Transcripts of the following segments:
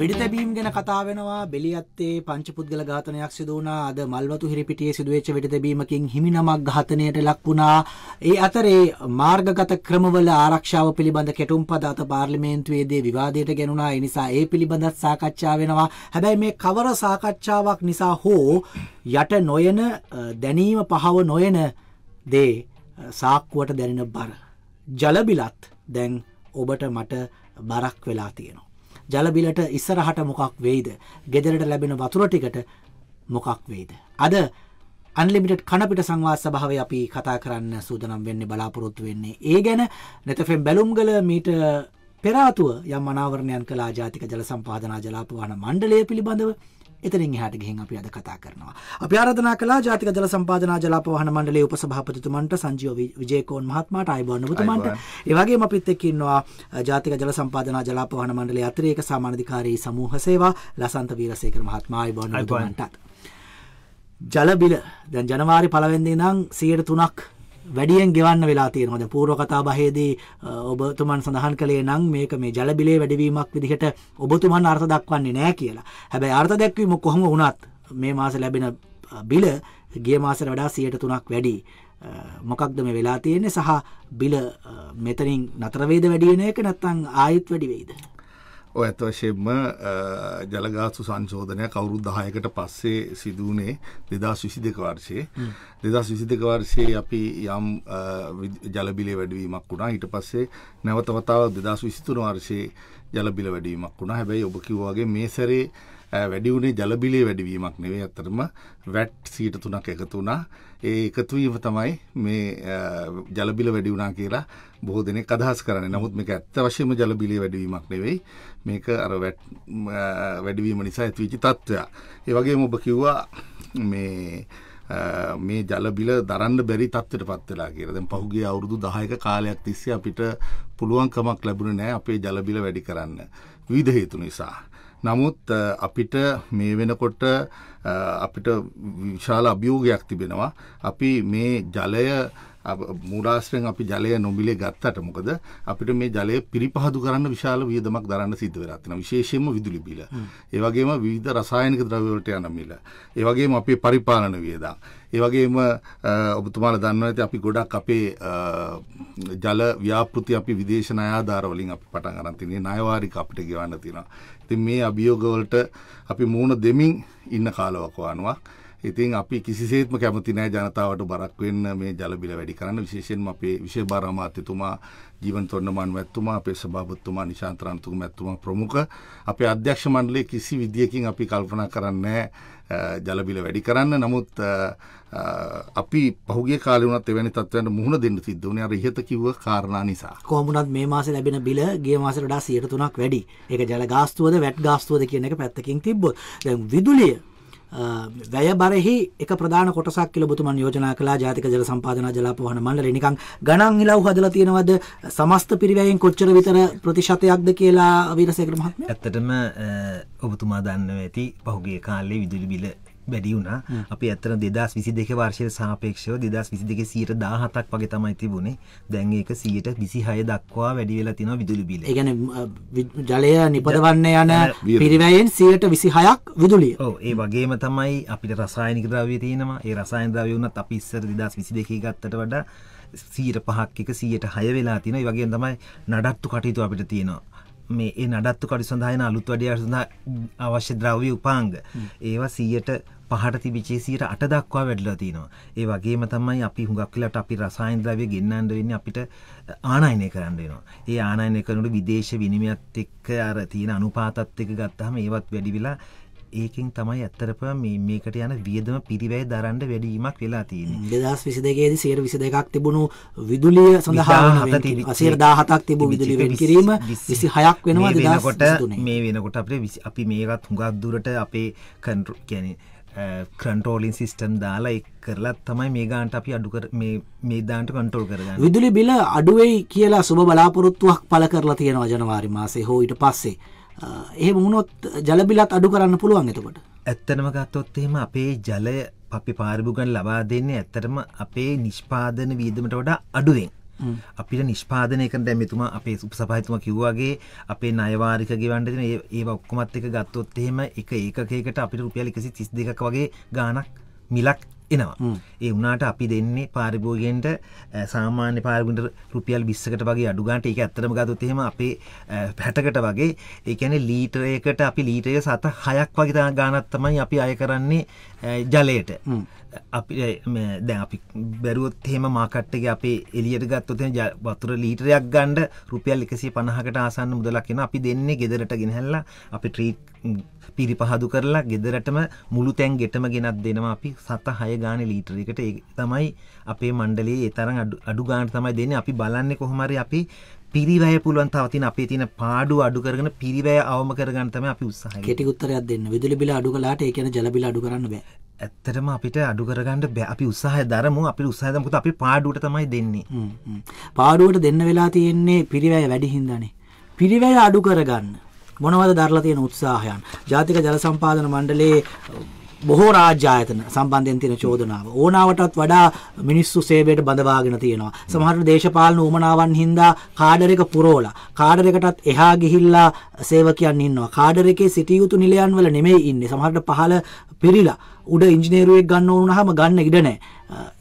වෙඩි තැබීම් ගැන කතා වෙනවා බෙලියත්තේ පංචපුද්ගල ඝාතනයක් සිදු වුණා අද මල්වතු හිරිපිටියේ සිදුවෙච්ච වෙඩි තැබීමකින් හිමිනමක් ඝාතනයට ලක් වුණා ඒ අතරේ මාර්ගගත ක්‍රමවල ආරක්ෂාව පිළිබඳ කෙටුම් පද අත පාර්ලිමේන්තුවේදී විවාදයට ගෙනුණා ඒ නිසා ඒ පිළිබඳත් සාකච්ඡා වෙනවා හැබැයි මේ කවර සාකච්ඡාවක් නිසා හෝ යට නොයන දැනීම පහව නොයන දේ සාක්කුවට දැනෙන බර ජලබිලත් දැන් ඔබට මට බරක් වෙලා තියෙනවා ජල බිලට ඉස්සරහට මොකක් වෙයිද? ගෙදරට ලැබෙන වතුර ටිකට මොකක් වෙයිද? අද අන්ලිමිටඩ් කණපිට සංවාස සභාවේ අපි කතා කරන්න සූදානම් වෙන්නේ බලාපොරොත්තු වෙන්නේ. ඒ ගැන නැතෆෙම් බැලුම්ගල මීට පෙරාතුව යම් අනාවරණයන් කළ ආජාතික ජල සම්පාදනා ජලාපවාන මණ්ඩලය පිළිබඳව එතනින් එහාට ගිහින් අපි අද කතා කරනවා. අපි ආරාධනා කළා ජාතික ජල සම්පාදනා ජලපවහන මණ්ඩලයේ උපසභාපතිතුමන්ට සංජීව විජේකෝන් මහත්මයාට ආයුබෝවන් ඔබතුමන්ට. ඒ වගේම අපිත් එක්ක ඉන්නවා ජාතික ජල සම්පාදනා ජලපවහන මණ්ඩලයේ අතිරේක සාමාජිකාරී සමූහ සේවා ලසන්ත වීරසේකර මහත්මයා ආයුබෝවන් ඔබතුමන්ට. ජල බිල දැන් ජනවාරි පළවෙනිදා ඉඳන් 3%ක් වැඩියෙන් ගෙවන්න වෙලා තියෙනවා. දැන් පූර්ව කතා බහේදී ඔබතුමන් සඳහන් කළේ නම් මේක මේ ජල බිලේ වැඩිවීමක් විදිහට ඔබතුමන් අර්ථ දක්වන්නේ නැහැ කියලා. හැබැයි අර්ථ දැක්වීම කොහොම වුණත් මේ මාසේ ලැබෙන බිල ගිය මාසෙට වඩා 103ක් වැඩි. මොකක්ද මේ වෙලා තියෙන්නේ සහ බිල මෙතනින් නතර වේද වැඩි වෙන එක නැත්නම් ආයෙත් වැඩි වෙයිද? ඇත වශයෙන්ම ජලගාසු සංශෝධනය කවුරු දහයකට පස්සේ සිදුවනේ දෙදස් විසි දෙක වර්ෂයේ දෙදස් විසි දෙක වර්ෂයේ අපි යම් ජලබිලේ වැඩවීමක් වුණා හිට පස්සේ නැවතවතාව දෙදස් විස්තුන වර්ෂයේ ජලබිල වැඩීමක් වුණා හැබැයි ඔබ කිව්වාගේ මේ සැරේ වැඩිවුණේ ජලබිලේ වැඩිවීමක් නෙවේ ඇතරම වැට් සීට තුනක් එකතුනා ඒ එකතුවීම තමයි මේ ජලබිල වැඩි වුණා කියලා බොහෝ දෙනෙක් අදහස් කරන්නේ. නමුත් මේක ඇත්ත වශයෙන්ම ජලබිලේ වැඩිවීමක් නෙවෙයි. මේක අර වැඩිවීම නිසා ඇතිවෙච්ච තත්ත්වයක්. ඒ වගේම ඔබ කිව්වා මේ මේ ජලබිල දරන්න බැරි තත්වට පත් වෙලා කියලා. දැන් පහුගිය අවුරුදු 10ක කාලයක් තිස්සේ අපිට පුළුවන්කමක් ලැබුණේ නැහැ අපේ ජලබිල වැඩි කරන්න. විවිධ හේතු නිසා. නමුත් අපිට මේ වෙනකොට අපිට විශාල අභියෝගයක් තිබෙනවා. අපි මේ ජලය මූරාශ්‍රයෙන් අපි ජලය නොබිලේ ගත්තට මොකද අපිට මේ ජලය පිරිපහදු කරන්න විශාල වියදමක් දරන්න සිද්ධ වෙලා තියෙනවා විශේෂයෙන්ම විදුලි බිල. ඒ වගේම විවිධ රසායනික ද්‍රව්‍ය වලට යන මිල. ඒ වගේම අපේ පරිපාලන වියදම්. ඒ වගේම ඔබතුමාලා දන්නවා ඇති අපි ගොඩක් අපේ ජල ව්‍යාපෘති අපි විදේශ ණයාධාර වලින් අපි පටන් ගන්න තියෙනවා. ණයවාරික අපිට ගෙවන්න තියෙනවා. ඉතින් මේ අභියෝගවලට අපි මුහුණ දෙමින් ඉන්න කාලවකවානුවක්. ඉතින් අපි කිසිසේත්ම කැමති නෑ ජනතාවට බරක් වෙන්න මේ ජල බිල වැඩි කරන්න විශේෂයෙන්ම අපේ විශේෂ බාර අමාත්‍යතුමා ජීවන් තොන්නමාන් මැත්තුමා අපේ සභාපත්තුමා නිශාන්තරන්තුක මැත්තුමා ප්‍රමුඛ අපේ අධ්‍යක්ෂ මණ්ඩලය කිසි විදියකින් අපි කල්පනා කරන්නේ ජලබිල වැඩි කරන්න නමුත් අපි පහුගේ කාලුනත් එවැනි තත්වන්ට මුහුණ දෙන්න සිද්ධ වන අර ඉහත කිව්ව කාරණා නිසා කොමුණත් මේ මාස ලැබෙන බිල ගේ මාසට ඩා සියට තුනක් වැඩි එක ජල ගාස්තුවද වැට් ගාස්තුවද කියන එක පැත්තකින් තිබ්බොත් විදුලිය වැය බරෙහි එක ප්‍රධාන කොටසක් කියලා ඔබතුමන් යෝජනා කළා ජාතික ජල සම්පාදන ජලාපවහන මණ්ඩලය නිකන් ගණන් ඉලව් හදලා තියෙනවද සමස්ත පිරිවැයෙන් කොච්චර විතර ප්‍රතිශතයක්ද කියලා වීරසේකර මහත්මයා ඇත්තටම ඔබතුමා දන්නවා ඇති පහුගිය කාලේ විදුලි බිල වැඩි වුණා. අපි ඇත්තට 2022 වර්ෂයට සාපේක්ෂව 2022 සීට 17ක් වගේ තමයි තිබුණේ. දැන් ඒක 126 දක්වා වැඩි වෙලා තිනවා විදුලි බිල. ඒ කියන්නේ ජලය නිපදවන්න යන පිරිවැයෙන් 126ක් විදුලිය. ඔව් ඒ වගේම තමයි අපිට රසායනික ද්‍රව්‍ය තියෙනවා. ඒ රසායන ද්‍රව්‍ය වුණත් අපි ඉස්සර 2022 ගත්තට වඩා සීට පහක් එක සීයට හය වෙලා තින වගේ තමයි නඩත්තු කටයුතු අපිට තියෙනවා මේ ඒ නඩත්තු කඩි සඳහායන අලුත් වඩිය සඳහා අවශ්‍ය ද්‍රව්‍ය උපාංග ඒවා සීයට පහට තිබිචේ සීට අට දක්වා වැඩලා තියෙනවා ඒ වගේම තමයි අපි හුඟක් කියලාට අපි රසායන ද්‍රව්‍ය ගෙන්නන්න වෙන්නේ අපිට ආනයනය කරන්න වෙනවා ඒ ආනයනය කරනකොට විදේශ විනිමයත් එක්ක අර තියෙන අනුපාතත් එක්ක ගත්තාම ඒවත් වැඩි වෙලා ඒකින් තමයි ඇත්තරප මේ මේකට යන වියදම පිරිවැය දරන්න වැඩීමක් වෙලා තියෙන දෙදස් විසි දෙකේද සේර විසි දෙකක් තිබුණු විදුලිය සඳහා සේර දාහතක් තිබු විදුලි වෙන් කිරීම විසි හයක් වෙනවා දෙදකොට මේ වෙනකොට අපේ අපි මේකත් හුඟක් දුරට අපේ කන්ටරු කියැනේ ක්‍රන්ටෝලින් සිිස්ටම් දාලා එක් කරලත් තමයි මේ ගාන්ට අපි අඩුකර මේ දාන්ට කන්ටෝල් කරගන්න විදුලි බිල අඩුවයි කියලා සුබ බලාපොරොත්තුවක් පල කරලා තියෙන ජනවාරි මාසේ හෝ ඉට පස්සේ ඒ මුණොත් ජලබිලත් අඩු කරන්න පුළුවන් එතකොට ඇත්තනම ගත්තොත් එහෙම අපේ ජලය අපි පාරිභුගන් ලබා දෙන්නේ ඇත්තටම අපේ නිෂ්පාදන වීදමට වඩා අඩුවෙන් අපිට නිෂ්පාදනය කර දැමිතුම අපේ උපසපහිතුම කිව්වාගේ අපේ නයවාරික ගෙවන්ඩන ඒ ඔක්කොමත් එක ගත්තොත් එහෙම එක ඒකකට අපිට රුපියලි කිසි තිස් දෙකක් වගේ ගානක් මිලක් එනවා ඒ වනාට අපි දෙන්නේ පාරිභෝගෙන්ට සාමාන්‍ය පාරගට රුපියල් බිස්සකට වගේ අඩුගන්ට එක ඇතරම ගතොත්තහෙම අපේ පැටකට වගේ ඒකැන ලීටරයකට අපි ලීටය සත හයක් වගේ ගානත්තමයි අපි අය කරන්නේ ජලයට අපි දැන් අපි බැරුවොත් හෙම මාකට්ටක අපේ එලියට ගත්තොතෙන් වතුර ලීටරයක් ගණ්ඩ රුපියල් එකසි පණහකට ආසන්න මුදලක්ෙන අපි දෙන්නේ ගෙදරට ගෙනහැල්ලා අපි ට්‍රීට් පිරි පහදු කරලා ගෙදරටම මුළු තැන් ගෙටම ගෙනත් දෙනවා අපි සත හය ගාන ලීටර එකට තමයි අපේ මණ්ඩලේ එතරම් අඩු ගාන තමයි දෙන්න අපි බලන්නේ කොහොමරි අපි පිරිවය පුළුවන් තවතින අපේ තින පාඩු අඩු කරගෙන පිරිවය අවම කරගන්නතම අපි උත්සාහ කෙටි උත්තරයක් දෙන්න විදුලි බිල අඩු කලාට ඒකන ජලබිල අඩු කරන්න බෑ ඇත්තටම අපිට අඩු කරගන්නට බෑ අපි උත්සාහය දරමු අපි උත්සාහදමකුත් අපි පාඩුවට තමයි දෙන්නේ පාඩුවට දෙන්න වෙලා තියෙන්නේ පිරිවැය වැඩි හින්දනේ පිරිවැය අඩු කරගන්න මොනවද දරලා තියෙන උත්සාහයන් ජාතික ජල සම්පාදන මණ්ඩලයේ බොහෝ රාජ්‍යායතන සම්බන්ධයෙන් තියෙන චෝදනාව ඕනාවටත් වඩා මිනිස්සු සේවයට බඳවාගෙන තියෙනවා සමහර දේශපාලන උමනාවන් හින්දා කාඩර එක පුරෝලා කාඩර එකටත් එහා ගිහිල්ලා සේවකයන් ඉන්නවා කාඩර එකේ සිටිය යුතු නිලයන් වල නෙමෙයි ඉන්නේ සමහරට පහළ පිරිලා උඩ ඉංජිනේරුවෙක් ගන්න ඕනුනහම ගන්න ඉඩ නැහැ.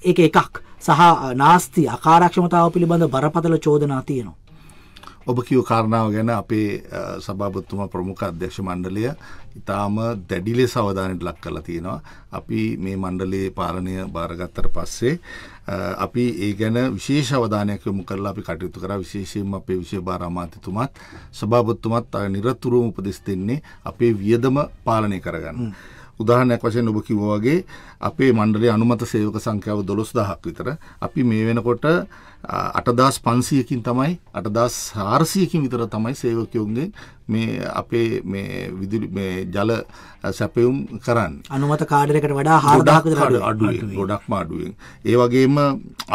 ඒක එකක්. සහ නාස්ති අකාරක්ෂමතාව පිළිබඳ බරපතල චෝදනා තියෙනවා. ඔබ කිව් කාරණාව ගැන අපේ සභාපත්තුම ප්‍රමුඛ අධ්‍යක්ෂ මණ්ඩලය ඉතාම දැඩිලේ සවධානයට ලක් කලා තියෙනවා. අපි මේ මණ්ඩලයේ පාලනය භාරගත්තර පස්සේ. අපි ඒ ගැන විශේෂ අවධානයක් යොමු කරලා අපි කටයුතු කරා විශේෂයෙන්ම අපේ විශේෂ භාර අමාත්‍යතුමත් සභාපතිතුමත් නිරතුරුවම උපදෙස් දෙන්නේ අපේ වියදම පාලනය කරගන්න. උදාහරණයක් වශයෙන් ඔබ කිව්වා වගේ අපේ මණ්ඩලයේ අනුමත සේවක සංඛ්‍යාව 12000ක් විතර. අපි මේ වෙනකොට 8500කින් තමයි 8400කින් විතර තමයි සේවකයන්ගෙන් මේ අපේ මේ විදුලි මේ ජල සැපයුම් කරන්න. අනුමත කාඩරයකට වඩා 4000කට අඩුවෙන් ගොඩක්ම අඩුවෙන්. ඒ වගේම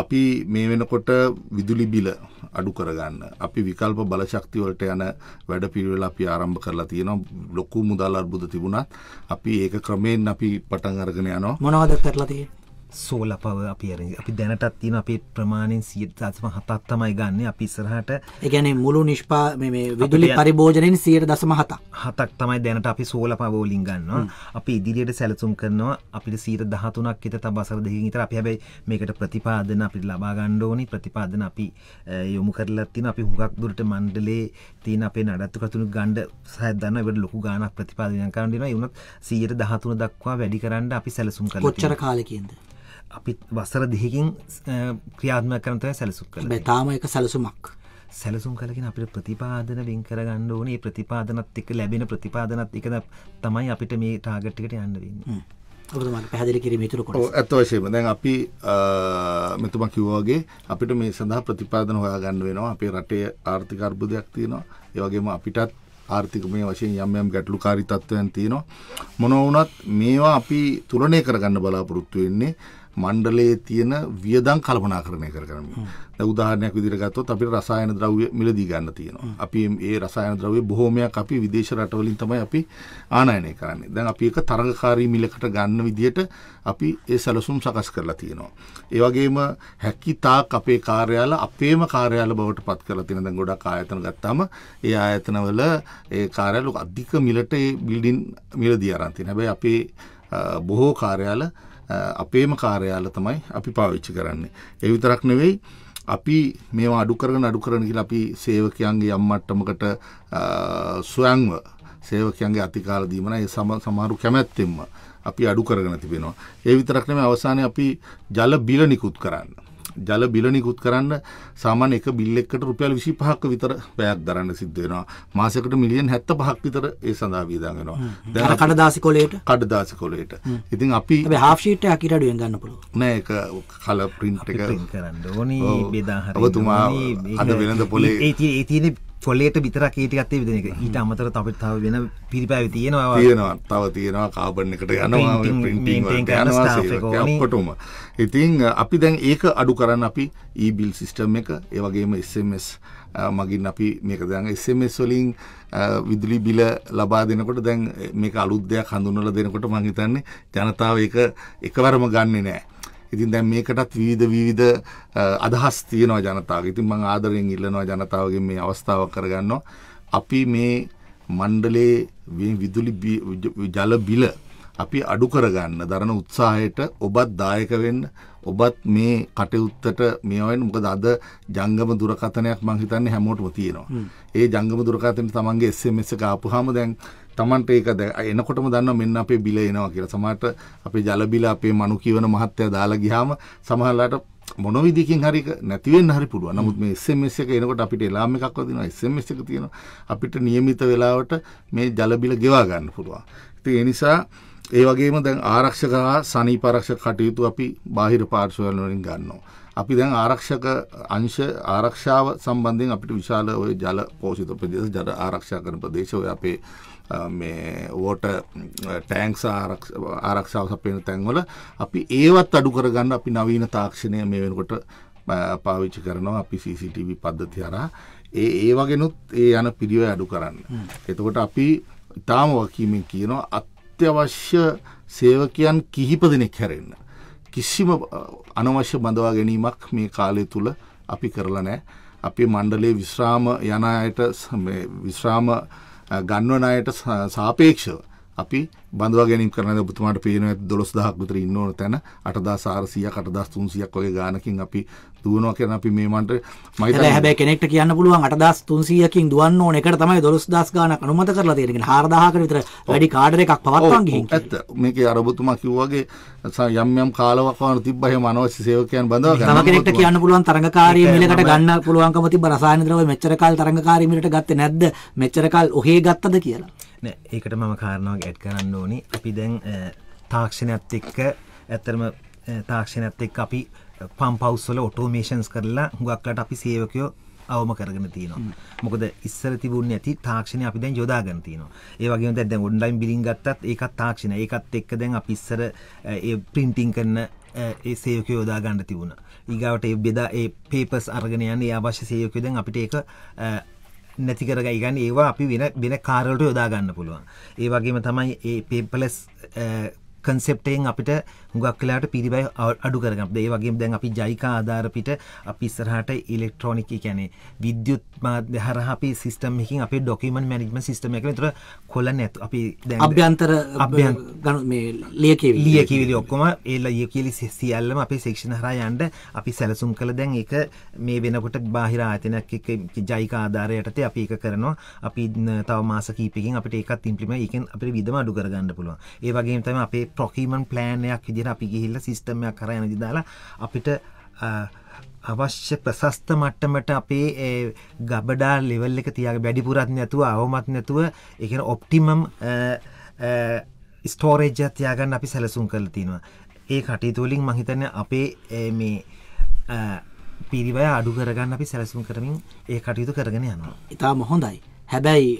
අපි මේ වෙනකොට විදුලි බිල අඩු කරගන්න. අපි විකල්ප බලශක්ති වලට යන වැඩපිළිවෙල අපි ආරම්භ කරලා තියෙනවා. ලොකු මුදල් අර්බුද තිබුණත් අපි ඒක ක්‍රමයෙන් අපි පටන් අරගෙන යනවා. මොනවද කරලා තියෙන්නේ? සෝල පව අපර අපි දැනටත් තින අපේ ප්‍රමාණයෙන් සියත්සම හතත් තමයි ගන්න අපි ඉස්සරහට එකන මුළු නිෂ්පා විදුලි පරිභෝජනයෙන් සියයට දසම හත හතක් තමයි දැනට අපි සෝල පවෝලින් ගන්නවා අපි ඉදිරියට සැලසුම් කරනවා අපිට සීර දහතුනක් එත බසර දෙකින් ඉතර අපි හැබැයි මේකට ප්‍රතිපාදන අපිට ලබා ගණ්ඩෝනි ප්‍රතිපාදන අපි යොමු කරලා තින අපි හුඟක් දුරට මණ්ඩලේ තියන අපේ නඩත්තු කතුුණු ගණ්ඩ සහදන්න වැට ලොකු ගාන ප්‍රතිපාදනය කරන්ඩෙන යුනත් සීයට දහතුන දක්වා වැඩි කරන්න අපි සැලසුම් කර ොච්චර කාලකෙන්ද අපි වසර දෙහකින් ක්‍රියාත්ම කරන්තය සැලසුක් කළ තාම එක සැලසුමක් සැලසුම් කලකින් අපිට ප්‍රතිපාදන වෙන් කරගන්න ඕනේ ප්‍රතිපාදනත් එක ලැබෙන ප්‍රතිපාදනත් එකද තමයි අපිට මේ ටාගට්ටිකට යන්න වෙන්න. පැදිලි කිරීම තුරකොට ඇත වශයම දැන් අපි මෙතුම කිව්වාගේ අපිට මේ සඳහා ප්‍රතිපාදන හොයා ගන්න වෙනවා අපේ රටේ ආර්ථිකර්බුදයක් තියෙනවා ඒවගේම අපිටත් ආර්ථිකමය වශයෙන් යම් යම් ගැටලු කාරිතත්වයන් තියෙනවා මොනවුනත් මේවා අපි තුරණය කරගන්න බලාපොරොත්තු වෙන්නේ මණ්ඩලයේ තියෙන වියදම් කල්පනාකරණය කරගන්න. උදාහරණයක් විදිහට ගත්තොත් අපිට රසායන ද්‍රව්‍ය මිලදී ගන්න තියෙනවා. අපි ඒ රසායන ද්‍රව්‍ය බොහොමයක් අපි විදේශ රටවලින් තමයි අපි ආනයනය කරන්නේ. දැන් අපි ඒක තරගකාරී මිලකට ගන්න විදිහට අපි ඒ සැලසුම් සකස් කරලා තියෙනවා. ඒ වගේම හැකිතාක් අපේ කාර්යාල අපේම කාර්යාල බවට පත් කරලා තියෙන දැන් ගොඩක් ආයතන ගත්තාම ඒ ආයතනවල ඒ කාර්යාල අධික මිලට ඒ බිල්ඩින් මිලදී අරන් තියෙනවා. හැබැයි අපේ බොහෝ කාර්යාල අපේම කාර්යාල තමයි අපි පාවිච්චි කරන්නේ. ඒ විතරක් නෙවෙයි අපි මේවා අඩු කරගෙන අඩු කරන කියලා අපි සේවකයන්ගේ යම් මට්ටමකට ස්වයංව සේවකයන්ගේ අතිකාල දීමන ඒ සම සමහරු කැමැත්තෙන්ම අපි අඩු කරගෙන තිබෙනවා. ඒ විතරක් නෙමෙයි අවසානයේ අපි ජල බිල නිකුත් කරන්න. ජල බිල නිකුත් කරන්න සාමාන්‍ය එක බිල් එකකට රුපියල් 25ක් විතර වැයක් දරන්න සිද්ධ වෙනවා. මාසයකට මිලියන් 75ක් විතර ඒ සඳහා වියදම් වෙනවා. දැන් කඩදාසි කොලේට කඩදාසි කොලේට. ඉතින් අපි හැබැයි half sheet එක අකිට අඩුවෙන් ගන්න පුළුවන්. නෑ ඒක කලර් print එක print කරන්න ඕනි බෙදා හරින්න ඕනි. ඔබතුමා අද වෙනද පොලේ ඒ තියෙන පොලේට විතරක් ඊටගත්තේ විදන එක ඊට අමතර අපිට තව වෙන පිරිපැවි තියෙනවා තියෙනවා තව තියෙනවා කාබන් එකට යනවා පිටිං යනවාටම ඉතින් අපි දැන් ඒක අඩු කරන්න අපි ඊබිල් සිිස්ටම් එක ඒවගේම ස්MS මගින් අපි මේක දැන් ස්MS වලින් විදුලි බිල ලබා දෙනකොට දැන් මේක අලුද්දයක් හඳුනල දෙනකොට මංහිතන්නේ ජනතාව එක එකවරම ගන්නේ නෑ ඉතින් දැන් මේකටත් විවිධ විවිධ අදහස් තියෙනවා ජනතාවගේ. ඉතින් මම ආදරෙන් ඉල්ලනවා ජනතාවගෙන් මේ අවස්ථාව කරගන්නවා. අපි මේ මණ්ඩලයේ විදුලි ජල බිල අපි අඩු කරගන්න දරන උත්සාහයට ඔබත් දායක වෙන්න ඔබත් මේ කටයුත්තට මේවෙන් මොකද අද ජංගම දුරකථනයක් මං හිතන්නේ හැමෝටම තියෙනවා. ඒ ජංගම දුරකථනේ තමන්ගේ SMS එක ආපුවාම දැන් තමන්ට ඒකද එනකොටම දන්න මෙන්න අපේ බිල එනවා කියලා සමහරට අපේ ජල බිල අපේ මනු කියවන මහත්තයා දාලා ගියාම සමහරලාට මොන විදිහකින් හරි නැති වෙන්න හරි පුළුවන්. නමුත් මේ SMS එක එනකොට අපිට එලාම් එකක් වදිනවා SMS එක තියෙනවා. අපිට નિયમિત වෙලාවට මේ ජල බිල ගෙවා ගන්න පුළුවන්. ඉතින් ඒ නිසා ඒ වගේම දැන් ආරක්ෂක හා සනීප ආරක්ෂක කටයුතු අපි බාහිර පාර්ශ්වවල වලින් ගන්නවා. අපි දැන් ආරක්ෂක අංශ ආරක්ෂාව සම්බන්ධයෙන් අපිට විශාල ওই ජල පෝෂිත ප්‍රදේශ ජල ආරක්ෂා කරන ප්‍රදේශ ඔය අපේ මේ ඕට ටෑන්ක්ස eh, ආරක්ෂාව සපයන තැන්වල අපි ඒවත් අඩු කරගන්න අපි නවීන තාක්ෂණය මේ වෙනකොට eh, පාවිච්චි කරනවා අපි CCTV පද්ධති හරා ඒ ඒවගෙනුත් ඒ යන පිරිව අඩු කරන්න. එතකොට අපි ඉතාම වකීමෙන් කියනවා අත්‍යවශ්‍ය සේවකයන් කිහිප දෙනෙක් හැරෙන්න්න. කිසිම eh, අනවශ්‍ය බඳවා ගැනීමක් මේ කාලය තුළ අපි කරලා නෑ. අපි මණ්ඩලේ විශ්‍රාම යන අයට විශ්‍රාම ගන්නවන අයට සාපේක්ෂව අපි බඳවා ගැනීම කරන ඔබතුමාට පේන දොළොස් දහක් විතර ඉන්න ඕන තැන අටදා සාරසිය අටදස් තුන්සියක් වගේ ගානකින් අපි දුවනවා කියන අපි මේ මන්ට මහිත හැබැයි කෙනෙක්ට කියන්න පුළුවන් අටදස් තුන්සියකින් දුවන්න ඕන එකට තමයි දොළොස් දහස් ගානක් අනුමත කරලා තියෙන්නේ හාරදාහකට විතර වැඩි කාඩර් එකක් පවත්වන්න ගිහින් ඇත්ත මේකේ අර ඔබතුමා කිව්වාගේ යම් යම් කාලවකවාන තිබ්බ හැම අනවශ්‍ය සේවකයන් බඳවා ගන්න තව කෙනෙක්ට කියන්න පුළුවන් තරඟකාරී මිලකට ගන්න පුළුවන්කම තිබ්බ රසායන ද්‍රව්‍ය මෙච්චර කාල තරඟකාරී මිලට ගත්තේ නැද්ද මෙච්චර කාල ඔහේ ගත්තද කියලා ඒකට මම කාරණාවක් ඇත් කරන්න ඕනි අපි දැන් තාක්ෂණත් එක්ක ඇත්තරම තාක්ෂණත් එක් අපි පම්පවස්සල ඔටෝමේෂන්ස් කරලා හුඟක්ලට අපි සේවකයෝ අවම කරගෙන තියනවා මොකද ඉස්සර තිබුණ ඇති තාක්ෂණ අපි දැන් යොදාගන්න තියනවා ඒ වගේ දැන් ඔන්ලයින් බිලින් ගත්තත් ඒකත් තාක්ෂණ ඒකත් එක්ක දැන් අපි ඉස්සර ඒ ප්‍රින්ටිං කරන ඒ සේයක යොදා ගන්න තිබුණ ඊගාවට ඒ බෙදා ඒ පේපස් අර්ගෙනයන් ඒ අවශ්‍ය සේයකයදැන් අපිට ඒක නැති කරගයි ගන්න ඒවා අපි වෙන වෙන කාරලට යොදාගන්න පුළුවන් ඒ වගේම තමයි ඒ පේපලස් කන්සෙප්ටයෙන් අපිට හුඟක් කලාට පිරිබයි අඩු කරගම් ඒ වගේ දැන් අපි ජයිකා ආධාරපිට අපි ඉස්සරහට ඉලෙක්ට්‍රොනික කැනේ විද්‍යුත් මාධ්‍ය හරහපි සිස්ටම්හකින් අප ඩොකීමන් මැනික්ම සිස්ටම එක තුර කොල නැතු අපි අභ්‍යන්තර අභ්‍යන් ලියකි ලියකිවිලි ඔක්කොම ඒල්ල යකිලි සියල්ලම අපේ සේක්ෂණ හරා යන්ඩ අපි සැලසුම් කළ දැන් එක මේ වෙනකොට බාහිර ආතනක් ජයික ආධාරයටත අපි එක කරනවා අපි තව මාසකීපකින් අපට එකත් ඉම්පිම එකෙන් අපි විදම අඩු කරගන්න පුළුව ඒවගේ තම අපේ ප්‍රොකීමන් ප්ලෑනයක් විදි විදිර අපි ගිහිල්ල සිිස්ටමයක් කරයන දිදාලා අපිට අවශ්‍ය ප්‍රශස්ත මට්ටමට අපේ ගබඩා ලෙවල් එක තියගේ වැඩිපුරත් නැතුව අවමත් නැතුව එකන ඔප්ටිමම් ස්ටෝරේජ්ජ තියාගන්න අපි සැලසුම් කල තියෙනවා ඒ කටයුතුවලින් මහිතන අපේ මේ පිරිවය අඩු කරගන්න අපි සැලසුම් කරමින් ඒ කටයුතු කරගෙන යනවා ඉතාම හොඳයි හැබැයි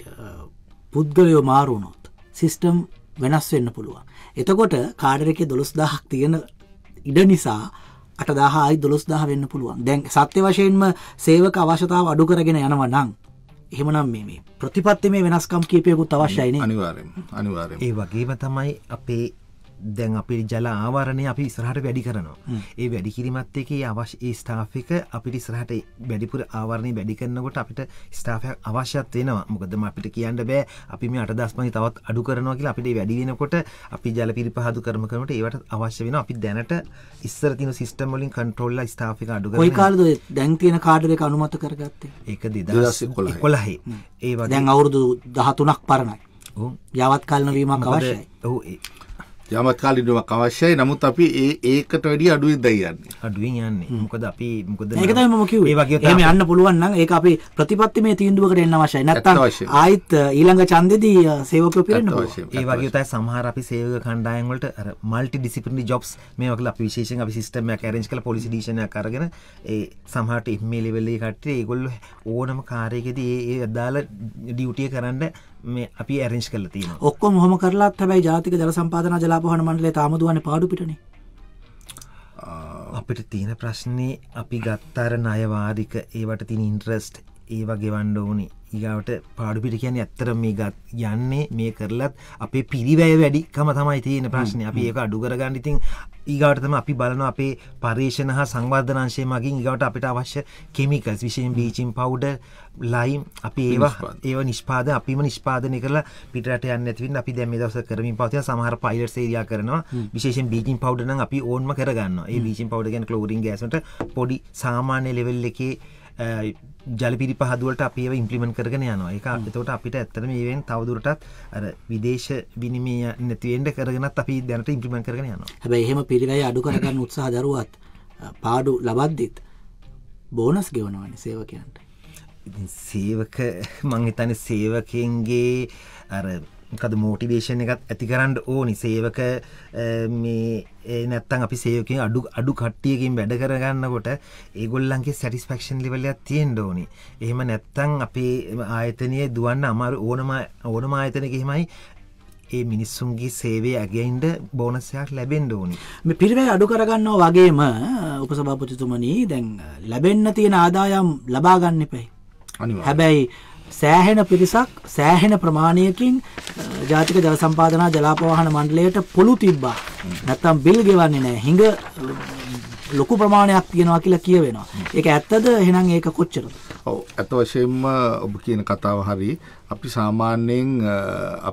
පුද්ගලයෝ මාරුණොත් සිිස්ටම් වෙනස් වෙන්න පුළුවන් එතකොට කාඩරකේ දොළොස් දහක් තියෙන ඉඩ නිසා අටදාහයි දොළොස් දහ වෙන්න පුළුවන් දැන් සත්‍ය වශයෙන්ම සේවක අවශ්‍යතාව අඩු කරගෙන යනව නම් එහෙමනම් මේ ප්‍රතිපත්ති මේ වෙනස්කම් කීපයකුත් අවශ්‍යයින අනිවාරෙන් අනිවාරය ඒ වගේම තමයි අපේ දැන් අපි ජල ආවරණය අපි ඉස්රහට වැඩි කරනවා ඒ වැඩි කිරීමත් එක අවශ්‍ය ස්ථාපික අපිට ඉස්රහට වැඩිපුර ආවරණය වැඩි කරන්නකොට අපිට ස්ථාපයක් අවශ්‍යත් වෙනවා මොකදම අපිට කියන්න බෑ අපි මේ අටදස්මයි තවත් අඩු කරනවා කියලා අපිට වැඩි වෙනකොට අපි ජල පිරි පහදු කරම කරනට ඒවට අවශ්‍ය වෙන අපි දැනට ඉස්සර තින සිස්ටම්මලින් කන්ට්‍රෝල්ල ස්ථාපික අඩු කාලද දැන් තියෙන කාඩරක අනුමත කරගත්තේ ඒක දෙදස් කොළහේ ඒ දැන් අවුරුදු දහතුනක් පරණයි යවත් කල්නවීමක් අවශ්‍යයි යමකාලිනුවක් අවශ්‍යයි නමුත් අපි ඒ ඒකට වැඩි අඩුවෙන් දයියන්නේ අඩුවෙන් යන්නේ මොකද අපි මොකද ඒක තමයි මම කිව්වේ ඒ වගේ එහෙම යන්න පුළුවන් නම් ඒක අපේ ප්‍රතිපත්ති මේ තීන්දුවකට එන්න අවශ්‍යයි නැත්නම් ආයිත් ඊළඟ ඡන්දෙදී සේවකයෝ පිරෙන්න පුළුවන් ඒ වගේ තමයි සමහර අපි සේවක කණ්ඩායම් වලට අර মালටි ඩිසිප්ලිනරි ජොබ්ස් මේවා කියලා අපි විශේෂයෙන් අපි සිස්ටම් එකක් arrange කරලා පොලිසි ඩිසිෂන් එකක් අරගෙන ඒ සමහරට ඉම්මේ ලෙවල් එකේ කට්ටිය ඒගොල්ලෝ ඕනම කාර්යයකදී ඒ ඒ අදාළ ඩියුටි කරන්න මේ අපි ඇරෙන්ජ් කරලා තියෙනවා. ඔක්කොම ඔහොම කරලාත් හැබැයි ජාතික ජල සම්පාදනා ජලාපහන මණ්ඩලය තාම දුවන්නේ පාඩු පිටනේ. අපිට තියෙන ප්‍රශ්නේ අපි ගත්තර ණයවාදික ඒවට තියෙන ඉන්ට්‍රස්ට් ඒව ගෙවන්න ඕනේ. ඒගාවට පාඩුපිට කියන්නේ ඇත්තර මේ ගත් යන්නේ මේ කරලත් අපේ පිරිවැය වැඩිකම තමයි තියෙන ප්‍රශ්නය අපි ඒක අඩුකරගන්න ඉතින් ඒගාවටතම අපි බලන අපේ පර්ේෂණ හා සංවර්ධනංශය මගින් ඒගවට අපිට අවශ්‍ය කෙමිකස් විශයෙන් බීචිම් පවුඩ ලයිම් අපි ඒවා ඒ නිෂ්පාද අපිම නිෂ්පාදනය කරලා පිටට යන්න ඇතිවින් අපි දැම දවස කරමින් පවතිය සමහර පයිල් සේරයා කරනවා විශේෂෙන් බීජින් පවඩන අපි ඕන්ම කරගන්න ඒ බීචින් පවඩ ගැන ලෝරින් ගෑසට පොඩි සාමාන්‍ය ලෙවල් එකේ ජලපිරි පහදුවට අපේ ඉම්පලිමෙන්ට කරගෙන යනවා එක එතකොට අපිට ඇත්තන ඒවෙන් තවදුරටත් විදේශ විනිමය නැතිවෙන්ට කරගෙනත් අපි දැනට ඉම්පිමෙන්ට කරගෙන යනවා හැබ එහෙම පිරිවැය අඩු කරගන්න උත්සාහ දරුවත් පාඩු ලබද්දිත් බෝනස් ගෙවනවන සේවකයන්ට සේවක මංහිතන සේවකයන්ගේ කද මෝටිවේශන එකත් ඇතිකරන්න ඕනි සේවක නැත්තන් අපි සේවකින් අඩු අඩු කට්ටියකින් වැඩ කරගන්නකොට ඒගොල්ලන්ගේ සැටිස්පක්ෂන් ලිවලයක් තියෙන් ඕනි එහෙම නැත්තං අපේ ආයතනය දුවන්න අමාරු ඕනම ඕනම ආයතනකෙමයි ඒ මිනිස්සුන්ගේ සේවේ ඇගයින්ට බෝනසයක් ලැබෙන් ඕනි මේ පිරිවැ අඩු කරගන්නවා වගේම උපසභාපතිතුමනී දැන් ලැබෙන්න තියෙන ආදායම් ලබාගන්න එපයි හැබැයි සෑහෙන පිරිසක් සෑහෙන ප්‍රමාණයකින් ජාතික ජල සම්පාදනා ජලාපවාහන මණ්ඩලයට පොළු තිබ්බා. නැත්තම් බිල් ගෙවන්නේ නැහැ. හිඟ ලොකු ප්‍රමාණයක් තියෙනවා කියලා කියවෙනවා. ඒක ඇත්තද? එහෙනම් ඒක කොච්චරද? ඔව් අත වශයෙන්ම ඔබ කියන කතාව හරි. අපි සාමාන්‍යයෙන්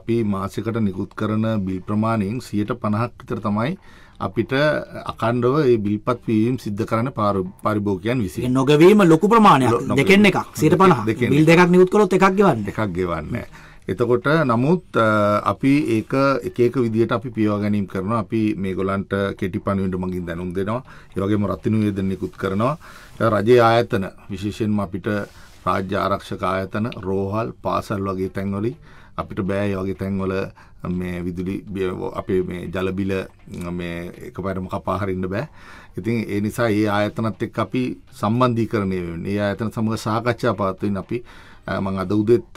අපි මාසෙකට නිකුත් කරන බිල් ප්‍රමාණයෙන් 50ක් විතර තමයි අපිට අකණ්ඩව ඒ බිල්පත් වීම සිද්ධ කරන්න පරිභෝගිකයන් විසින්. නොගවීම ලොකු ප්‍රමාණයක්. දෙකෙන් එකක් 150. බිල් දෙකක් නිකුත් කළොත් එකක් ගෙවන්න. එකක් ගෙවන්නේ. එතකොට නමුත් අපි ඒක එක එක විදිහට අපි පියව ගැනීම කරනවා. අපි මේගොල්ලන්ට කෙටි පණිවිඩ මගින් දැනුම් දෙනවා. ඒ වගේම රත්ති නිවේදන නිකුත් කරනවා. රජයේ ආයතන විශේෂයෙන්ම අපිට රාජ්‍ය ආරක්ෂක ආයතන, රෝහල්, පාසල් වගේ තැන්වලින් අපිට බෑ වගේ තැන්වල මේ විදුලි අපේ මේ ජලබිල මේ එක පැරම කපාහරින්න බෑ ඉතින් ඒ නිසා ඒ ආයතනත් එක් අපි සම්බන්ධීකරණය වෙන ඒ ආයතන සමඟ සාකච්ඡා පාත්වෙන් අපි මං අද උදෙත්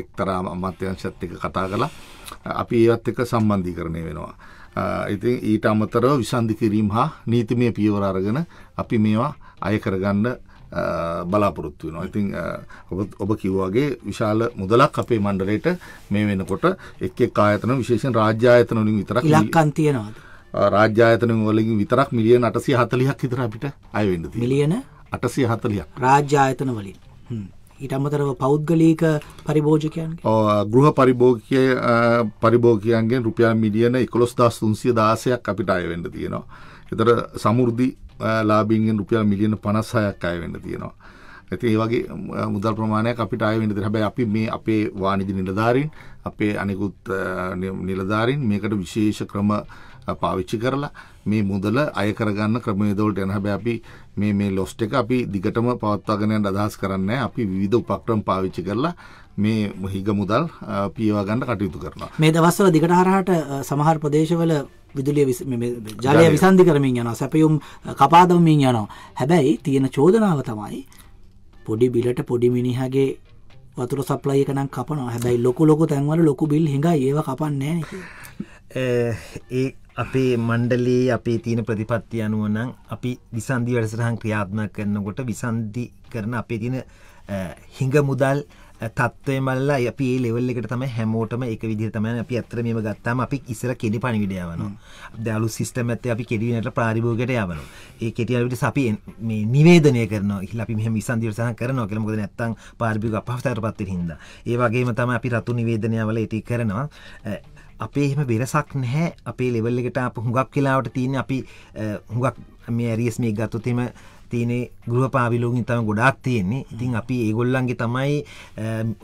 එක්තරා අමාත්‍යංශත් එක කතා කලා අපි ඒවත් එක සම්බන්ධීකරණය වෙනවා. ඉතින් ඊට අමතරව විසන්ධි කිරීම් හා නීතිමය පියවර අරගෙන අපි මේවා අය කරගන්න Uh, බලාපොරොත්තු වෙනවා. ඉතින් uh, ඔබ කිව්වාගේ විශාල මුදලක් අපේ මණ්ඩලයට මේ වෙනකොට එක් එක් ආයතන විශේෂයෙන් රාජ්‍ය ආයතන වලින් විතරක් ඉලක්කම් තියනවාද? රාජ්‍ය ආයතන වලින් විතරක් මිලියන 840ක් විතර අපිට අය වෙන්න තියෙනවා. මිලියන 840ක්. රාජ්‍ය ආයතන වලින්. හ්ම්. ඊට අමතරව පෞද්ගලික පරිභෝජකයන්ගේ ගෘහ පරිභෝගකය පරිභෝගකයන්ගේ රුපියල් මිලියන එකොළොස් දස් තුන්සිය දාසයක් අපිට අයවෙන්න තියෙනවා. එතට සමුෘද්ධි ලාබීන්ගෙන් රුපියල් මිලියන 56ක් අය වෙන්න තියෙනවා. ඇති ඒ වගේ මුදල් ප්‍රමාණයක් අපිට අය වෙන්න තියෙනවා. හැබැයි අපි මේ අපේ වාණිජ නිලධාරීන්, අපේ අනිකුත් නිලධාරීන් මේකට විශේෂ ක්‍රම පාවිච්චි කරලා මේ මුදල අය කරගන්න ක්‍රමවේදවලට යන හැබැයි අපි මේ මේ ලොස්ට් එක අපි දිගටම පවත්වාගෙන යන්න අදහස් කරන්නේ අපි විවිධ උපක්‍රම පාවිච්චි කරලා මේ හිග මුදල් පියවා ගන්න කටයුතු කරනවා. මේ දවස්වල දිගට හරහට සමහර ප්‍රදේශවල විදුලිය ජලය විසන්ධි කරමින් යනවා සැපයුම් කපාදමින් යනවා. හැබැයි තියෙන චෝදනාව තමයි පොඩි බිලට පොඩි මිනිහගේ වතුර සප්ලයි එක නම් කපනවා. හැබැයි ලොකු ලොකු තැන්වල ලොකු බිල් හිඟයි ඒව කපන්නේ ඒ අපේ මණ්ඩලයේ අපේ තියෙන ප්‍රතිපත්ති අනුව නම් අපි විසන්ධි වැඩසටහන් ක්‍රියාත්මක කරනකොට විසන්ධි කරන අපේ තියෙන හිඟ මුදල් තත්වය මල්ලා අපි ලෙවල් එකට තම හැමෝටම එක විදිරතම අපි අත්‍ර මේම ගත්තම අපි ඉසර කෙඩි පණිවිඩයවන දැලු සිිටම ඇත අපි කෙඩිනට ප්‍රාරිභෝගට යවන ඒ කෙටියට සපි මේ නිවේදනය කරන හිලි මෙහම සන්දිරසහ කරන කළමකද නැත්තං පාර්භික පහතර පත්ත හිද ඒවාගේම තම අපි රතු නිවේදනයවල ඒටි කරනවා අපේ එහෙම වෙනසක් නැහැ අපේ ලෙවල්ලෙකට අප හුඟක් කියලාවට තියෙන අපි හුඟක් මේ ඇරියස් මේ ගත්තුතිම තියෙන ගෘහ පාවිලෝගින් තම ගොඩක් තියෙන්නේ ඉතින් අපි ඒගොල්ලන්ගේ තමයි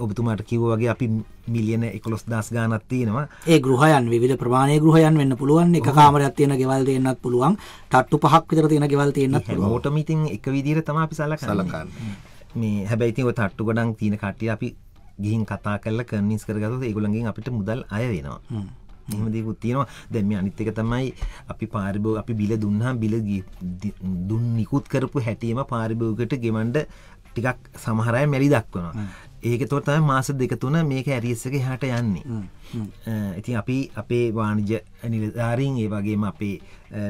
ඔබතුමාට කිව් වගේ අපි මිලියන එකොස් දස් ගානත් තියෙනවා ඒ ගෘහයන් විධ ප්‍රමාණය ගෘහයන් වෙන්න පුළුවන් එක කාමරයක් තියෙන ගෙවල් දෙන්නත් පුළුවන් තට්ටු පහක් විතර තියෙන ගෙවල් තියෙන්නත් ඕටම ඉතින් එක විදිර තම අපි සලක සලකන්න මේ හැබැයිති තට්ටු ගඩන් තියෙන කට්ටිය අපි ගිහින් කතා කල්ල කරනිස් කරගත ඒගොළඟින් අපිට මුදල් අය වෙනවා එහෙම දේකුත් තියෙනවා දැන් මේ අනිත් එක තමයි අපි පාරිභෝග අපි බිල දුන්නාම බිල දුන් නිකුත් කරපු හැටියම පාරිභෝගිකයට ගෙවන්න ටිකක් සමහර අය මැලි දක්වනවා. ඒක තොර තම මාස දෙක තුන මේක ඇරිස්සක හට යන්නේ ඉතින් අපි අපේ වාණජ නිලධාරීන් ඒ වගේම අපේ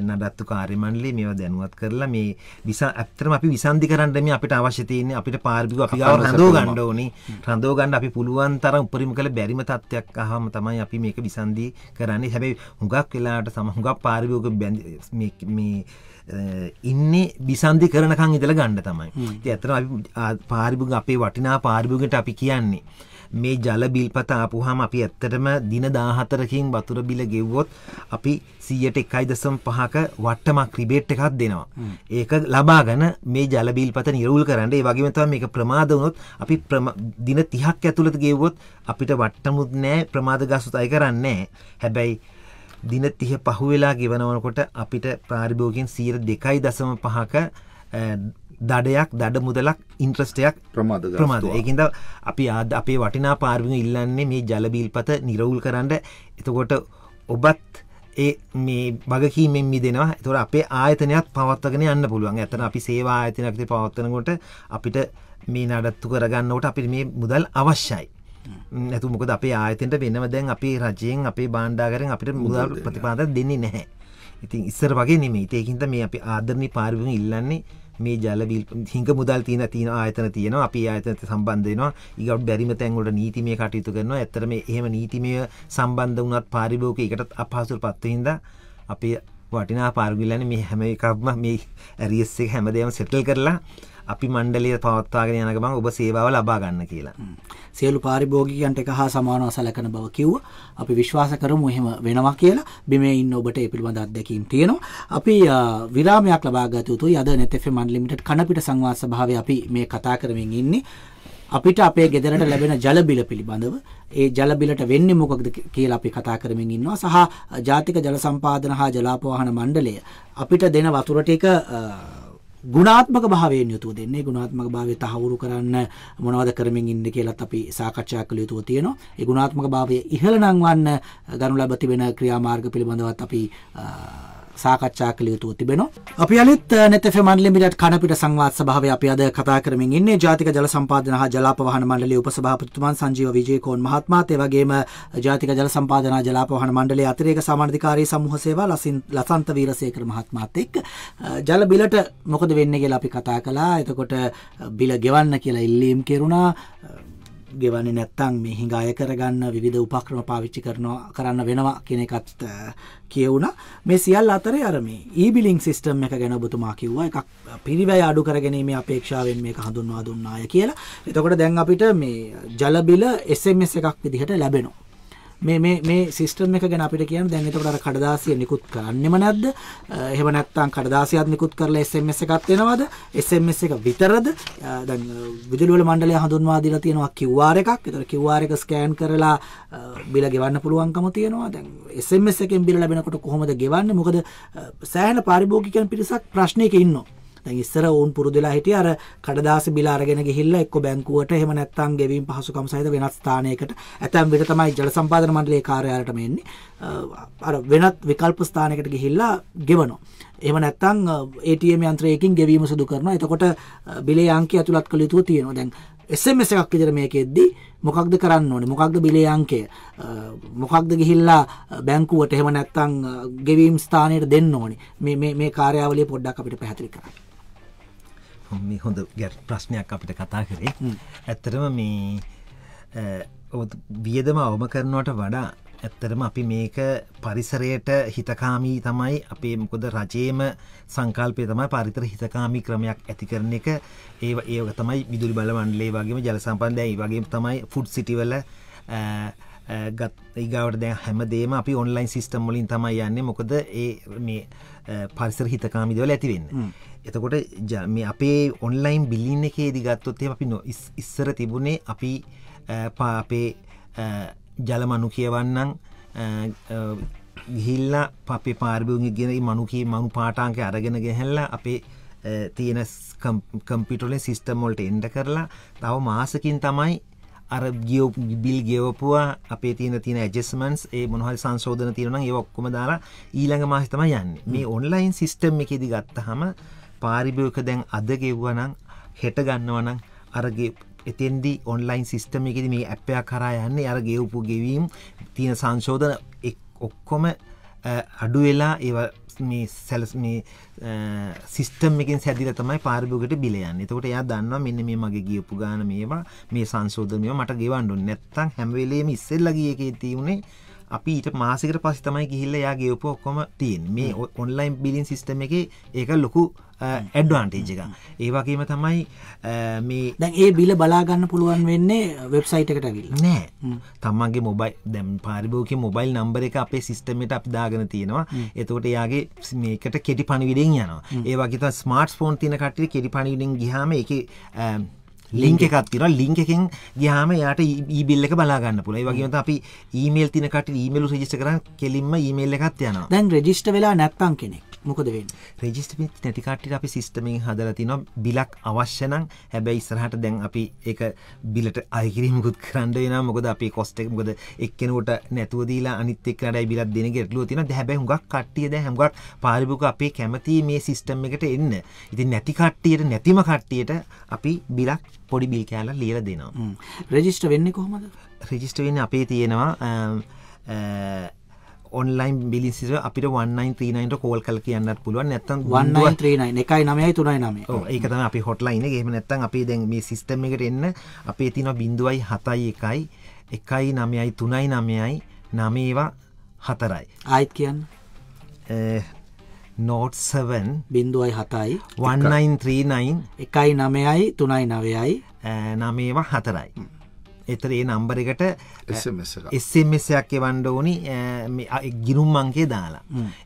නඩත්තු කාර්මන්ලේ මේවා දැනුවත් කරලා මේ විසා ඇත්තරම අපි විසන්ධි කරන්නම අපිට අවශ්‍යතයන්නේ අපිට පාර්ික අපි රඳෝ ගණ්ඩ ඕනේ රඳෝ ගණ්ඩ අපි පුළුවන් තර උපරිම කළ බැරිම තත්වයක් හම තමයි අපි මේක විසන්දී කරන්නේ හැබැයි හුඟක් වෙලාට සමහුඟක් පාරිභෝග බැඳ මේ ඉන්නේ බිසන්ධි කරනකං ඉදල ගණ්ඩ තමයි ඇතන පාරිභග අපේ වටිනා පාරිභගට අපි කියන්නේ. මේ ජල බිල්පත ආපුහම අපි ඇත්තටම දින දාහතරකින් වතුර බිල ගෙව්වොත් අපි සීයට එකයි දසම් පහක වට්ටමක් රිබේට් එකක් දෙනවා. ඒක ලබාගන මේ ජලබිල්පත නිරුල් කරන්න ඒ වගේමතම මේ ප්‍රමාද වුණොත් අපි දින තිහක් ඇතුළත ගෙව්වොත් අපිට වට්ටමුත් නෑ ප්‍රමාද ගස්සුත් අය කරන්නේ හැබැයි දින 30 පහුවෙලා ගෙවනකොට අපිට ප්‍රාරිභෝගිකෙන් 2.5ක දඩයක් දඩ මුදලක් ඉන්ට්‍රස්ටයක් ප්‍රමාද ප්‍රමාද ඒකින්ද අපි ආද අපේ වටිනා පාර්විම ඉල්ලන්නේ මේ ජලබීල්පත නිරවුල් කරන්න එතකොට ඔබත් ඒ මේ බගකීමෙන් මිදෙනවා තොර අපේ ආයතනයක් පවත්වගෙන යන්න පුළුවන් ඇතන අපි සේවා ආයතනයක්ති පවත්වනකොට අපිට මේ නඩත්තු කරගන්නවට අපිට මේ මුදල් අවශ්‍යයි නැතු මොකද අපේ ආයතෙන්ට වෙනම දැන් අපි රජයෙන් අපේ බාණ්ඩාකරෙන් අපිට මුදල් ප්‍රතිපාද දෙන්නේ නැහැ ඉතින් ඉස්සර වගේ නෙමේ ඒකින්ද මේ අපි ආදරණි පාර්විම ඉල්ලන්නේ මේ ජලබිල් හිංක මුදල් තියන තියෙන ආයතන තියෙනවා අපි ආයතනත සම්බන්ධයනවා ඉගට බැරිම තැන්ගොට නීති මේ කටයුතු කරනවා ඇතරම එහෙම නීතිමය සම්බන්ධ වනත් පාරිභෝක එකටත් අපහසුර පත්වහින්ද අපේ වටිනා පාර්ගිල්ලන මේ හැම එකක්ම මේ ඇරියස්සෙක් හැමදයම සෙටල් කරලා අපි මණ්ඩලිය පවත්වාගෙන යන ගමන් ඔබ සේවාව ලබා ගන්න කියලා. සියලු පාරිභෝගිකයන්ට එක හා සමානව සැලකන බව කිව්වා. අපි විශ්වාස කරමු එහෙම වෙනවා කියලා. බිමේ ඉන්න ඔබට ඒ පිළිබඳ අත්දැකීම් තියෙනවා. අපි විරාමයක් ලබා ගත යුතුයි. අද net FM unlimited කනපිට සංවාද සභාවේ අපි මේ කතා කරමින් ඉන්නේ. අපිට අපේ ගෙදරට ලැබෙන ජලබිල පිළිබඳව ඒ ජලබිලට වෙන්නේ මොකක්ද කියලා අපි කතා කරමින් ඉන්නවා සහ ජාතික ජල සම්පාදන හා ජලාපවාහන මණ්ඩලය අපිට දෙන වතුර ටික ගුණාත්මක භාවයෙන් යුතුව දෙන්නේ ගුණාත්මක භාවය තහවුරු කරන්න මොනවද කරමින් ඉන්න කියලත් අපි සාකච්ඡා කළ යුතුව තියෙනවා. ඒ ගුණාත්මක භාවය ඉහළ නංවන්න ගනු ලැබ තිබෙන ක්‍රියාමාර්ග පිළිබඳවත් අපි සාකච්ඡා කළ යුතුව තිබෙනවා. අපි අලත් නැතෙ මන්ලිමිට කනපිට සංවාත් සභාව අපි අද කතා කරමින් ඉන්නේ ජාතික ජල සම්පාදන හා ජලාපවහන මණ්ඩලයේ උපසභාපතිතුමන් සංජීව විජේකෝන් මහත්මයාත් ඒ වගේම ජාතික ජල සම්පාදන හා ජලාපවහන මණ්ඩලයේ අතිරේක සමානාධිකාරී සමූහ සේවා ලසන්ත වීරසේකර මහත්මයාත් එක්ක ජල බිලට මොකද වෙන්නේ කියලා අපි කතා කළා. එතකොට බිල ගෙවන්න කියලා ඉල්ලීම් කෙරුණා. ගෙවන්නේ නැත්තං මේ හිඟ අය කරගන්න විධ උපක්‍රම පාවිච්චි කරනවා කරන්න වෙනවා කෙනෙකත් කියවුණ මේ සියල් අතර අරම ඊබිලිින් සිිස්ටම් එක ගැන බතුමා කිව්වා එකක් පිරිවැය අඩු කරගැනීම අපේක්ෂාවෙන් මේ හඳුන්වා දුන්නාය කියලා එතකොට දැන් අපිට මේ ජලබිල එසම එකක් විදිහට ලැබෙනවා මේ මේ මේ සිස්ටම් එක ගැන අපිට කියන්න දැන් එතකොට අර කඩදාසිය නිකුත් කරන්නෙම නැද්ද? එහෙම නැත්නම් කඩදාසියක් නිකුත් කරලා SMS එකක් එනවද? SMS එක විතරද? දැන් විදුලි වල මණ්ඩලය හඳුන්වා දීලා තියෙනවා QR එකක්. ඒතර QR එක ස්කෑන් කරලා බිල ගෙවන්න පුළුවන්කම තියෙනවා. දැන් SMS එකෙන් බිල ලැබෙනකොට කොහොමද ගෙවන්නේ? මොකද සෑහෙන පාරිභෝගිකයන් පිරිසක් ප්‍රශ්නයක ඉන්නවා. දැන් ඉස්සර වුන් පුරුදුලා හිටිය අර කඩදාසි බිල අරගෙන ගිහිල්ලා එක්ක බැංකුවට එහෙම නැත්නම් ගෙවීම් පහසුකම් සහිත වෙනත් ස්ථානයකට ඇතැම් විට තමයි ජල සම්පාදන මණ්ඩලයේ කාර්යාලයටම එන්නේ අර වෙනත් විකල්ප ස්ථානයකට ගිහිල්ලා ගෙවනවා එහෙම නැත්නම් ATM යන්ත්‍රයකින් ගෙවීම සිදු කරනවා එතකොට බිලේ අංකය ඇතුළත් කළ යුතුව තියෙනවා දැන් SMS එකක් විතර මේකෙද්දි මොකක්ද කරන්න ඕනේ මොකක්ද බිලේ අංකය මොකක්ද ගිහිල්ලා බැංකුවට එහෙම නැත්නම් ගෙවීම් ස්ථානයට දෙන්න ඕනේ මේ මේ මේ කාර්යාවලිය පොඩ්ඩක් අපිට පැහැදිලි කරන්න මේ හොඳ ගැ ප්‍රශ්නයක් අපිට කතා කරේ ඇත්තටම මේ වියදම අවම කරනවට වඩා ඇත්තරම අපි මේක පරිසරයට හිතකාමී තමයි අපේ මොකද රජයේම සංකල්පය තමයි පරිතර හිතකාමී ක්‍රමයක් ඇති කරන එක ඒ ඒක තමයි විදුලි බලවන්ඩලේ වගේම ජලසම්පන්දයයි වගේ තමයි ෆුඩ් සිටිවල ගත් ඒගවට දැ හැමදේම අපි ඔන්ලයින් සිිස්ටම් මොලින් තමයි යන්නේ මොකද ඒ මේ පරිසර හිතකාමිදවල ඇතිවෙන්න එතකොට මේ අපේ ඔන්ලයින් බිලින්න එකේ දිගත්තොත්තේ අපි නො ඉස්සර තිබුණේ අපි පාපේ ජලමනු කියවන්නන් ගිහිල්ල පපේ පාර්භියුන්ගේ ගෙන මනුකී මනු පාටාන්ක අරගෙන ගැහැල්ල අපේ තියෙන කම්පිටොල සිිස්ටමොල්ට එන්ඩ කරලා තව මාසකින් තමයි අර ගියෝ බිල් ගෙවපුවා අපේ තියෙන තින ඇජෙස්මන්ස් ඒ මොහල් සංශෝධන තියරන ඒ ඔක්කොම දාලා ඊළඟ මාහිතම යන්න මේ ඔන්ලයින් සිිස්ටම් එකෙදි ගත්ත හම පාරිභෝගික දැන් අද ගෙව්වා නම් හෙට ගන්නවා නම් අරගේ එතෙන්දි ඔන්ලයින් සිස්ටම එකෙද මේ ඇප්පයක් කරා යන්නේ අර ගෙව්පු ගෙවීම් තියෙන සංශෝධන ඔක්කොම අඩු වෙලා ඒ මේ සැලස් මේ සිිස්ටම් එකින් සැදිල තමයි පාරිභගට බිලයන්න තකොට එයා දන්නවා මෙන්න මේ මගේ ගියපු ගාන මේවා මේ සංශෝධමය මට ගෙවන්ඩු නැත්තං හැමවෙලේම ඉස්සෙල්ලගියකේ තිවුණේ අපි ඊට මාසිකට පස් තමයි ගිහිල්ල යාගේ උප ඔක්කොම තියන් මේ ඔන්ලයින් බිලින් සිිස්ටම එක ඒක ලොකු ඇඩ්වාන්ටේජ් එක ඒවගේම තමයි මේ දැන් ඒ බිල බලාගන්න පුළුවන් වෙන්නේ වෙබ්සයිට එකටගල් නෑ තමන්ගේ මොබයි දැම් පාරිභෝක මොබයිල් නම්බර එක අපේ සිිස්ටමට අප දාගන තියෙනවා එතකොට යාගේ මේකට කෙටි පණිවිඩෙන් යනවා ඒවගේ ස්මාර්ට් ෆෝන් තින කටේ කෙටි පණිවිඩෙන් ගහම එක ලිංක එකක් තින ලිංක එකෙන් ගයාම යාට ඊබිල්ල එක බලාගන්න පුළයි වගේත අපි ඊමේල් තිනකට ඊමේලු රජිස්ට කරන කෙලින්ම ඊමේල් එකත් යන දැන් රෙජිස්ට වෙලා නැත්තන් කෙනෙක් මොකද වෙන් රෙජිස්ට නැටිකාටට අපි සිස්ටමින් හදල තින බිලක් අවශ්‍යනං හැබැයි ඉස්සරහට දැන් අපි එක බිලට අයකිරීමකුත් කරන්න වෙන මොකද අපි කොස්ටෙක් මොද එක්කෙනට නැතුවදීලා අනිත්තෙක් රඩයි බිලත් දෙන ගෙටලුව තින හැබැ හුඟක් කට්ටියද හැමගත් පාරිපුක අපේ කැමති මේ සිිස්ටම් එකට එන්න ඉති නැතිකට්ටියට නැතිම කට්ටියට අපි බිලක් පොඩි බිල් කෑල්ල ලියල දෙනවා රෙජිස්ට වෙන්න කොහොමද රෙජිස්ට වෙන්න අපේ තියෙනවා ඔන්ලයින් බිලිසිර අපිට 193නට කෝල් කල් කියන්නත් පුළුවන් නැත්තන් 193 එකයි නමයි තුනයි නම ඒකතම අපි හොට්ලයින ගේම නැත්තන් අපි දැන් මේ සිස්ටම් එකට එන්න අපේ තින බිඳුවයි හතයි එකයි එකයි නමයයි තුනයි නමයයි නමේවා හතරයි ආයිත් කියන්න නෝට් 7 බින්දුවයි හතයි 1939 එකයි නමයයි තුනයි නවයයි eh, නමේවා හතරයි. එතර ඒ නම්බර එකට එස්සමසයක් එවන්ඩ ඕනි ගිරුම් අන්ගේ දාලා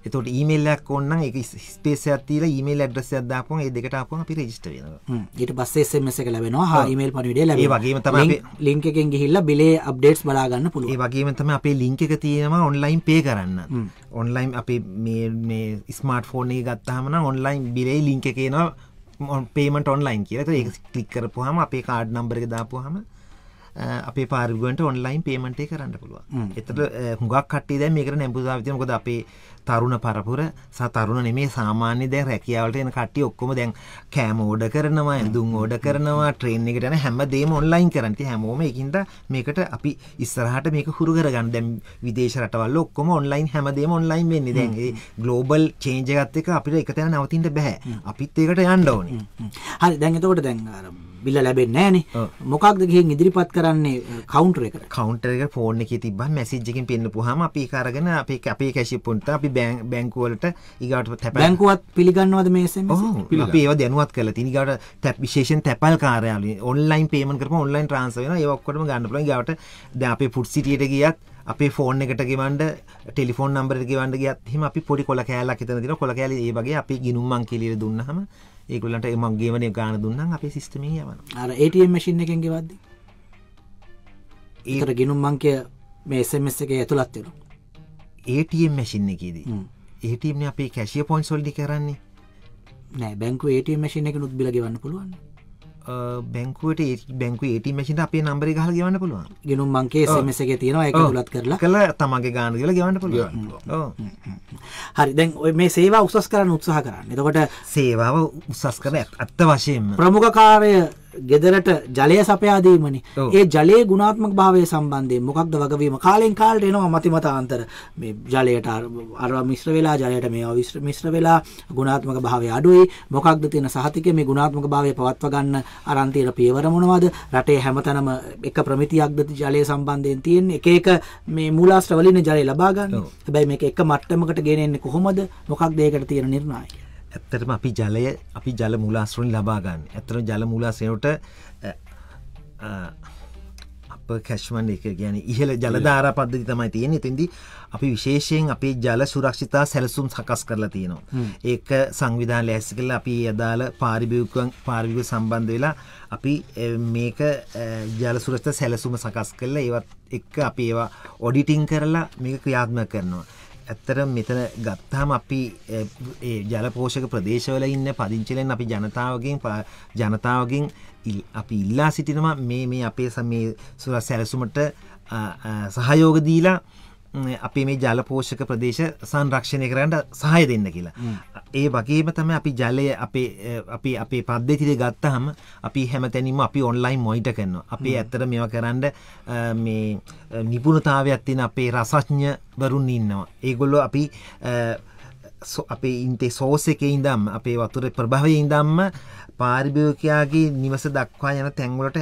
එතොට ඊමල්ලක් ඔන්න එක ස්පේසයතිල ඊමල් ඇඩ්‍රස් අදදාපුන් ඒ දෙකට අපන පි රජිස්ට වෙන ඊට පස්සේසමස ලබෙනවා හාමල් පනිවිඩේ ලබේ වගේම තම ලිංකෙන් ගිහිල්ල බිලේ අප්ඩේට්ස් බලාගන්න පුළුව වගේම තම අපේ ලිංක එක තියෙනවා ඔන්ලයින් පේ කරන්න ඔන්ලයින් අපේ මේ ස්මර්ට ෆෝර්නේ ගත්තාමන ඔන්ලයින් බිලේ ලිංක කියනවා පේමට ඔන්ලයින් කියලට ඒ කලික්කරපුහම අපේ කාඩ් නම්බරක දාපුහම අපේ පාරිගුවන්ට ඔන්ලයින් පේමටේ කරන්න පුළුව එතට හුඟක් කටේ දැ මේකර නැබුදාවිතයකොද අපේ තරුණ පරපුර සතරුණ නෙමේ සාමාන්‍ය දැ රැකියාවට එන කට්ටි ඔක්කොම දැන් කෑම ෝඩ කරනවා ඇඳුම් ෝඩ කරනවා ට්‍රේන් එකටන හැම දේ ඔන්ලයින් කරට හැමෝම එකින්ද මේකට අපි ඉස්සරහට මේක හුරු කරගන්න දැම් විදේශ රටවල් ඔක්කොම ඔන්ලයින් හැමදේ ඔන්ලයින් වෙන්න දැන්ගේ ගලෝබල් චේජගත්තක අපිට එකතැන නවතින්ට බැහැ අපිත් ඒකට යන්න ඕනි හරි දැඟතකොට දැන්ගරම් බිල්ල ලැබෙන්නේ නෑනේ මොකක්ද ගිහින් ඉදිරිපත් කරන්නේ කවුන්ටර් එකට කවුන්ටර් එක ෆෝන් එකේ තිබ්බම මැසේජ් එකකින් පෙන්නපුවාම අපි ඒක අරගෙන අපේ අපේ කැෂිප් උන්ට අපි බැංකුව වලට ඊගාට තැප බැංකුවත් පිළිගන්නවද මේ SMS අපි ඒවා දැනුවත් කරලා තියෙන ඊගාට තැප විශේෂයෙන් තැපල් කාර්යාලය ඔන්ලයින් පේමන්ට් කරපුවම ඔන්ලයින් ට්‍රාන්ස්ෆර් වෙනවා ඒ ඔක්කොටම ගන්න පුළුවන් ඊගාට දැන් අපේ ෆුඩ් සිටියට ගියත් අපේ ෆෝන් එකට ගෙවන්ඩ ටෙලිෆෝන් නම්බර ගෙවන්ඩ ගත් හිම අපි පොඩි කොල කෑලක් එතන දින කොල කෑල ඒ වගේ අපි ගිනුම්මන් කෙලිර දුන්නහම ඒගොල්ලන්ට මං ගේවනේ ගාන දුන්නම් අපේ සිස්ටමේ යවන අර ATM මැෂින් එකෙන් ගෙවද්දී ඒකට ගිනුම් මංකය මේ එසමස් එක ඇතුළත්වෙන ඒටම් මැසින්න එකේදී ඒටම්න අපේ කැසිය පොයින් සොල්ඩි කරන්නේ නෑ බැංකු ඒට මැසින එක නුත් බිලගවන්න පුළුවන් බැංකුවට බැංකු ඒට මචිට අපේ නම්බර හල ගවන්න පුළුවන් ගෙනුම් මංගේ සමසක තියෙනවා එක ලත් කරලා කළ තමගේ ගාන කියල ගවන්න පුළුවන් හරි දැන් ඔය මේ සේවා උසස් කරන්න උත්සාහ කරන්න එතකොට සේවාව උසස් කර ඇත්ත වශයෙන් ප්‍රමුඛකාරය ගෙදරට ජලය සපයාදීමනි ඒ ජලයේ ගුණාත්මක භාවය සම්බන්ධයෙන් මොකක්ද වගවීම කාලෙන් කාලට එනවා මතිමතාන්තර මේ ජලයට අර මිශ්‍ර වෙලා ජලයට මේ අවිශ්‍ර මිශ්‍ර වෙලා ගුණාත්මක භාවය අඩුයි මොකක්ද තියෙන සහතිකය මේ ගුණාත්මක භාවය පවත්වා ගන්න අරන් තියෙන පියවර මොනවද රටේ හැමතැනම එක ප්‍රමිතියක්ද ජලය සම්බන්ධයෙන් තියෙන්නේ එක එක මේ මූලාශ්‍රවලින් ජලය ලබා ගන්න හැබැයි මේක එක මට්ටමකට ගෙන එන්නේ කොහොමද මොකක්ද ඒකට තියෙන නිර්ණායකය ඇත්තටම අපි ජලය අපි ජල මුලාස්රුන් ලබාගන්න ඇතර ජල මුලාසයට අප කැශ්මන් එක ගැන ඉහල ජලධාර පද්ධති තමයි තියෙන තින්දි අපි විශේෂයෙන් අපේ ජල සුරක්ෂිතා සැලසුම් සකස් කරලා තියෙනවා ඒක සංවිධාන ලෑසි කල අපි අදාළ පාරිභියකන් පාරිවික සම්බන්ධ වෙලා අපි මේක ජලසුරෂ්ට සැලසුම සකස් කරලා ඒවත් එක් අපි ඒවා ඔඩිටිං කරලා මේක ක්‍රියාත්ම කරනවා ඇත්තර මෙතන ගත්තාම අපි ජලපෝෂක ප්‍රදේශවල ඉන්න පදිංචිලෙන් අපි ජනතාවගෙන් ජනතාවගෙන් අපි ඉල්ලා සිටිනවා මේ මේ අපේ සමේ සුර සැලසුමට සහයෝග දීලා අපේ මේ ජලපෝෂක ප්‍රදේශ සංරක්ෂණය කරන්නට සහය දෙන්න කියලා. ඒ වගේම තම අපි ජලය අපේ අපි අපේ පද්ධතිර ගත්තහම අපි හැමතැනීම අපි ඔන්ලයින් මොයිට කරනවා. අපේ ඇත්තර මෙව කරන්න මේ නිපුණතාවයක් තින අපේ රසඥවරුන් ඉන්නවා. ඒගොල්ලො අපි අපේ ඉන්තේ සෝස එක ඉඳම් අපේ වතුර ප්‍රභාවය ඉඳම්ම පාරිභයෝකයාගේ නිවස දක්වා යන තැංගලට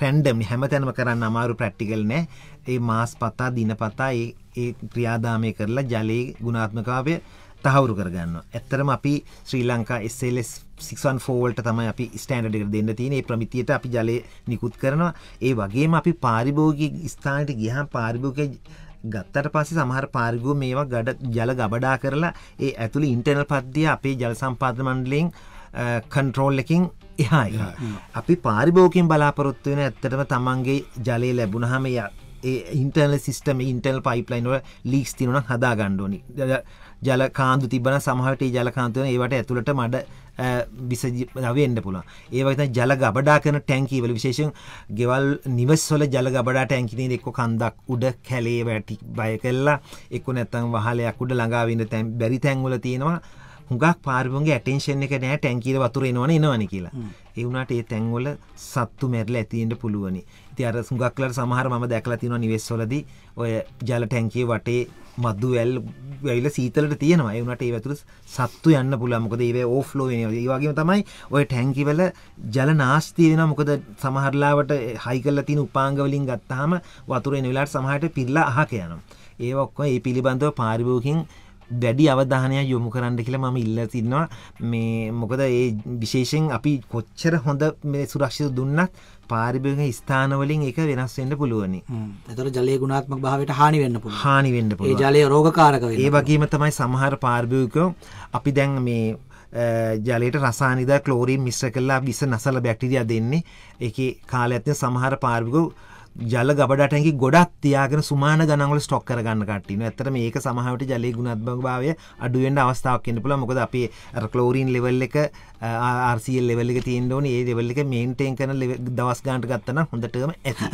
රැන්ඩම් හැම තැනම කරන්න අමාරු ප්‍රට්ටිකල් නෑ ඒ මාස් පතා දින පතා ඒ ක්‍රියාදාමය කරලා ජලයේ ගුණාත්මකාවය තහවුරු කරගන්න ඇත්තරම අපි ශ්‍රී ලංකා SLS සික්න් ෆෝල්ට තමයි අපි ස්ටන්ඩඩ දෙන්න තියනේ ප්‍රමිතියට අපි ජලය නිකුත් කරනවා ඒ වගේම අපි පාරිභෝගික ස්ථානයට ගිහම් පාරිභෝග ගත්තට පස්සේ සමහර පාරිගෝ මේවා ගඩ ජල ගබඩා කරලා ඒ ඇතුළි ඉන්ටර්නල් පද්ධිය අපේ ජල සම්පාධ මණ්ඩලෙන් කන්ට්‍රෝල්ලකින් එහායි අපි පාරිභෝකින් බලාපොරොත්තු වෙන ඇත්තටම තමන්ගේ ජලය ලැබුණහම ඉන්ටර්නල් සිිටම ඉන්ටල් පයිප්ලයින්ව ලික්ස් තිනක් හදා ගණ්ඩෝනි ජල කාන්දු තිබන සමහට ජලකාන්තුවන ඒවට ඇතුළට මඩ විසවෙන්න පුළුවන් ඒවත ජල ගබඩා කරන ටැන්කීවල විශේෂෙන් ගෙවල් නිවස්සොල ජල ගබඩා ටැන්කිනේ එක්ක කන්දක් උඩ කැලේ වැටි බය කල්ලා එක්ක නැත්තම් වහලයක් උඩ ළඟාවන්න තැන් බැරි තැන්වල තියෙනවා හුඟක් පාර්ගගේ ඇටේෂන් එක නෑ ටැන්කීර වතුර එනවන එනවන කියලා ඒ වුණාට ඒ තැන්වල සත්තු මැරලා ඇතිෙන්න පුළුවනි. ඉතින් අර සුඟක්ලට සමහර මම දැකලා තියෙනවා නිවෙස්වලදී ඔය ජල ටැංකියේ වටේ මද්දු වැල් වැවිලා සීතලට තියෙනවා. ඒ වුණාට ඒ වතුර සත්තු යන්න පුළුවන්. මොකද ඒවේ ඕෆ්ලෝ වෙනවා. ඒ වගේම තමයි ඔය ටැංකි වල ජල නාස්ති වෙනවා. මොකද සමහර ලාවට හයි කරලා තියෙන උපාංග වලින් ගත්තාම වතුර එන වෙලාවට සමහරට පිරලා අහක යනවා. ඒ ඔක්කොම මේ පිළිබඳව පාරිභෝගිකින් දැඩි අවධානය යොමු කරන්න කියලා මම ඉල්ල තින්නවා මේ මොකද ඒ විශේෂෙන් අපි කොච්චර හොඳ මේ සුරක්ෂිත දුන්නත් පාරිභයක ස්ථානවලින් එක වෙනස්වෙන්ට පුළුවනි තර ජලය ගුණාත්ම භාවට හානි වෙන්න හානි වෙන්න ජලය රෝගකාරක ඒ වගේම තමයි සමහර පාර්භයකෝ අපි දැන් මේ ජලට රසානිද කලෝරීම් මිශ්‍ර කල්ලා විස නසල බැක්ටිරිය දෙන්නේ එක කාලඇත්න සමහර පාර්භිකු ජල ගබඩටැකි ගොඩක් තියාගෙන සුමාන ගනවල ස්ටොක් කරගන්න කටන ඇතර මේක සමහට ජලය ගුණත්භ භාවය අඩුවෙන්ට අවස්ථාවක් කියන්න පුළ මොකද අපේ කලෝරීන් ලෙවල් එක ආර්සිල් ලෙවල්ලි තියන්ඩෝන ඒ දෙවල්ලික මේන්ටෙන් කන දවස් ගාන්ට ගත්තන හොඳටම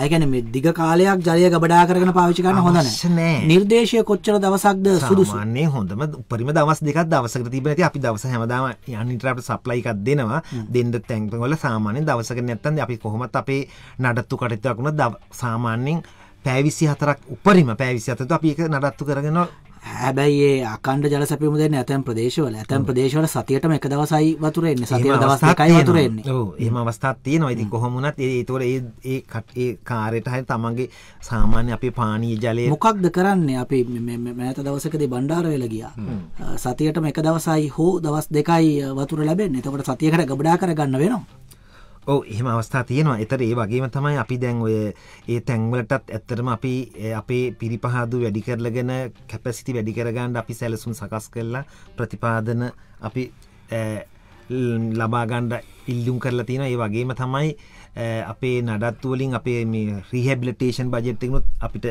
ඇකන දිග කාලයක් ජලය ගබඩා කරන පාවිචිකන්න හොඳ නෑ නිර්දේශය කොච්චර දවසක්ද සුදුසන්නේ හොඳම උපරිම දවස් දෙකක් දවසක තිබ ඇති අපි දවස හැමදාම යනිටරට සප්ලයිකක් දෙනවා දෙන්න තැන්පවල සාමානය දවසක නැත්තන් අපි කොහොමත් අපේ නඩත්තු කටත්තකුණ ද සාමාන්‍යෙන් පැවිසි හතරක් උපරිම පැවිසි අතතු අපි එක නඩත්තු කරගෙන හැබැයි ඒ අකණ්ඩ ජල සැපිම දෙන්න ඇතැම් ප්‍රදේශවල ඇතැම් ප්‍රදේශවල සතියටම එක දවසයි වතුරෙන්නේ සතිය දවස්කයි වතුරෙන්නේ එම අවස්ථත් තිය නොයිති කොහොමුණත් ඒතුවල ඒ කටේ කාරයට හරි තමන්ගේ සාමාන්‍ය අපි පානී ජලය මොකක්ද කරන්නේ අපි මෑත දවසකද බණ්ඩාර වෙල ගියා සතියටම එක දවසයි හෝ දවස් දෙකයි වතුර ලැබෙන් එතකොට සතියකට ගබඩා කරගන්න වෙනවා ඔව එහෙම අවස්ථා තියෙනවා එතර ඒ වගේම තමයි අපි දැන් ඔය ඒ තැන්වලටත් ඇත්තරම අපි අපේ පිරිපහාදු වැඩි කරලගෙන කැපැසිටි වැඩි කරගන්න අපි සැලසුම් සකස් කරලා ප්‍රතිපාදන අපි ලබාගණ්ඩ ඉල්ලුම් කරලා තියෙන ඒ වගේම තමයි අපේ නඩත්තුවලින් අපේ මේ රිහැබිලටේෂන් බජෙට්ටකුත් අපිට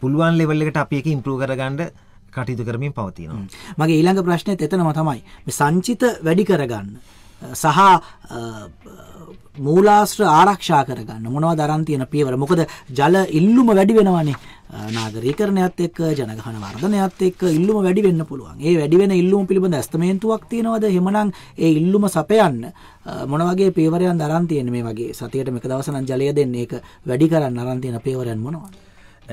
පුළුවන් ලෙවල්ලකට අපි එක ඉම්පරූ කරගන්නඩ කටයුතු කරමින් පවතිනවා මගේ ඊළඟ ප්‍රශ්නය එතනම තමයි සංචිත වැඩි කරගන්න සහ මූලාශ්‍ර ආරක්ෂා කරගන්න මොනවා දරන් තියෙන පියවර මොකද ජල ඉල්ලුම වැඩි වෙනවනේ නාගරීකරණයත් එක්ක ජනගහන වර්ධනයත් එක්ක ඉල්ලුම වැඩි වෙන්න පුළුවන්. ඒ වැඩි වෙන ඉල්ලුම පිළිබඳ ඇස්තමේන්තුවක් තියෙනවද? එහෙමනම් ඒ ඉල්ලුම සපයන්න මොන වගේ පේවරයන් දරන් තියෙන්නේ මේ වගේ සතියට මේක දවස නම් ජලය දෙන්න ඒක වැඩි කරන්න අරන් තියෙන පේවරයන් මොනවද?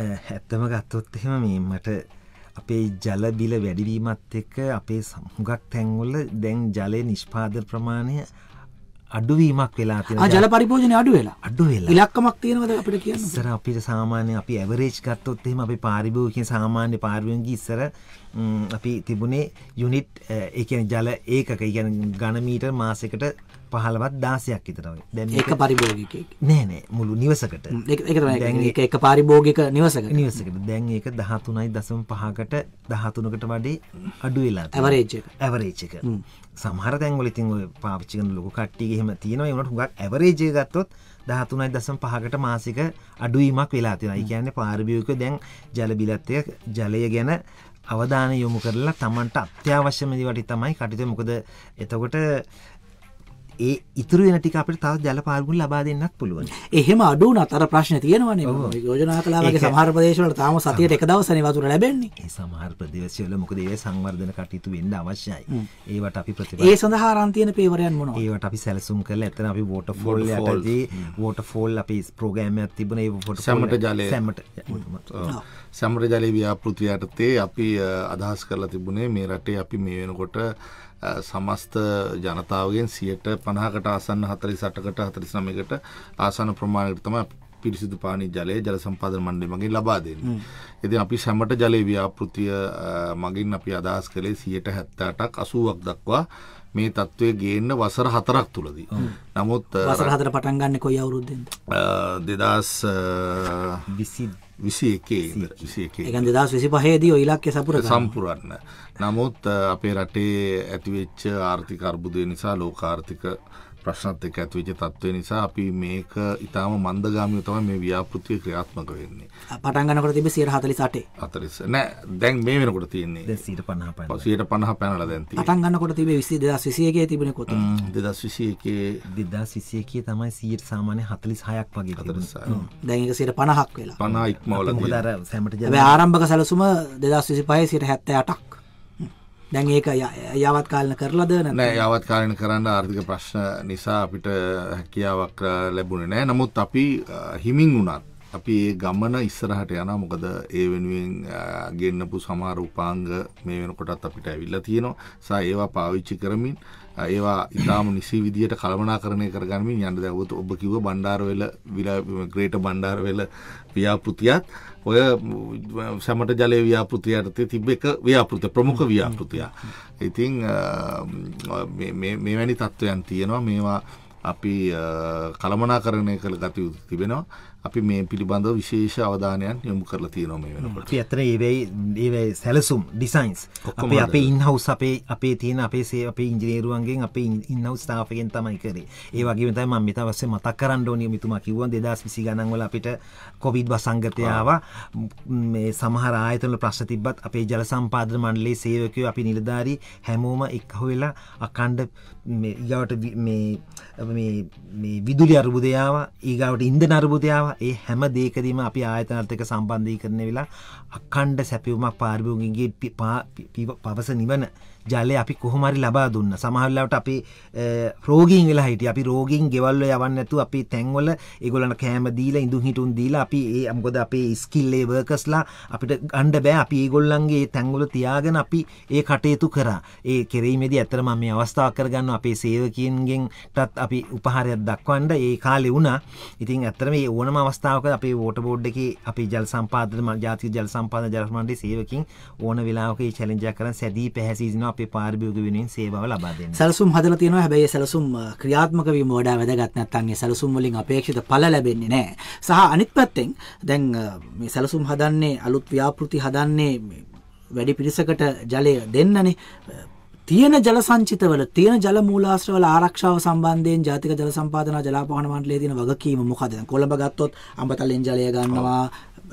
ඇත්තම ගත්තොත් එහෙම මේ මට අපේ ජල බිල වැඩිවීමත් එක්ක අපේ සමුගක් තැන්වල දැන් ජලය නිෂ්පාදන ප්‍රමාණය අඩුවීමක් වෙලා තියෙනවා. ජල පරිභෝජනය අඩු වෙලා. අඩු වෙලා. ඉලක්කමක් තියෙනවද අපිට කියන්න? ඉස්සර අපිට සාමාන්‍ය අපි ඇවරේජ් ගත්තොත් එහෙම අපි පාරිභෝගිකයන් සාමාන්‍ය පාරිභෝගිකයන් ඉස්සර අපි තිබුණේ යුනිට් ඒ කියන්නේ ජල ඒකක, ඒ කියන්නේ ඝන මීටර් මාසයකට පහලවත් දාසයක් ඉතරයි දැන් එක පරිභෝගික නෑනෑ මුළු නිවසකට එක පරිභෝගික නිවසක නිවසකට දැන් ඒක දහතුනයි දසම පහකට දහතුනකට වඩේ අඩු වෙලා ඇවරේච්ච ඇවරේච්චක සමහර තැන්ගලඉතින් පාච්චිකන ලොක කට්ටිගහෙම තියෙනවා වනට හුඟක් ඇවරේජය ගත්තොත් දහතුනයි දසම් පහකට මාසික අඩුවීමක් වෙලා තියෙන කියන්නේ පාර්භියක දැන් ජලබිලත්වය ජලය ගැන අවධාන යොමු කරලා තමන්ට අත්‍යවශ්‍යමදි වටි තමයි කටිත මොකද එතකොට ඒ ඉතුරු වෙන ටික අපිට තවත් ජල පාරගුණ ලබා දෙන්නත් පුළුවන්. එහෙම අඩු වුණත් අර ප්‍රශ්නේ තියෙනවනේ. යෝජනා කළා වගේ සමහර ප්‍රදේශවල තාම සතියට එක දවසනේ වතුර ලැබෙන්නේ. ඒ සමහර ප්‍රදේශවල මොකද ඒ සංවර්ධන කටයුතු වෙන්න අවශ්‍යයි. ඒවට අපි ප්‍රතිපල ඒ සඳහා අරන් තියෙන පේවරයන් මොනවද? ඒවට අපි සැලසුම් කරලා එතන අපි වෝටර්ෆෝල් යටදී වෝටර්ෆෝල් අපි ප්‍රෝග්‍රෑම් එකක් තිබුණා ඒ වෝටර්ෆෝල් සැමට ජලය සැමට සැමට ජලය ව්‍යාපෘතියට තේ අපි අදහස් කරලා තිබුණේ මේ රටේ අපි මේ වෙනකොට සමස්ත ජනතාවගෙන් සියට පණහකට ආසන්න හතරි සටකට හතරි සමයකට ආසන ප්‍රමාණයට තම පිරිසිදු පානි ජලය ජල සම්පාදන මණ්ඩලය මගින් ලබා දෙන්නේ. ඉතින් අපි සැමට ජලයේ ව්‍යාපෘතිය මගින් අපි අදහස් කළේ 178ක් 80ක් දක්වා මේ තත්ත්වය ගේන්න වසර හතරක් තුලදී. නමුත් වසර හතර පටන් ගන්න කොයි අවුරුද්දෙන්ද? 2020 විසි එකේ විසි එකේ. ඒ කියන්නේ 2025 දී ඔය ඉලක්කය සපුරගන්න. සම්පූර්ණ. නමුත් අපේ රටේ ඇතිවෙච්ච ආර්ථික අර්බුදය නිසා ලෝකාර්ථික ප්‍රශ්නත් එක ඇතිවෙච්ච තත්ත්වය නිසා අපි මේක ඉතාම මන්දගාමිය තමයි මේ ව්‍යාපෘතිය ක්‍රියාත්මක වෙන්නේ. පටන් ගන්නකොට තිබ්බේ 148. 40. නෑ දැන් මේ වෙනකොට තියෙන්නේ 150 පැනලා. 150 පැනලා දැන් තියෙන්නේ. පටන් ගන්නකොට තිබ්බේ 2021 ගේ තිබුණේ කොතන? 2021 2021 තමයි 100 සාමාන්‍ය 46ක් වගේ තිබුණේ. දැන් ඒක 150ක් වෙලා. 50 ඉක්මවලා තියෙනවා. මොකද අර සැමට ආරම්භක සැලසුම 2025 78ක්. දැන් ඒක යවත් කාලන කරලද නෑ යවත් කාලන කරන්න ආර්ථික ප්‍රශ්න නිසා අපිට හැකියාවක් ලැබුණ නෑ නමුත් අපි හිමින් වුණත් අපි ඒ ගමන ඉස්සරහට යන මොකද ඒ වෙනුවෙන් ගෙන්න්නපු සමාර උපාංග මේ වෙනකොටත් අපිට ඇවිල්ල තියෙනවා සා ඒවා පාවිච්චි කරමින් ඒවා ඉතාම නිසි විදිහට කළමනා කරණය කරගමින් යන්න දැවතු ඔබ කිව බණ්ඩාරවෙල විලා ග්‍රේට බණ්ඩාරවෙල ව්‍යාපෘතියත් ඔය සැමට ජලය ව්‍යාපෘතිය යටතේ තිබ එක ව්‍යාපෘත ප්‍රමුඛ ව්‍යාපෘතියා. ඉතිං මෙවැනි තත්ත්වයන් තියෙනවා මේවා අපි කළමනා කරණය කළ ගතයුතු තිබෙනවා අපි මේ පිළිබඳව විශේෂ අවධානයන් යොමු කරලා තියෙනවා මේ වෙනකොට. ඇත්තට ඒවයි ඒ සැලසුම් ඩිසයින්ස් අපි අපේ ඉන්හවුස් අපේ අපේ තියෙන අපේ සේ අපේ ඉංජිනේරුවන්ගෙන් අපේ ඉන්හවුස් ස්ටාෆ් එකෙන් තමයි කරේ. ඒ වගේම තමයි මම මෙතන අවශ්‍ය මතක් කරන්න ඕනේ මෙතුමා කිව්වා 2020 ගණන් වල අපිට කොවිඩ් වසංගතය ආවා. මේ සමහර ආයතන වල ප්‍රශ්න තිබ්බත් අපේ ජල සම්පාදන මණ්ඩලයේ සේවකයෝ අපි නිලධාරී හැමෝම එක්හු වෙලා අකණ්ඩ ඊගාවට මේ විදුලි අරුබුදයාව ඊගාවට ඉන්ධන අරුබුදයාව තියෙනවා ඒ හැම දේකදීම අපි ආයතනර්ථක සම්බන්ධී කරන වෙලා අකණ්ඩ සැපිවුමක් පාර්භයෝගින්ගේ පවස නිවන ජලය අපි කොහොමරි ලබා දුන්න සමහල්ලවට අපි රෝගීන් වෙලා හිට අපි රෝගීන් ගෙවල්ල යවන්නඇතු අපි තැන්වල ඒගොලන කෑම දීලා ඉඳු හිටුන් දීලා අපි ඒ අම්ගොද අපේ ස්කිල්ලේ වර්කස්ලා අපිට ගණ්ඩ බෑ අපි ඒගොල්ලන්ගේ තැන්ගොල තියාගෙන අපි ඒ කටයුතු කරා ඒ කෙරීමේද ඇතර ම මේ අවස්ථාව කරගන්න අපේ සේවකයන්ගෙන් ටත් අපි උපහරයක් දක්වන්ඩ ඒ කාලෙ වුණා ඉතින් ඇතරම මේ ඕනම අවස්ථාවක අපේ ෝට බෝඩ් එක අපි ජල් සම්පාදන ජාති ජල් සම්පාද ජරස්මන්ඩි සේවකින් ඕන වෙලාක චලෙන්ජ කර සැදී පැහැසිසින අප අපේ පාර්භියෝග වෙනුවෙන් සේවාව ලබා දෙන්න. සැලසුම් හදලා තියෙනවා. හැබැයි ඒ සැලසුම් ක්‍රියාත්මක වීම වඩා වැදගත් නැත්නම් ඒ සැලසුම් වලින් අපේක්ෂිත ඵල ලැබෙන්නේ නැහැ. සහ අනිත් පැත්තෙන් දැන් මේ සැලසුම් හදන්නේ අලුත් ව්‍යාපෘති හදන්නේ වැඩි පිරිසකට ජලය දෙන්නනේ තියෙන ජල සංචිතවල තියෙන ජල මූලාශ්‍රවල ආරක්ෂාව සම්බන්ධයෙන් ජාතික ජල සම්පාදන ජලාපහන මණ්ඩලයේ තියෙන වගකීම මොකද? කොළඹ ගත්තොත් අඹතලෙන් ජලය ගන්නවා,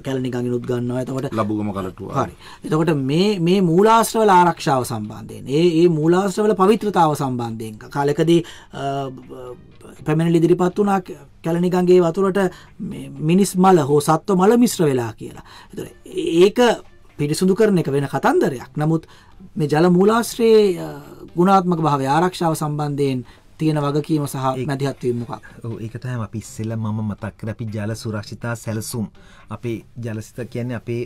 කැලණිකංගිනුත් ගන්නවා. එතකොට ලබුගම කලටුව. හරි. එතකොට මේ මේ මූලාශ්‍රවල ආරක්ෂාව සම්බන්ධයෙන්, ඒ ඒ මූලාශ්‍රවල පවිත්‍රතාව සම්බන්ධයෙන් කාලකදී පැමිණිලි ඉදිරිපත් වුණා කැලණිකංගේ වතුරට මිනිස් මල හෝ සත්ව මල මිශ්‍ර වෙලා කියලා. එතකොට ඒක පිරිසුදු කරන එක වෙන කතන්දරයක්. නමුත් මේ ජල මූලාශ්‍රයේ ගුණාත්මක භාවය ආරක්ෂාව සම්බන්ධයෙන් තියෙන වගකීම සහ මැදිහත්වීම මොකක් ඒක තමයි අපි ඉස්සෙල්ලා මම මතක් කරේ අපි ජල සුරක්ෂිතා සැලසුම් අපේ ජලසිත කියන්නේ අපේ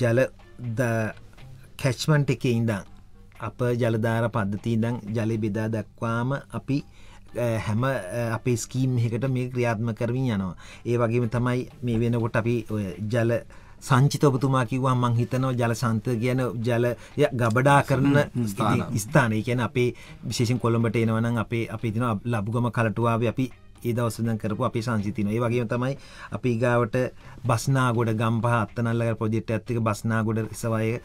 ජල කැච්මන්ට් එකේ ඉඳන් අප ජලධාර පද්ධති ඉඳන් ජලය බෙදා දක්වාම අපි හැම අපේ ස්කීම් එකට මේ ක්‍රියාත්ම කරමින් යනවා ඒ වගේම තමයි මේ වෙනකොට අපි ජල සංචිත ඔබතුමා කිව්වා මං හිතනවා ජලසන්ත කියන ජල ගබඩා කරන ස්ථානය කියන අපේ විශේෂෙන් කොළඹට එනවනම් අපේ අපේ තින ලබුගම කලටුවාව අපි ඒ දවසදන් කරපු අපි සංසිතින ඒ වගේ තමයි අපි ගාවට බස්නාගොඩ ගම්පහ අත්තනල්ල පොජෙට් ඇත්තක බස්නාගොඩ සවය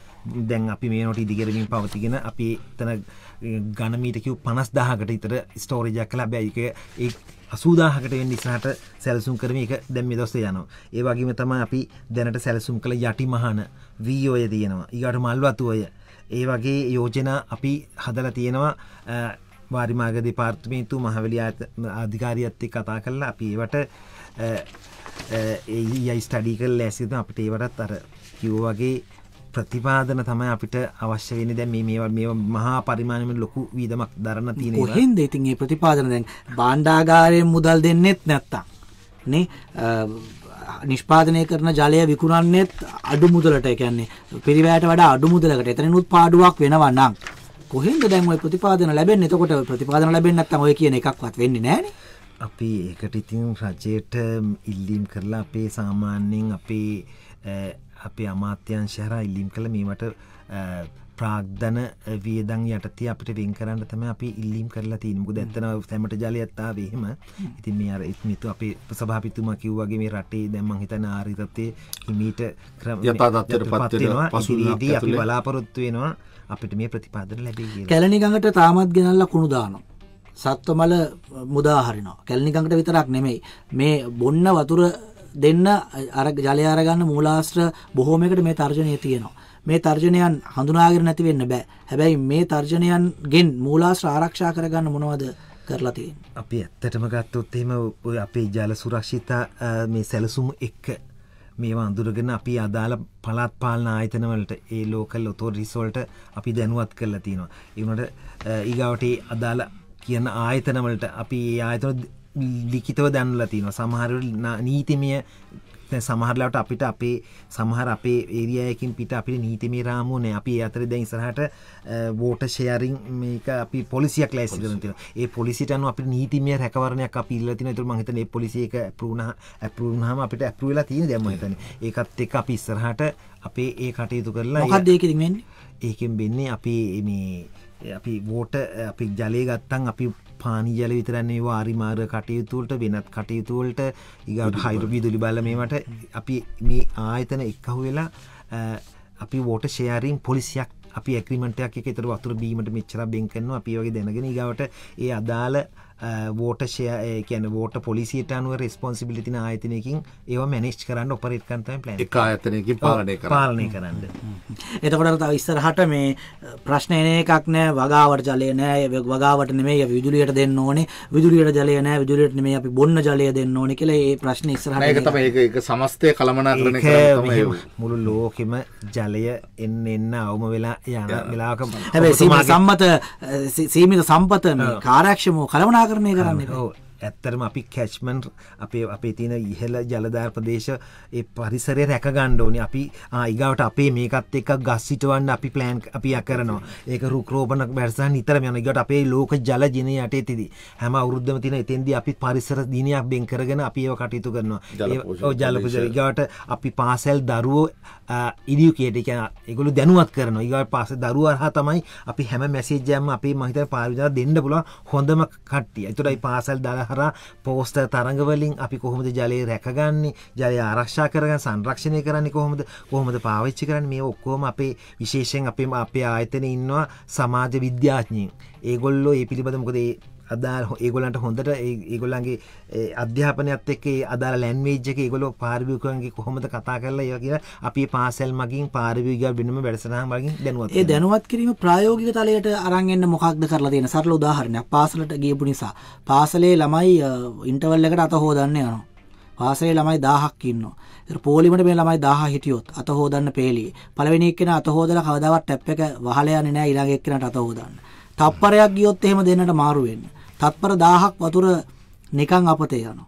දැන් අපි මේ නොට ඉදිකරමින් පවතිගෙන අපි තන ගනමීටකව් පනස් දාහකට ඉතර ස්ටෝරජක් කලා බැයික ඒ අසූදාහකට වෙන් නිසාට සැලසුම් කරම එක දැම්මි දොස්සේ යනවා ඒ වගේම තම අපි දැනට සැලසුම් කළ යටි මහන වීෝය තියෙනවා ඉගට මල්වතුවය ඒ වගේ යෝජනා අපි හදල තියෙනවා වාරිමාගද පාර්ත්මේතු මහවලි අධිකාරියත්ති කතා කරලා අපි ඒවට ඒ යයි ස්ටඩි කල් ලෑසිද අපට ඒවටත් අර කිව්වාගේ ප්‍රතිපාදන තමයි අපිට අවශ්‍ය වෙන දැ මේ මේවා මේ මහා පරිමාණම ලොකු වීදමක් දරන්න තියෙන කොහෙන් දෙතින් ඒ ප්‍රතිපාදන දැන් බාණ්ඩාගාරයෙන් මුදල් දෙන්නෙත් නැත්තා නේ නිෂ්පාදනය කරන ජලය විකුණන්නෙත් අඩු මුදලට එකන්නේ පිරිවැට වඩ අඩු මුදලකට එතනනුත් පාඩුවක් වෙනවන්නම් කොහෙන්ද දැන් ඔය ප්‍රතිපාදන ලැබෙන්නේ එතකොට ප්‍රතිපාදන ලැබෙන්නේ නැත්නම් ඔය කියන එකක්වත් වෙන්නේ නැහනේ අපි ඒකට ඉතින් රජයට ඉල්ලීම් කරලා අපේ සාමාන්‍යයෙන් අපේ අපේ අමාත්‍යයන් ශහරා ඉල්ලිම් කළ මේමට ප්‍රාග්ධන වියදං යටති අපට වෙන් කරන්න තම අපි ඉල්ලිම් කරලා තිීන්මුකු දැත්තන තැමට ජලයත්තා වේහෙම ඉතින් මේ අර ඉත්මිතු අපි සභාපිතුම කිව්වගේ මේ රටේ දැම්මන් හිතන ආරිතත්තය හිමීට ක්‍රම යතාතත්වයට පත්වෙනවා පසුදී අපි බලාපොරොත්තුවෙනවා අපිට මේ ප්‍රතිපාදන ලැබේ කැලනිගඟට තාමත් ගෙනල්ල කුණු දානවා සත්ව මල මුදාහරිනවා කැල්නිකඟට විතරක් නෙමෙයි මේ බොන්න වතුර දෙන්න අර ජලය අරගන්න මූලාශ්‍ර බොහෝමයකට මේ තර්ජනය තියෙනවා. මේ තර්ජනයන් හඳුනාගෙන නැති වෙන්න බෑ. හැබැයි මේ තර්ජනයන් ගෙන් මූලාශ්‍ර ආරක්ෂා කරගන්න මොනවද කරලා තියෙන්නේ? අපි ඇත්තටම ගත්තොත් එහෙම ඔය අපේ ජල සුරක්ෂිතා මේ සැලසුම් එක්ක මේවා අඳුරගෙන අපි අදාළ පළාත් පාලන ආයතනවලට ඒ ලෝකල් ඔතෝරිටිස් වලට අපි දැනුවත් කරලා තියෙනවා. ඒ උනට ඊගාවට අදාළ කියන ආයතනවලට අපි ඒ ආයතන ලිකිතව දැනුල තියෙන සමහර නීතිමය සමහරලාට අපිට අපේ සමහර අපේ ඒරියයකින් පිට අපි නීතිමේ රාමුවන අපි අතර දැන් සහට වෝට ෂයරිං මේක අපි පොලිසියක් ලෑසි කරතින ඒ පොලිසිටන අප නීතිමය රැකවරණයක් අපිල්ල තින තුර මහිතන පොලිසික පරුණ ඇපරුණහම අපිට ඇපරුවෙලා තියෙන දැම හිතන ඒකත් එක අපි ඉස්සරහට අපේ ඒ කටයුතු කරලා හදයකිරෙන් ඒකෙන් බෙන්නේ අපි මේ අපි වෝට අපි ජලය ගත්තන් අපි පානි ජල විතරන්නේ වාරිමාර කටයුතුවලට වෙනත් කටයුතුවලට ඉගට හයිරුබි දුලි බල මේමට අපි මේ ආයතන එක්කහු වෙලා අපි වෝට ෂේරීම් පොලිසියක් අපි ඇක්‍රමටයක් එකතර වතුර බීමට මෙච්චර බෙන්කන්නවා අපි වගේ දෙනගෙන ගවට ඒ අදාළ වෝට ෂය කියන වෝට පොලිසිට අනුව රෙස්පොන්සිබිලිතින ආයතනයකින් ඒව මැනිස්් කරන්න ඔපරිට කන්තයි පලන් එක අතනකින් පාලනය පාලනය කරන්න එතකොට තව ඉස්සරහට මේ ප්‍රශ්නයන එකක් නෑ වගාවට ජලය නෑ වගාවට නෙමේ විදුලියට දෙන්න ඕනේ විදුලියට ජලය නෑ විදුලියට නේ අපි බොන්න ජලය දෙන්න ඕන කියලා ඒ ප්‍රශ්න ඉස්සරහට ඒක සමස්තය කළමනා කරන මුළු ලෝකෙම ජලය එන්න එන්න අවම වෙලා යන වෙලාකම හැබැයි සම්මත සීමිත සම්පත කාරක්ෂමෝ කළමනාක 사그라메가라메가 ඇත්තරම අපි කැච්මන් අපේ අපේ තියෙන ඉහල ජලධාර ප්‍රදේශ පරිසරය රැක ගණ්ඩෝනි අපි ආයිගාවට අපේ මේකත් එක ගස්සිටවන්න අපි ප්ලෑන්් අපි අකරනවා ඒක රුක්‍රෝපණ වැරසන් නිතර යන ගට අපේ ලෝක ජල ජනය යටේ තිදි හැම අවුද්ධම තින එතන්දි අපි පරිසර දිනයක් බෙන් කරගෙන අපිව කටයුතු කරනවා ජලපජරිගාවට අපි පාසැල් දරුවෝ ඉදිිය කියටක එකගොලු දැනුවත් කරන ඉගට පාස දරුවහා තමයි අපි හැම මැසේ ජෑම අපේ මහිත පාරිජා දෙන්න පුල හොඳම කට්ටිය තුරයි පාසල් දලහ හර පෝස්ට තරඟවලින් අපි කොහොමද ජලයේ රැකගන්නේ ජලය ආරක්ෂා කරග සංරක්ෂණය කරන්නේ කොහොමද කොහොමද පාවිච්චි කරන්න මේ ඔක්කෝම අපේ විශේෂෙන් අපේම අපේ ආයතන ඉන්නවා සමාජ විද්‍යාඥයෙන් ඒගොල්ලෝ ඒ පිළිබඳ මොකදේ අදාල් ඒගොලන්ට හොඳට ඒගොල්ලන්ගේ අධ්‍යාපනයක්ත් එක්කේ අදාර ලැන්වේජ්ජක ඒගොල පාර්විකන්ගේ කොහොමද කතා කරලා ය කිය අපි පාසැල් මගින් පාර්විග බිනම වැඩසනා මගින් දැනුවත් ඒ දැනුවත් කිරීම ප්‍රයෝගික තලයට අරන්ගන්න මොකක්ද කරලා තියෙන සරල උදාහරණයක් පාසලට ගියපු නිසා පාසලේ ළමයි ඉන්ටවල්ලකට අත හෝදන්න යනවා පාසේ ළමයි දාහක්කින්න පෝලිමට මේ ළමයි දාහ හිටියොත් අතහෝදන්න පේලි පලවෙනික්ෙන අතහෝදල කවදාවත් ටැප් එක වහලයන නෑ ඉරගෙක්කෙනට අතහෝදන්න තප්පරයක් ගියොත් එහෙම දෙන්නට මාරුවෙන්න්න තත්පර දාහක් වතුර නිකං අපතේ යනවා.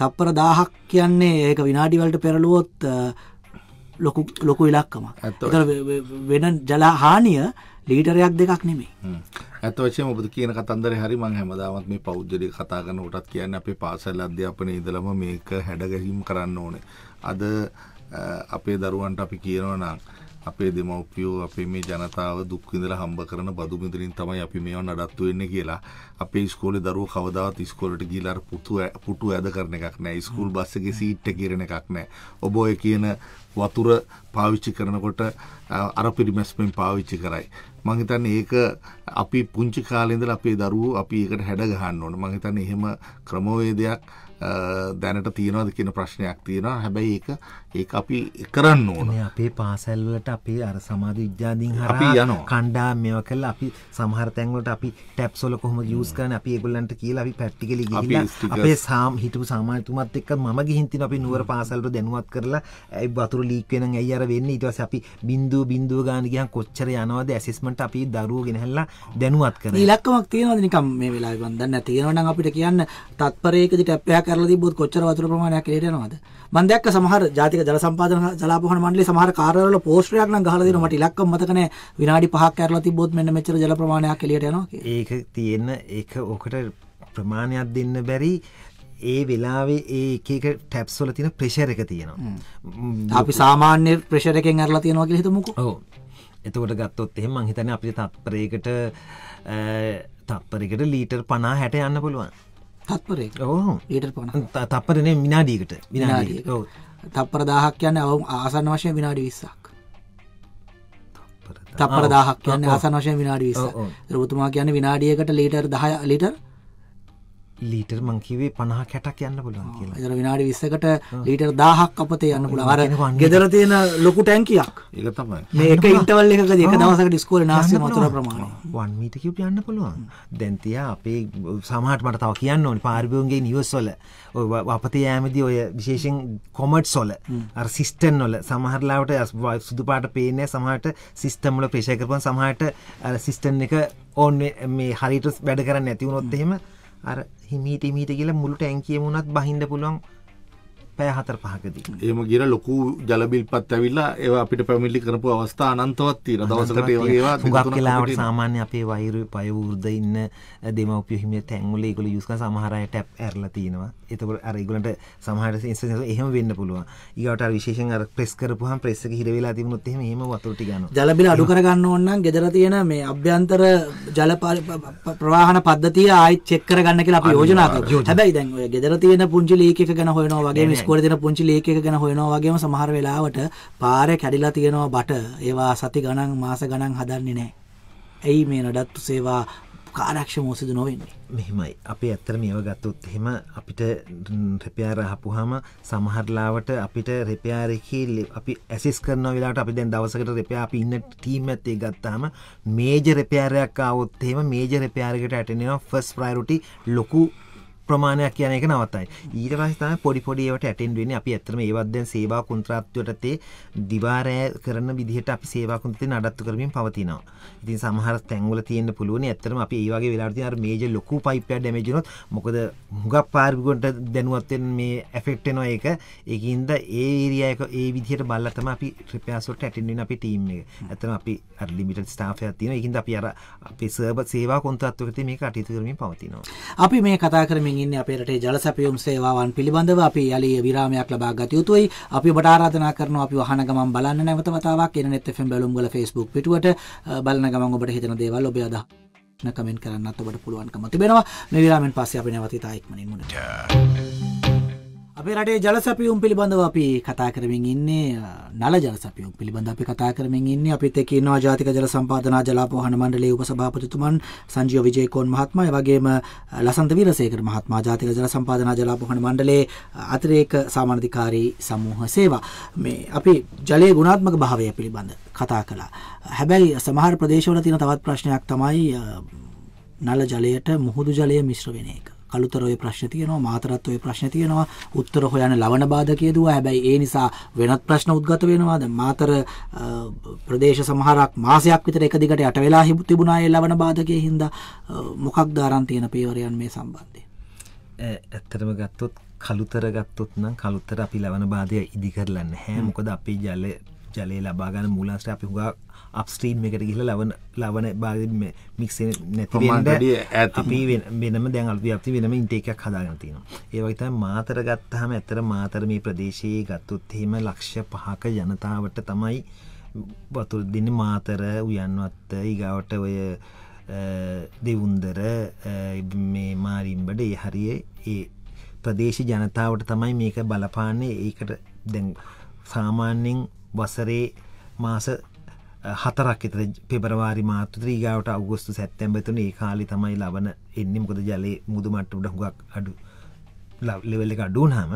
තත්පර දාහක් කියන්නේ ඒක විනාඩිවලට පෙරලුවොත් ලොකු ලොකු ඉලක්කම වෙන ජලා හානිය ලීටරයක් දෙකක් නෙමේ ඇත වශයෙන් ඔබ කියන කතන්දර හරි මං හැමදාමත් මේ පෞද්ගලි කතා කරන කොටත් කියන්න අපේ පාසල් අධ්‍යාපනය ඉදලම මේක හැඩගැහිම් කරන්න ඕනේ අද අපේ දරුවන්ට අපි කියනවා නම් අපේ දෙමව්පියෝ අපේ මේ ජනතාව දුක් විඳලා හම්බ කරන බදු මිදලින් තමයි අපි මේවා නඩත්තු වෙන්නේ කියලා. අපේ ඉස්කෝලේ දරුවෝ කවදාවත් ඉස්කෝලේට ගිහලා පුතු පුටු ඇද කරන එකක් නැහැ. ඉස්කූල් බස් එකේ සීට් එක ගිරන එකක් නැහැ. ඔබ ඔය කියන වතුර පාවිච්චි කරනකොට අර පිරිමැස්මෙන් පාවිච්චි කරයි. මං හිතන්නේ ඒක අපි පුංචි කාලේ ඉඳලා අපේ දරුවෝ අපි ඒකට හැඩ ගහන්න ඕන. මං හිතන්නේ එහෙම ක්‍රමවේදයක් දැනට තියෙනවද කියන ප්‍රශ්නයක් තියෙනවා හැබැයි ඒ ඒ අපි කරන්න ඕන අපේ පාසැල්වලට අපේ අර සමාධ විද්‍යාදීන් හර යන කණ්ඩා මෙව කල් අපි සමහරතැන්වලට අපි ටැප් සොල කොහම යස් කරන අපි ඒගොල්ලන්ට කියලා අපි පැට්ටිකල අපේ සාම් හිටපු සාමාතුමත් එක් ම ගිහින්තින අපි නුවර පාසල්ට දැනුවත් කරලා ඇයි වතුර ලීක්වෙන ඇයි අර වෙන්න ඉටවස අපි බින්දු බින්දුව ගාන ගියන් කොච්චර යනවද ඇසෙස්මට අපි දරුව ගෙනහල්ලා දැනුවත් කර ඉලක්කමක් තියෙනවදනිකම් මේ වෙලා බඳන්න තියෙනවන අපිට කියන්න තත්පරයකදි ටැප්යක් කරලා තිබ්බොත් කොච්චර වතුර ප්‍රමාණයක් එළියට යනවද මම දැක්ක සමහර ජාතික ජල සම්පාදන ජලාපෝහන මණ්ඩලයේ සමහර කාර්යාලවල පෝස්ටරයක් නම් ගහලා දෙනවා මට ඉලක්කම මතක නැහැ විනාඩි 5ක් කරලා තිබ්බොත් මෙන්න මෙච්චර ජල ප්‍රමාණයක් එළියට යනවා කියලා ඒක තියෙන ඒක ඔකට ප්‍රමාණයක් දෙන්න බැරි ඒ වෙලාවේ ඒ එකක ටැප්ස්වල තියෙන ප්‍රෙෂර් එක තියෙනවා අපි සාමාන්‍ය ප්‍රෙෂර් එකෙන් අරලා තියෙනවා කියලා හිතමුකෝ ඔව් එතකොට ගත්තොත් එහෙම මං හිතන්නේ අපිට තත්පරයකට තත්පරයකට ලීටර් 50 60 යන්න පුළුවන් තත්පරේ ඊට පන තත්පරන මිනාඩීකට විනාඩී තත්පර දාහක් කියන්න ඔවුන් ආසන් වශය විනාඩි විස්සක් තපර දාහක් කියන්න ආසන් වශය විනාඩි විස්ස රබතුමා කියන්න විනාඩියකට ලීටර් දහ ලිටර් ලීටර් මංකිවේ පනහ කැටක් යන්න පුළුවන් කියලා එතර විනාඩි විස්සකට ලීටර් දාහක් අපතේ යන්න පුළ අර ගෙදර තියෙන ලොකු ටැන්කියක් ඒ තමයි මේක ඉටවල් එක දෙක දවසකට ස්කෝල නාසය මතුර ප්‍රමාණ වන් මීට කිව් යන්න පුළුවන් දැන්තිය අපේ සමහට මට තව කියන්න ඕනි පාර්භයෝන්ගේ නිවස්වල අපතේ යෑමදි ඔය විශේෂෙන් කොමට් සොල අර සිිස්ටන් නොල සමහරලාවට සුදු පාට පේනෑ සමහට සිිස්ටම්ල පේෂයකරපන් සමහට සිිස්ටන් එක ඕන් මේ හරිට වැඩ කරන්න ඇතිවුණොත් එහෙම අර හිමීට මීට කියලා මුළු ටැන්කියමුණත් බහින්ඩ පුළුවන් පැය 4-5කදී. එහෙම ගිර ලොකු ජල බිල්පත් ඇවිල්ලා ඒවා අපිට පැමිණිලි කරපු අවස්ථා අනන්තවත් තියෙනවා. දවසකට ඒ වගේ ඒවා හුඟක් වෙලාවට සාමාන්‍ය අපේ වෛර පය වෘද්ධ ඉන්න දෙමව්පියෝ හිමිය තැන්වල ඒගොල්ලෝ යූස් කරන සමහර අය ටැප් ඇරලා තිනවා. ඒතකොට අර ඒගොල්ලන්ට සමහර ඉන්ස්ටන්ස් එහෙම වෙන්න පුළුවන්. ඊගොල්ලන්ට අර විශේෂයෙන් අර ප්‍රෙස් කරපුවාම ප්‍රෙස් එක හිර වෙලා තිබුණොත් එහෙම එහෙම වතුර ටික යනවා. ජල බිල අඩු කරගන්න ඕන නම් ගෙදර තියෙන මේ අභ්‍යන්තර ජල ප්‍රවාහන පද්ධතිය ආයෙත් චෙක් කරගන්න කියලා අපි යෝජනා කරා. හැබැයි දැන් ඔය ගෙදර තියෙන පුංචි ලීක් එක ගැන හොයනවා වගේ ඉස්කෝල දෙන පුංචි ලේක ගැන හොයනවාගේම සමහර වෙලාවට පාරය කැඩිලා තියෙනවා බට ඒවා සති ගණන් මාස ගණන් හදන්නේ නෑ. ඇයි මේ නඩත්තු සේවා කාරක්ෂ මෝසිද නොවෙන්නේ මෙහෙමයි අපි ඇත්තර මේව ගත්තොත් එහෙම අපිට රැපයාර හපුහම සමහරලාවට අපිට රෙපයාරෙහි අපි ඇසිස් කරන වෙලාට අපි දැන් දවසකට රෙපයා අපි ඉන්න ටීම් ඇත්තේ ගත්තාම මේජ රෙපයාරයක් අවොත්තේම මේජ රෙපයාරකට ඇටෙනවා ෆස් ප්‍රයිරුටි ලොකු ප්‍රමාණයක් කියන එක නවතයි ඊට පස්සේ තමයි පොඩි පොඩි ඒවට ඇටෙන්ඩ් වෙන්නේ අපි ඇත්තටම ඒවත් දැන් සේවා කොන්ත්‍රාත්තුවට තේ දිවාරය කරන විදිහට අපි සේවා කොන්ත්‍රාත්තුවේ නඩත්තු කරමින් පවතිනවා ඉතින් සමහර තැන්වල තියෙන්න පුළුවන් ඇත්තටම අපි ඒ වගේ වෙලාවට තියෙන අර මේජර් ලොකු පයිප් එකක් ඩැමේජ් වුණොත් මොකද හුඟක් පාර්ගොන්ට දැනුවත් වෙන මේ එෆෙක්ට් වෙනවා ඒක ඒකින්ද ඒ ඒරියා එක ඒ විදිහට බලලා තමයි අපි රිපෙයාර්ස් වලට ඇටෙන්ඩ් වෙන අපේ ටීම් එක ඇත්තටම අපි අර ලිමිටඩ් ස්ටාෆ් එකක් තියෙනවා ඒකින්ද අපි අර අපේ සර්වර් සේවා කොන්ත්‍රාත්තුවකදී මේක අටයුතු කරමින් පවතිනවා අපි මේ කතා කරමින් කරමින් ඉන්නේ අපේ රටේ ජල සැපයුම් සේවාවන් පිළිබඳව අපි යලි විරාමයක් ලබා ගත යුතුයි. අපි ඔබට ආරාධනා කරනවා අපි වහන ගමන් බලන්න නැවත වතාවක් එනනෙත් FM බැලුම් වල Facebook පිටුවට බලන ගමන් ඔබට හිතන දේවල් ඔබේ අදහස් කමෙන්ට් කරන්නත් ඔබට පුළුවන්කම තිබෙනවා. මේ විරාමෙන් පස්සේ අපි නැවතිතා ඉක්මනින් මුණට. අපේ රටේ ජලසැපියුම් පිළිබඳව අපි කතා කරමින් ඉන්නේ නල ජලසැපියුම් පිළිබඳ අපි කතා කරමින් ඉන්නේ අපිත් එක්ක ඉන්නවා ජාතික ජල සම්පාදනා ජලාපෝහන මණ්ඩලයේ උපසභාපතිතුමන් සංජීව විජේකෝන් මහත්මයා ඒ වගේම ලසන්ත වීරසේකර මහත්මයා ජාතික ජල සම්පාදනා ජලාපෝහන මණ්ඩලයේ අතිරේක සාමාජිකාරී සමූහ සේවා මේ අපි ජලයේ ගුණාත්මක භාවය පිළිබඳ කතා කළා හැබැයි සමහර ප්‍රදේශවල තියෙන තවත් ප්‍රශ්නයක් තමයි නල ජලයට මුහුදු ජලය මිශ්‍ර වෙන එක කළුතර ඔය ප්‍රශ්න තියෙනවා මාතරත් ඔය ප්‍රශ්න තියෙනවා උත්තර හොයන්න ලවණ බාධකය දුවා හැබැයි ඒ නිසා වෙනත් ප්‍රශ්න උද්ගත වෙනවා දැන් මාතර ප්‍රදේශ සමහරක් මාසයක් විතර එක දිගට යට වෙලා තිබුණා ඒ ලවණ බාධකයේ හින්දා මොකක්ද ආරන් තියෙන පියවරයන් මේ සම්බන්ධයෙන් ඇත්තටම ගත්තොත් කළුතර ගත්තොත් නම් කළුතර අපි ලවන බාධය ඉදිකරලන්න හැ මොකද අපි ජල ජලය ලබාගන්න මුලන්ස්ට අපි හුගා අපස්ට්‍රීම් එකට ගිහිල ලවන ලවන බාගම මික්සේ නැතිට ඇති වෙනම දැන් අල්පි අපි වෙනම ඉන්ටේකක් හදාගතින ඒවයිත මාතර ගත්තහම ඇතර මාතර මේ ප්‍රදේශයේ ගත්තුත්හෙම ලක්ෂ පහක ජනතාවට තමයි වතුරදින්න මාතර උයන්වත්ත ඉගාවට ඔය දෙවුන්දර මේ මාරින්බඩ ඒ හරිය ඒ ප්‍රදේශ ජනතාවට තමයි මේක බලපාන්නේ ඒකට දැන් සාමාන්‍යෙන් වසරේ මාස හතරක් එතර පෙබරවාරි මාතු ත්‍රීගාවට අවගොස්තු සැත්තැම්බතුන ඒ කාලි තමයි ලබන එන්නෙමකොද ජලේ මුදුමට උඩ හුගක් අඩු ලෙවල්ල එක අඩුවනාම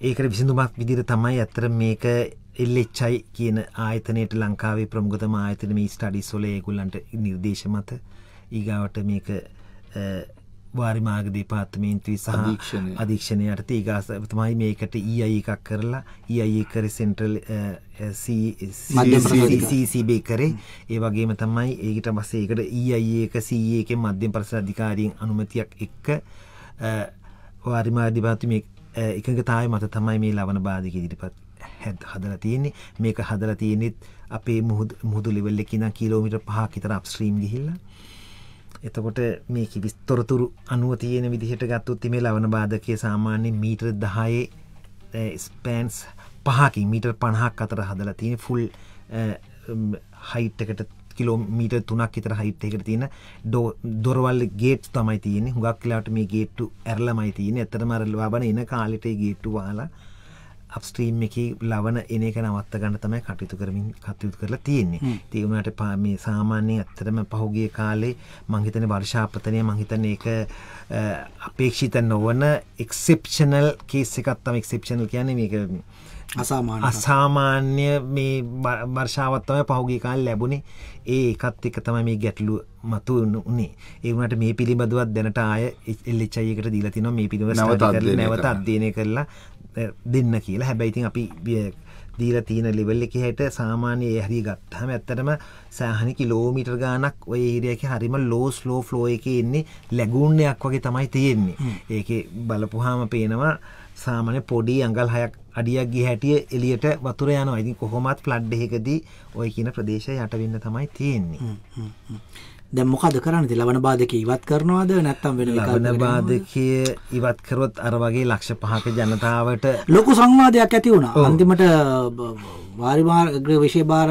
ඒකට විසිඳුමක් විදිර තමයි ඇතර මේක එල්ලෙච්චයි කියන ආයතනයට ලංකාවේ ප්‍රමුගතම ආයතනම ස්ටඩි සොලයකුල්ලන්ට නිර්දේශමත ඊගාවට මේක වාරි මාර්ග දෙපාර්තමේන්තුවේ සහ අධීක්ෂණය යටතේ ඊගාස තමයි මේකට EI එකක් කරලා EI කරේ සෙන්ට්‍රල් CCB කරේ ඒ වගේම තමයි ඒකට පස්සේ ඒකට EI එක CE එකෙන් මධ්‍යම පරිසර අධිකාරියෙන් අනුමැතියක් එක්ක වාරි මාර්ග දෙපාර්තමේ එකඟතාවය මත තමයි මේ ලවණ බාධක ඉදිරිපත් හදලා තියෙන්නේ මේක හදලා තියෙනෙත් අපේ මුහුදු ලෙවල් එකේ ඉඳන් කිලෝමීටර් 5ක් විතර අප්ස්ට්‍රීම් ගිහිල්ලා එතකොට මේ කිවිස්තොරතුරු අනුව තියෙන විදිහට ගත්තුත් මේ ලවන බාධකය සාමාන්‍යෙන් මීටර් දහයේ ස්පෑන්ස් පහකි මීටර් පණහක් අතර හදලා තියෙන ෆුල් හයිට්කට කිලෝමීට තුනක් ඉතර හිත්තයකට තියෙන ඩෝ දොරවල් ගේට් තමයි තියෙන හුගක් කියලාට මේ ගේට්ටු ඇරලමයි තියෙන ඇතර මරල්වා බන එන කාලිටේ ගේට්ටු වාලා අපස්ට්‍රීම් එක ලවන එන එක නවත්ත ගන්න තමයි කටයුතු කරමින් කතයුතු කරලා තියෙන්නේ තිවුණට පාම සාමාන්‍යය ඇත්තටම පහුගිය කාලේ මංහිතන වර්ෂාපතනය මහිතන එක අපේක්ෂිත නොවන එක්සෙප්ෂනල් කේස් එකත්තම එක්සෙප්ෂනල් කියන මේක අසාමාන්‍ය මේ වර්ෂාවත්තම පහුගේ කාල් ලැබුණේ ඒ එකත් එක තම මේ ගැටලු මතු උන්නේ ඒවට මේ පිළිබඳවත් දැනට ආය එල්ලිචයකට දීලතින මේ පිළිබ නවත අධ්‍යයනය කරලා දෙන්න කියලා හැබැයිතින් අපි දීර තියන ලෙවල්ල එක හට සාමාන්‍ය හරි ගත්හම ඇත්තටම සෑහනි කිලෝමිටර් ගානක් ඔය හිරියක හරිම ලෝස් ලෝ ෆ්ලෝ එක එන්නේ ලැගුණයක් වගේ තමයි තියෙන්නේ ඒක බලපුහාම පේනවා සාමන පොඩි අඟල් හයක් අඩියක් ගි හැටිය එලියට වතුර යන අයිති කොහොමත් ෆ්ලඩ් එකදී ඔය කියන ප්‍රදේශය යටවෙන්න තමයි තියෙන්නේ. දැන් මොකද කරන්නේ ලබන බාධකය ඉවත් කරනවාද නැත්නම් වෙන ලබන බාධකය ඉවත් කරොත් අර වගේ ලක්ෂ පහක ජනතාවට ලොකු සංවාදයක් ඇති වුණා අන්තිමට වාරිමාර් විශේෂ බාර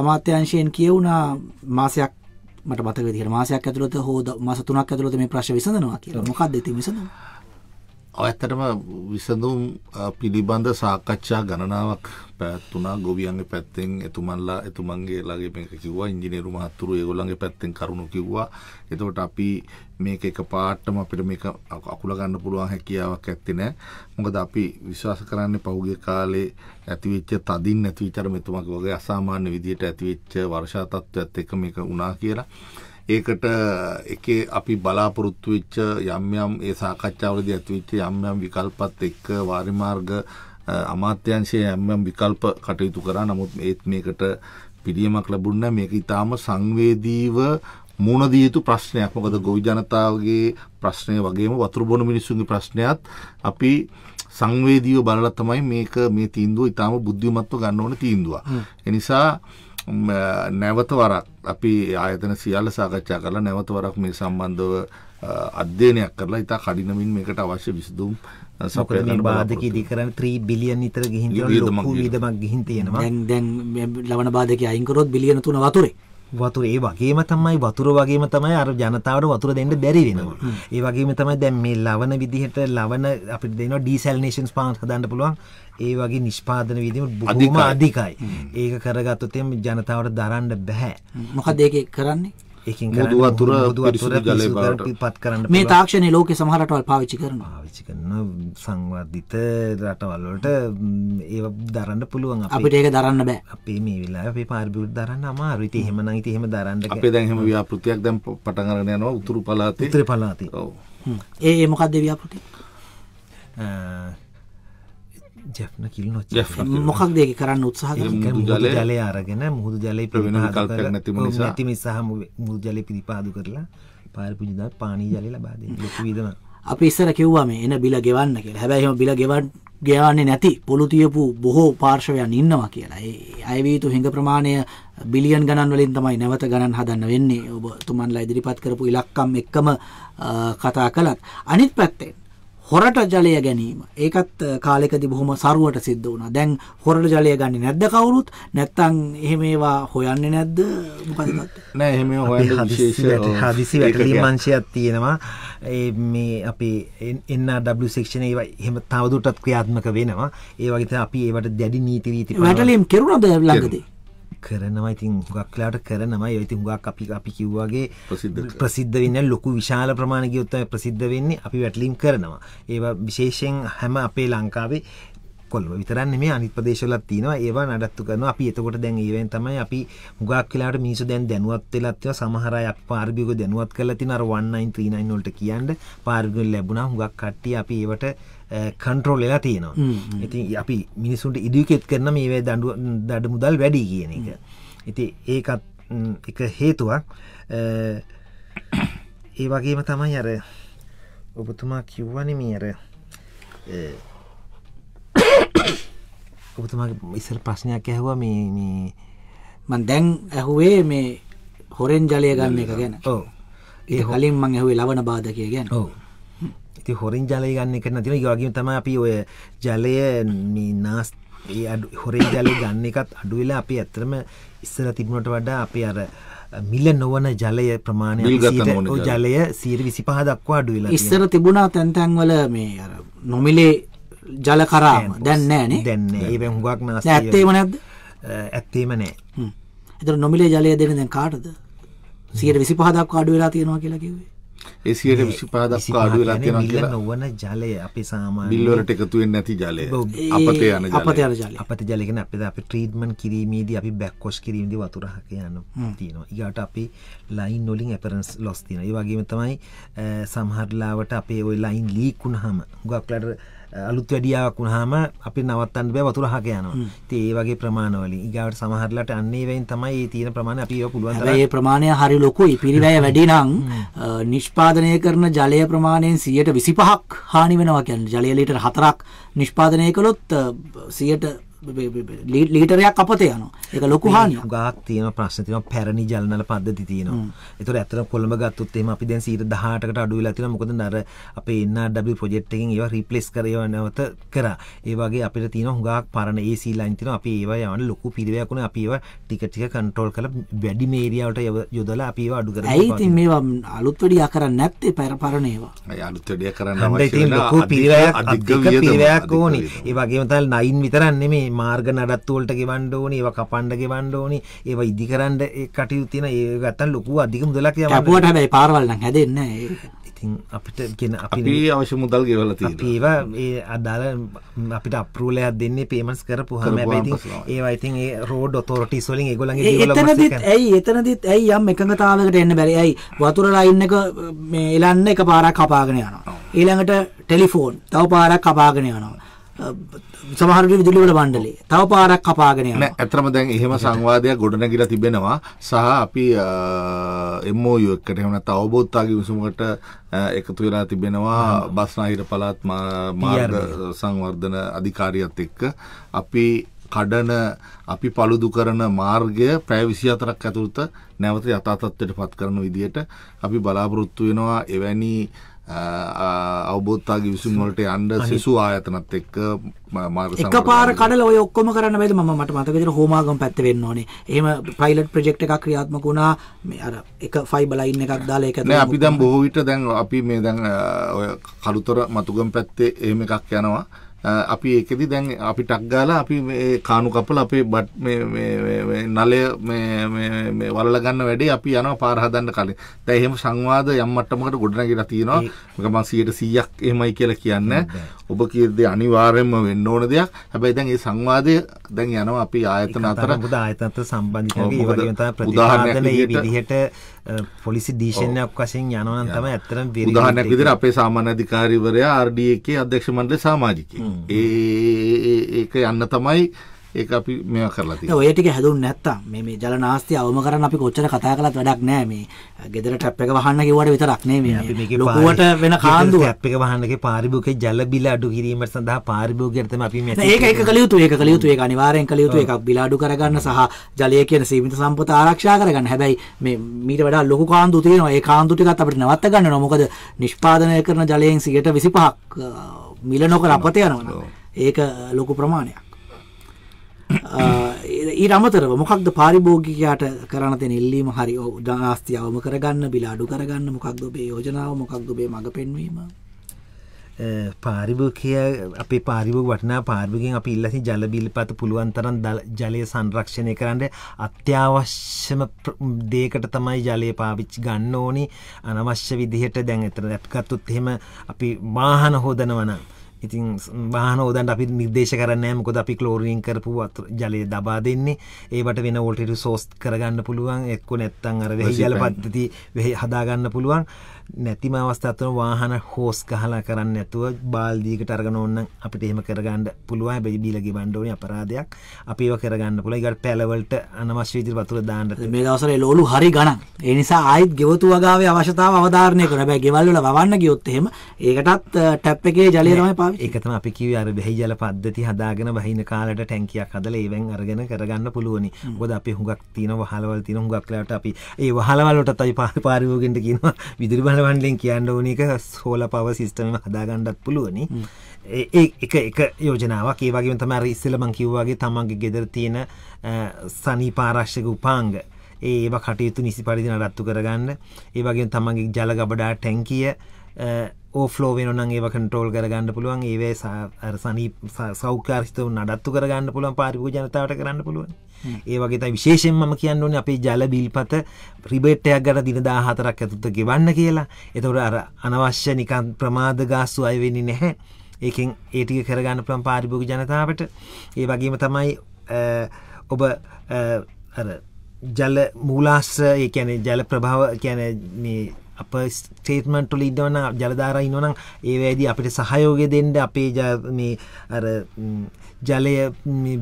අමාත්‍යංශයෙන් කියවුණා මාසයක් මට මතක විදිහට මාසයක් ඇතුළත හෝ මාස තුනක් ඇතුළත මේ ප්‍රශ්න විසඳනවා කියලා මොකක්ද ඉතින් විසඳන්නේ ඇත්තටම විසඳුම් පිළිබඳ සාකච්ඡා ගණනාවක් පැත්තුනා ගොවියන්ගේ පැත්තෙන් එතුමන්ලා එතුමන්ගේ ලාගේ මේක කිව්වා ඉංජිනේරු මහත්තුරු ඒගොල්ලන්ගේ පැත්තෙන් කරුණු කිව්වා එතකොට අපි මේක එක පාටම අපිට මේක අකුල ගන්න පුළුවන් හැකියාවක් ඇත්තේ නැහැ මොකද අපි විශ්වාස කරන්නේ පහුගිය කාලේ ඇතිවෙච්ච තදින් නැතිවෙච්ච අර මෙතුමගේ වගේ අසාමාන්‍ය විදියට ඇතිවෙච්ච වර්ෂා තත්ත්වයත් එක්ක මේක වුණා කියලා ඒකට එකේ අපි බලාපොරොත්තු වෙච්ච යම් යම් ඒ සාකච්ඡාවලදී ඇතිවෙච්ච යම් යම් විකල්පත් එක්ක වාරිමාර්ග අමාත්‍යංශයේ හැම විකල්ප කටයුතු කරා නමුත් ඒත් මේකට පිළියමක් ලැබුණා මේක ඉතාම සංවේදීව මුණදිය යුතු ප්‍රශ්නයක් මොකද ගොවි ජනතාවගේ ප්‍රශ්නය වගේම වතුර බොන මිනිස්සුන්ගේ ප්‍රශ්නයත් අපි සංවේදීව බලලා තමයි මේක මේ තීන්දුව ඉතාම බුද්ධිමත්ව ගන්න ඕන තීන්දුවා. එනිසා නැවත වරක් අපි ආයතන සියල්ල සාකච්ඡා කරලා නැවත වරක් මේ සම්බන්ධව අධ්‍යයනයක් කරලා ඉතා කඩිනමින් මේකට අවශ්‍ය විසඳුම් මොකද මේ බාධක ඉදි කරන්න 3 බිලියන් විතර ගිහින් තියෙනවා ලොකු විදමක් ගිහින් තියෙනවා දැන් දැන් ලවණ බාධකේ අයින් කරොත් බිලියන 3 වතුරේ වතුර ඒ වගේම තමයි වතුර වගේම තමයි අර ජනතාවට වතුර දෙන්න බැරි වෙනවා. ඒ වගේම තමයි දැන් මේ ලවණ විදිහට ලවණ අපිට දෙනවා ඩීසැලිනේෂන්ස් ප්ලාන්ට් හදන්න පුළුවන්. ඒ වගේ නිෂ්පාදන විදිහම බොහොම අධිකයි. ඒක කරගත්තොත් එම් ජනතාවට දරන්න බෑ. මොකද ඒකේ කරන්නේ? ඒකින් මුදු වතුර පිරිසිදු ජලය බවට පත් කරන්න මේ තාක්ෂණයේ ලෝකේ සමහර රටවල් පාවිච්චි කරනවා පාවිච්චි කරනවා සංවර්ධිත රටවල් වලට ඒව දරන්න පුළුවන් අපිට ඒක දරන්න බෑ අපේ මේ වෙලාවේ අපේ පාරිභෝගික දරන්න අමාරුයි ඉතින් එහෙමනම් ඉතින් එහෙම දරන්න අපේ දැන් එහෙම ව්‍යාපෘතියක් දැන් පටන් අරගෙන යනවා උතුරු පළාතේ උතුරු පළාතේ ඔව් ඒ මොකක්ද ව්‍යාපෘතිය ජැ්න කිල් නොච මොකක් දෙක කරන්න උත්සාහ ජලය අරගෙන මුහුදු ජලය ප්‍රවෙන කල්පයක් නැතිම ඇති නිසාහ මුද ජලය පිරිපාදු කරලා පාර පුජිද පානී ජලය ලබාද විදම අපි ඉස්සර කිව්වාම එන බිල ගෙවන්න කියලා හැබැයිම බිල ගෙවන් ගෙවන්නේ නැති පොළුතියපු බොහෝ පාර්ශවයන් ඉන්නවා කියලා ඒ අයවීතු හිඟ ප්‍රමාණය බිලියන් ගණන් වලින් තමයි නැවත ගණන් හදන්න වෙන්නේ ඔබ තුමන්ලා ඉදිරිපත් කරපු ඉලක්කම් එක්කම කතා කළත් අනිත් පැත්තේ හොරට ජලය ගැනීම ඒකත් කාලෙකදි බොහොම සරුවට සිද්ධ වුණා. දැන් හොරට ජලය ගන්නේ නැද්ද කවුරුත්? නැත්තම් එහෙම ඒවා හොයන්නේ නැද්ද? මොකද නෑ එහෙම හොයන්න විශේෂ හදිසි වැටලීම් අංශයක් තියෙනවා. ඒ මේ අපේ NRW section ඒවා එහෙම තවදුරටත් ක්‍රියාත්මක වෙනවා. ඒ වගේ තමයි අපි ඒවට දැඩි නීති රීති වැටලීම් කෙරුණාද ළඟදී? කරනවා ඉතින් හුගක්ලාට කරනමයි ඉති හුගක් අපි අපි කිව්වාගේ ප්‍රසිද්ධ වෙන්න ලොකු විශාල ප්‍රමාණ ගයොත්තයි ප්‍රසිද්ධ වෙන්නේ අපි වැටලීම් කරනවා ඒ විශේෂයෙන් හැම අපේ ලංකාවේ කොල්ව විතරන්න මේ අනි ප්‍රදේශලත් තිනවා ඒවා නඩත්තු කරන අපි එතකොට දැන් ඒවෙන් තමයි අපි මුගක් කියලාට මිනිසු දැන් දැනුවත් වෙලත්ව සමහරය අප පාර්භික දැනුවත් කළ තින අර 1939 වලට කියන්න පාර්ගල් ලැබුණා හුඟක් කට්ටිය අපි ඒවට කන්ට්‍රෝල් වෙලා තියෙනවා ඉතින් අපි මිනිසුන්ට ඉදිකෙත් කරන මේ දඩුව දඩ මුදල් වැඩි කියන එක ඉති ඒකත් එක හේතුවක් ඒ වගේම තමයි අර ඔබතුමා කිව්වන මීර ඔබතුමා ඉස්සර ප්‍රශ්නයක් ඇහවා මේ මන් දැන් ඇහුවේ මේ හොරෙන් ජලය ගන්න එක ගැන ඕ ඒ හොලින් මං ඇහුවේ ලවන බාධකය ගැන ඕ ඉති හොරින් ජලය ගන්න කරන තින වගේ තම අපි ඔය ජලය නාස් හොරේ ජලය ගන්න එකත් අඩුවෙලා අපි ඇත්තරම ඉස්සර තිබුණට වඩා අපි අර මිල නොවන ජලය ප්‍රමාණය ජලය සීර විසි පහ දක්වා අඩුවෙලා ඉස්සර තිබුණා තැන්තැන්වල මේ අර නොමිලේ ජල කරාම දැන්නෑන දැන්න ඒ හුගක් න ඇත්තේම නැද ඇත්තේම නෑ එතර නොමිලේ ජලය දෙන දැන් කාටද සියට විසි පහදක් අඩුවෙලා තියෙනවා කියලා කිවේ ඒසියට විසි පාදක් අඩු වෙලා තියෙනවා කියලා නොවන ජලය අපේ සාමාන්‍ය බිල් වලට එකතු වෙන්නේ නැති ජලය අපතේ යන ජලය අපතේ යන ජලය අපතේ ජලය කියන්නේ අපිට අපි ට්‍රීට්මන්ට් කිරීමේදී අපි බෑක් වොෂ් කිරීමේදී වතුර හක යන තියෙනවා ඊගාට අපි ලයින් වලින් ඇපරන්ස් ලොස් තියෙනවා ඒ වගේම තමයි සමහර ලාවට අපේ ওই ලයින් ලීක් වුනහම හුඟක් ලාට අලුත් වැඩියාවක් වුණහම අපි නවත්තන්න බෑ වතුර හක යනවා. ඉතින් ඒ වගේ ප්‍රමාණවලින් ඊගාවට සමහරලාට අන්නේ වෙයින් තමයි මේ තියෙන ප්‍රමාණය අපි ඒක පුළුවන් තරම්. ඒ ප්‍රමාණය හරි ලොකුයි. පිරිවැය වැඩි නම් නිෂ්පාදනය කරන ජලය ප්‍රමාණයෙන් 125ක් හානි වෙනවා කියන්නේ. ජලය ලීටර 4ක් නිෂ්පාදනය කළොත් 100ට ලීටරයක් අපත යන එක ලොකු හානි ගක් තියන ප්‍රශ්න තින පැරණි ජලනල පද්ධති තියනවා එතුර ඇතර කොළඹ ගත්තුත්තේම අපි දැන් සීට දහටකට අඩු ලතින මොකද නර අප එන්න ඩ පොජෙට්ටකින් ඒවා රිපලස් කරව නැවත කර ඒවාගේ අපිට තින හුඟක් පරණ ඒ සීලන්තින අපි ඒවා යවන ලොකු පිරිවයක්ුණ අපිව ටිකටික කන්ට්‍රෝල් කළ වැඩි මේරියාවට යොදල අපිව අඩු කර ඇයිති මේවා අලුත්වඩිය කරන්න නැත්තේ පැර පරණේවා අලුත්වඩිය කරන්න පිරිවයක් පිරිවයක් ඕනි ඒවාගේමතල් නයින් විතරන්නේ මේ මාර්ග නඩත්තුවලට ගෙවන්ඩ ඕන ඒව කපන්ඩ ගෙවන්ඩ ඕනි ඒව ඉදිකරන්ඩ කටයුතු තියෙන ඒ ගත්තන් ලොකු අධික මුදලක් පුවට හැබයි පාරවල්න හැදන්න ඉතින් අපිට ගෙන අපි අවශ්‍ය මුදල් ගෙවල ඒවා ඒ අදාල අපිට අපරූලයක් දෙන්නේ පේමස් කර පුහම ඇති ඒවා ඉතින් රෝඩ් ඔතෝරටි සොලින් ගොලන් ඇයි එතනදිත් ඇයි යම් එකඟතාවකට එන්න බැරි ඇයි වතුරලා ඉන්නක එලන්න එක පාරක් කපාගෙන යනවා ඊළඟට ටෙලිෆෝන් තව පාරක් කපාගෙන යනවා සමහරට විදුලිවල මණ්ඩලේ තව පාරක් කපාගෙන යනවා. නෑ අතරම දැන් එහෙම සංවාදයක් ගොඩනැගිලා තිබෙනවා සහ අපි MOU එකට එහෙම නැත්නම් අවබෝධතාවගේ විසුමකට එකතු වෙලා තිබෙනවා බස්නාහිර පළාත් මාර්ග සංවර්ධන අධිකාරියත් එක්ක අපි කඩන අපි පළුදු කරන මාර්ගය පැය 24ක් ඇතුළත නැවත යථා තත්ත්වයට පත් කරන විදිහට අපි බලාපොරොත්තු වෙනවා එවැනි අවබෝත්තා ගිවිසුම් වලට යන්න සිසු ආයතනත් එක්ක මාර්ග එක පාර කඩලා ඔය ඔක්කොම කරන්න බැයිද මම මට මතක විදිහට හෝමාගම පැත්ත වෙන්න ඕනේ. එහෙම පයිලට් ප්‍රොජෙක්ට් එකක් ක්‍රියාත්මක වුණා මේ අර එක ෆයිබර් ලයින් එකක් දාලා ඒක නෑ අපි දැන් බොහෝ විට දැන් අපි මේ දැන් ඔය කළුතර මතුගම් පැත්තේ එහෙම එකක් යනවා. අපි ඒකෙදි දැන් අපි ටක් ගාලා අපි මේ කානු කපල අපේ බට් මේ මේ නලය මේ මේ වලල ගන්න වැඩේ අපි යනවා පාර හදන්න කලින්. දැන් එහෙම සංවාද යම් මට්ටමකට ගොඩනගලා තියෙනවා. මම 100% එහෙමයි කියලා කියන්නේ. ඔබ කියදේ අනිවාර්යෙන්ම වෙන්න ඕන දෙයක් හැබැයි දැන් ඒ සංවාදය දැන් යනවා අපි ආයතන අතර මොකද ආයතනත් සම්බන්ධිතවගේ ප්‍රතිපාදන ඒ විදිහට පොලිසි දීශනයක් වශයෙන් යනවා නම් තමයි ඇත්තටම උදාහරණයක් විදිහට අපේ සාමාන්‍ය අධිකාරීවරයා RDA එකේ අධ්‍යක්ෂ මණ්ඩල සමාජිකයෙක් ඒ ඒක යන්න තමයි ඒක අපි මේ කරලා තියෙනවා. ඔය ටික හැදුන්නේ නැත්තම් මේ මේ ජලනාස්ති අවම කරන්න අපි කොච්චර කතා කළත් වැඩක් නැහැ මේ. ගෙදර ටැප් එක වහන්න කිව්වට විතරක් නේ මේ. ලොකුවට වෙන කාන්දුව. ටැප් එක වහන්නකේ පාරිභෝගික ජල බිල අඩු කිරීම සඳහා පාරිභෝගිකයට තමයි අපි මේ. ඒක ඒක කළ යුතු ඒක කළ යුතු ඒක අනිවාර්යෙන් කළ යුතු එකක් බිල අඩු කරගන්න සහ ජලය කියන සීමිත සම්පත ආරක්ෂා කරගන්න. හැබැයි මේ මීට වඩා ලොකු කාන්දු තියෙනවා. ඒ කාන්දු ටිකත් අපිට නවත්ත ගන්න ඕන. මොකද නිෂ්පාදනය කරන ජලයෙන් 125ක් මිල නොකර අපත යනවා. ඒක ලොකු ප්‍රමාණයක්. ඊට අමතරව මොකක්ද පාරිභෝගිකයාට කරන තැන ඉල්ලීම හරි ධනාස්ති අවම කරගන්න බිල අඩු කරගන්න මොකක්ද ඔබේ යෝජනාව මොකක්ද ඔබේ මඟ පෙන්වීම පාරිභෝකය අපේ පාරිභෝ වටනා පාර්භගෙන් අපි ඉල්ලසි ජලබිල් පත පුළුවන් තරන් ජලය සංරක්ෂණය කරන්න අත්‍යවශ්‍යම දේකට තමයි ජලය පාවිච්චි ගන්න ඕනි අනවශ්‍ය විදිහට දැන් එතර ඇප්කත්තුත් එහෙම අපි වාහන හෝදනවනම්. ඉතින් වානෝදන් අපි නිර්දේශ කරනෑ මොකොද අපි කලෝරීන් කරපු ජලය දබා දෙන්නේ ඒට වෙන ෝල්ටට සෝස් කරගන්න පුළුවන් එක්කො නැත්තන් අර ජල පද්ධති වෙහ හදාගන්න පුළුවන් නැතිම අවස්ථාවතම වාහන හෝස් ගහලා කරන්න නැතුව බාල්දීකට අරගෙන ඕනනම් අපිට එහෙම කරගන්න පුළුවන් හැබැයි බීලා ගෙවන්න ඕනේ අපරාධයක් අපි ඒව කරගන්න පුළුවන් ඊගාට පැලවලට අනවශ්‍ය විදිහට වතුර දාන්න මේ දවස්වල එළවලු හරි ගණන් ඒ නිසා ආයෙත් ගෙවතු වගාවේ අවශ්‍යතාව අවධාරණය කරන හැබැයි ගෙවල් වල වවන්න ගියොත් එහෙම ඒකටත් ටැප් එකේ ජලය තමයි පාවිච්චි ඒක තමයි අපි කිව්වේ අර බෙහි ජල පද්ධතිය හදාගෙන වහින කාලයට ටැංකියක් හදලා ඒවෙන් අරගෙන කරගන්න පුළුවනි මොකද අපි හුඟක් තියෙන වහලවල් තියෙන හුඟක් ලාට අපි ඒ වහලවල් වලටත් අපි පාරිභෝගිකෙන්ට කියනවා විදුලි බල සාමානවන්ලෙන් කියන්න ඕනික සෝල පව සිිස්ටම හදාගණ්ඩත් පුළුවනි ඒ එක එක යෝජනාවක් ඒ වගේ තම ඉස්සලමං කිව්වාගේ තමන්ගේ ගෙදර තියෙන සනී පාරශ්‍යක උපාංග ඒව කටයුතු නිසි පරිදින රත්තු කරගන්න ඒවගේ තමන්ගේ ජල ගබඩා ටැන්කිය ඕෆලෝ වෙනන් ඒ කටෝල් කරගන්න පුළුවන් ඒවේ සනී සෞකාර්ෂතව නඩත්තු කරගන්න පුළුවන් පාරිපු ජනතාවට කරන්න පුළුවන් ඒ වගේ විශේෂෙන් ම කියන්න ඕනේ අපේ ජල බිල්පත ප්‍රිබේට්ටයක් ගට දිනදා හතරක් ඇතුත්ත ගෙවන්න කියලා එතවට අර අනවශ්‍ය නිකන් ප්‍රමාද ගාස්සු අයවෙනි නැහැ ඒකෙන් ඒටික කරගන්න ප්‍රම් පාරිභෝග ජනතාවට ඒ වගේම තමයි ඔබ ජල මූලාස්ස ඒැන ජල ප්‍රභාව කියැන අප ස්ටේටමන්ටල ඉදවන ජලධාරයි නොනම් ඒ වැදි අපිට සහයෝගය දෙන්ඩ අපේ මේ ජලය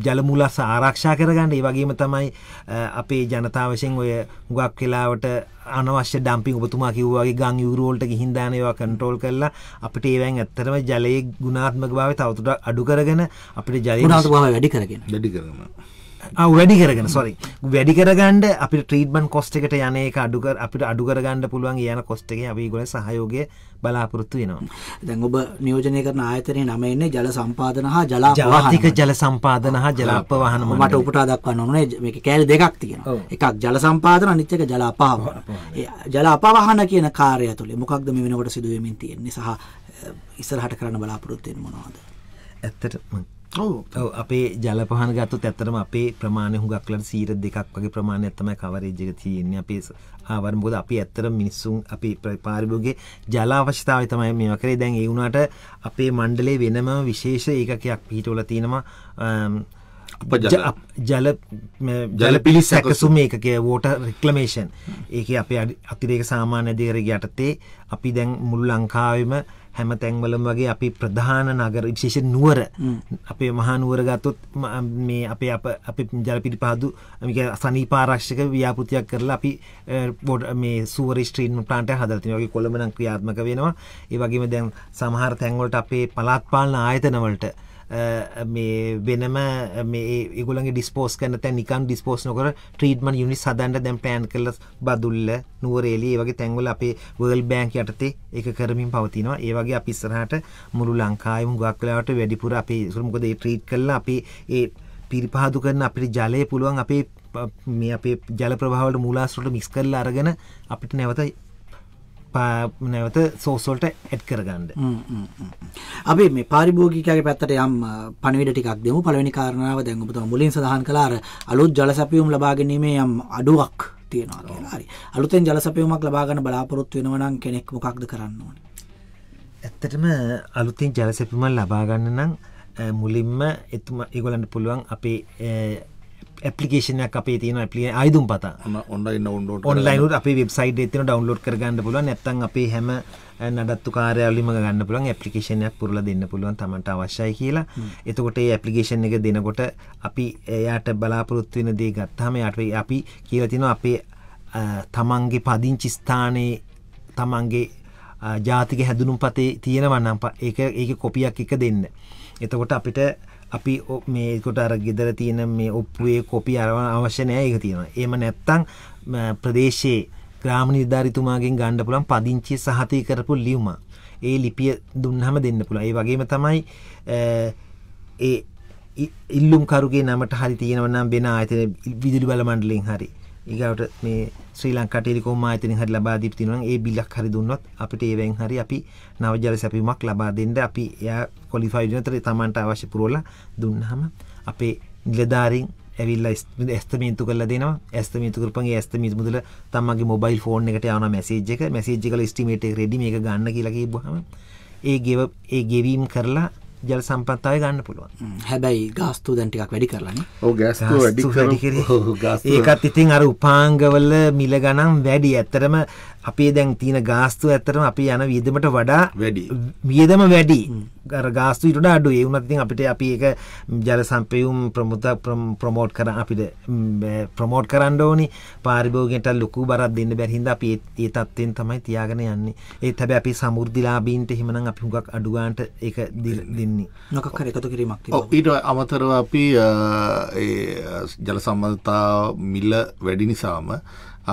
ජලමුලස්ස ආරක්ෂා කරගන්න ඒ වගේම තමයි අපේ ජනතාවශයෙන් ඔය ගක් කෙලාවට අනවශ්‍ය ඩම්පි උපතුමා කිව්වාගේ ගං යුරෝල්ට හින්දානවා කන්ට්‍රෝල් කරලා අපිට ඒවැන් ඇත්තරම ජලයේ ගුණාත්මක භාව තවතුට අඩු කරගෙන අපිට ජල වැඩි කරගෙන වැඩි කරන වැඩි කරගෙන සොරි වැඩි කරගන්නඩ අපි ට්‍රීඩ්බන් කොස්ට එකට යන එක අඩුකර අපිට අඩුකරගන්නඩ පුළුවන් යන කොස්ටගේ අපි ගොල සහයෝගය බලාපොරොත්තු වෙනවා දැන් ඔබ නියෝජනය කරන ආයතනය නමන්නේ ජල සම්පාදන හා ජලා ජාතික ජල සම්පාදන හා ජලාපවාහන මට උපට දක්වන්න ඕනේ මේ කෑල් දෙකක් තියෙන එකක් ජල සම්පාදන අනිත්‍යක ජලාපාව ජලාපවාහන කියන කාරය තුළේ මොකක්ද මේ වෙනකොට සිදුවමින් තියෙන්නේ සහ ඉස්සරහට කරන්න බලාපොරොත්තුවෙන් මොනවාද ඇත්තට අපේ ජල පහන ගත්තු ඇත්තරම අපේ ප්‍රමාණය හුඟක්ලට සීර දෙකක් වගේ ප්‍රමාණ ඇත්තම කවරේජක තියෙන්නේ අපේ ආවර බොද අපි ඇත්තර මිනිස්සුන් අපි පාරිභෝගේ ජලාවශ්‍යතාව තමයි මේ කරේ දැන් ඒ වුණට අපේ මණ්ඩලේ වෙනම විශේෂ ඒකකයක් පිහිටවල තියෙනවා ජල ජල පිළි සැකසුම එකක වෝට රික්ලමේෂන් ඒක අපේ අතිරේක සාමාන්‍ය දෙකරග යටතේ අපි දැන් මුළු ලංකාවම හැම තැන්වලම වගේ අපි ප්‍රධාන නගර විශේෂ නුවර අපේ මහනුවර ගත්තොත් මේ අපේ අප අපි ජලපිරි පාදු මික සනීපාරක්ෂක ව්‍යාපෘතියක් කරලා අපි බොඩ මේ සුවර ස්ට්‍රීන් ප්‍රාන්ට හදරතින වගේ කොළඹනම් ක්‍රියාත්මක වෙනවා ඒ වගේම දැන් සමහර තැන්වලට අපේ පලාත්පාලන ආයතනවලට මේ වෙනම ඒගොලගේ ඩිස්පෝස් කන තැ නිකන් ඩිස්පෝස් නොකර ට්‍රීටමන් යුනි සදන්ට දැම් පෑන් කල බදුල්ල නුවරේලි වගේ තැන්වල අපේ වර්ල් බෑන්ක යටතේ එක කරමින් පවතිනවා ඒවගේ අපිස්සරහට මුළු ලංකායම ගක්ලාට වැඩිපුර අපේ සුරමකද ට්‍රීට් කරල අපේ ඒ පිරිපහදු කරන අපිට ජලය පුළුවන් අපේ මේ අපේ ජල ප්‍රභාවට මුලාස්රට මිස් කරලා අරගෙන අපිට නැවත නැවත සෝසොල්ට ඇත් කරගන්න අපි මේ පාරිභෝගිකගේ පැත්තට යම් පනිවිට ටිකක් දෙමු පලවෙනි කාරණාව දැන්ගපුත මුලින් සඳහන් කලාර අලුත් ජලසැපියුම් ලබාගැනීමේ යම් අඩුවක් තියෙනවා කියලා හරි අලුතෙන් ජලසැපියුමක් ලබාගන්න බලාපොරොත්තු වෙනවනම් කෙනෙක් මොකක්ද කරන්න ඕන ඇත්තටම අලුතින් ජලසැපිමල් ලබාගන්න නම් මුලින්ම එතුම ඒගොලන්ට පුළුවන් අපේ පපලිකේෂන අපේ තියන පලිය අයිදුම් පත ඔන්ලයින් ඔන්ලයින අප වෙබ්සයිට එතින ඩවන්ලෝඩ් කරගන්න පුලුව නැත්තන් අපේ හැම නඩත්තු කාරයලිම ගන්න පුළන් පපලිකේෂනයක් පුරල දෙන්න පුළුවන් තමට අවශ්‍යයි කියලා එතකොට ඒ ඇපලිකේෂන් එක දෙනකොට අපි එයාට බලාපොරොත්තුවෙන දේ ගත්හම යටේ අපි කියවතින අපේ තමන්ගේ පදිංචි ස්ථානයේ තමන්ගේ ජාතික හැදුනුම් පතේ තියෙනවන්නම් ඒක ඒක කොපියක් එක දෙන්න. එතකොට අපිට අපි මේකොට අර ගෙදර තියෙන මේ ඔප්පුේ කොපි අරවන අවශ්‍යනය එක තියෙන එම නැත්තං ප්‍රදේශයේ ග්‍රාම නිධාරිතුමාගෙන් ගණ්ඩ පුළන් පදිංචි සහතය කරපු ලියුම ඒ ලිපිය දුන්නහම දෙන්න පුළ ඒ වගේම තමයි ඒ ඉල්ලුම් කරුගේ නමට හරි තියෙනවනම් බෙන අත විදුලි බල මණ්ඩලින් හරි ඒගවට මේ ශ්‍රී ලංකා ටෙලිකොම් ආයතනයෙන් හරි ලබා දීපු තියෙනවා නම් ඒ බිලක් හරි දුන්නොත් අපිට ඒවෙන් හරි අපි නවජල සැපීමක් ලබා දෙන්න අපි එයා ක්වොලිෆයිඩ් වෙනතර තමන්ට අවශ්‍ය පුරවලා දුන්නාම අපේ නිලධාරීන් ඇවිල්ලා ඇස්තමීන්තු කරලා දෙනවා ඇස්තමීන්තු කරපන් ඒ ඇස්තමීන්තු මුදල තමන්ගේ මොබයිල් ෆෝන් එකට යවන මැසේජ් එක මැසේජ් එක එස්ටිමේට් එක රෙඩි මේක ගන්න කියලා කිව්වහම ඒ ගෙව ඒ ගෙවීම් කරලා ජල සම්පන්තාව ගන්න පුළුවන් හැබැයි ගාස්තු දැන්ටික් වැඩි කරලන්න ගස්තු වැඩිකර ඒකත් ඉතින් අර උපාංගවල මිල ගනම් වැඩි ඇත්තරම අපේ දැන් තියෙන ගාස්තු ඇතරම අපි යන වියදමට වඩා වැඩි වියදම වැඩි ගාස්තු ඉටට අඩු ඒ වනත්තින් අපිට අපි එක ජල සම්පයුම් ප්‍රමුත ප්‍රමෝට් කර අපිට ප්‍රමෝට් කරන්න ඕනි පාරිභෝගෙන්ට ලොකු බරත් දෙන්න බැරිහිද අපි ඒ තත්වෙන් තමයි තියාගෙන යන්නේ ඒ තැබ අපි සමුෘද්ධලාබීන්ට හිමන අපි හුඟක් අඩුගාන්ට එක දෙන්නේ නොකර එකතු කිරීමක් ඊට අමතරව අපි ජල සම්බධතා මිල්ල වැඩි නිසාම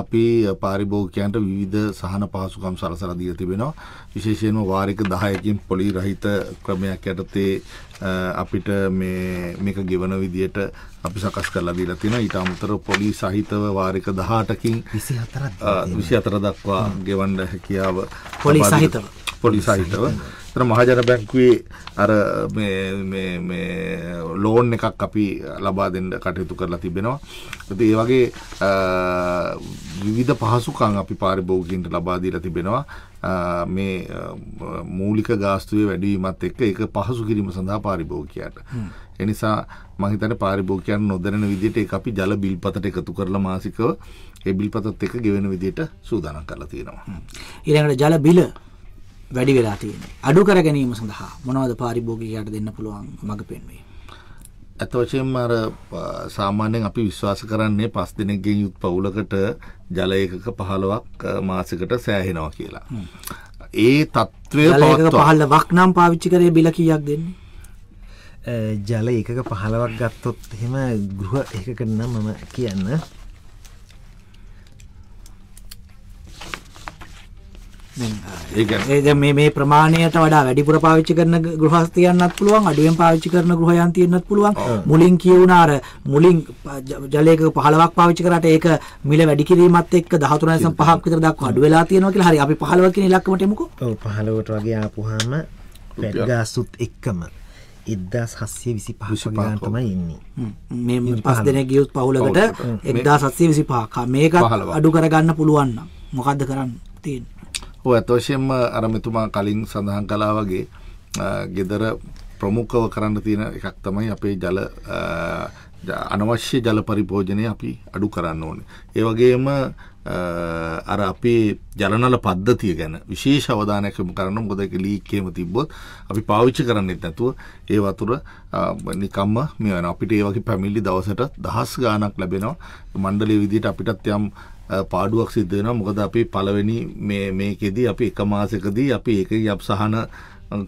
අපේ පාරිභෝගිකයන්ට විවිධ සහන පහසුකම් සලසලා දීලා තිබෙනවා. විශේෂයෙන්ම වාරික 10කින් පොලි රහිත ක්‍රමයක් යටතේ අපිට මේ මේක ගෙවන විදියට අපි සකස් කරලා දීලා තියෙනවා. ඊට අමතරව පොලි සහිතව වාරික 18කින් 24ක් 24 දක්වා ගෙවන්න හැකියාව පොලි සහිතව පොලි සහිතව එතන මහජන බැංකුවේ අර ලෝන් එකක් අපි ලබා දෙන්න කටයුතු කරලා තිබෙනවා. ඒ වගේ විවිධ පහසුකම් අපි පාරිභෝගිකයන්ට ලබා දීලා තිබෙනවා. මේ මූලික ගාස්තුවේ වැඩිවීමත් එක්ක ඒක පහසු කිරීම සඳහා පාරිභෝගිකයාට. ඒ නිසා මම හිතන්නේ පාරිභෝගිකයන් නොදැනෙන විදිහට ඒක අපි ජල බිල්පතට එකතු කරලා මාසිකව ඒ බිල්පතත් එක්ක ගෙවෙන විදිහට සූදානම් කරලා තියෙනවා. ඊළඟට ජල බිල වැඩි වෙලා තියෙන්නේ. අඩු කර ගැනීම සඳහා මොනවද පාරිභෝගිකයාට දෙන්න පුළුවන් මඟ පෙන්වීම? ඇත්ත වශයෙන්ම අර සාමාන්‍යයෙන් අපි විශ්වාස කරන්නේ පස් දිනකින් යුත් පවුලකට ජල ඒකක 15ක් මාසෙකට සෑහෙනවා කියලා. ඒ తත්වය පවත්වා ජල ඒකක 15ක් නම් පාවිච්චි කරේ බිල කීයක් දෙන්නේ? ජල ඒකක 15ක් ගත්තොත් එහෙම ගෘහ ඒකකට නම් මම කියන්න ඒ මේ මේ ප්‍රමාණයට වඩා වැඩිපුර පාවිච්චි කරන ගෘහස්තියන්නත් පුළුවන් අඩුවෙන් පාවිච්චි කරන ගෘහයන් තියෙන්නත් පුළුවන් මුලින් කියුණා අර මුලින් ජලයක 15ක් පාවිච්චි කරාට ඒක මිල වැඩි කිරීමත් එක්ක 13.5ක් විතර දක්වා අඩු වෙලා තියෙනවා කියලා හරි අපි 15 කියන ඉලක්කමට එමුකෝ ඔව් 15ට වගේ ආපුවාම වැඩි ගාස්තුත් එක්කම 1725 ගාන තමයි ඉන්නේ මේ පස් දෙනෙක් ගියොත් පවුලකට 1725 මේකත් අඩු කරගන්න පුළුවන් නම් මොකද්ද කරන්න තියෙන්නේ ඔයත් වශයෙන්ම අරමතුමා කලින් සඳහන් කලා වගේ ගෙදර ප්‍රමුඛව කරන්න තියෙන එකක් තමයි අපේ ජල අනවශ්‍ය ජල පරිපෝජනය අපි අඩු කරන්න ඕන. ඒවගේම අර අපේ ජලනල පද්ධතිය ගැන විශේෂ අවධානයකම කරන ගොදක ලීකේම තිබ්බොත් අපි පාවිච්චි කරන්නෙත් නැතුව ඒ වතුර නිකම්ම මෙවන අපිට ඒවගේ පැමිල්ලි දවසට දහස් ගානක් ලැබෙනවා මණ්ඩලේ විදිට අපිටත් යම් පාඩුවක් සිද්ධ වෙනවා මොකද අපි පළවෙනි මේ මේකෙදී අපි එක මාසෙකදී අපි ඒක යප්සහන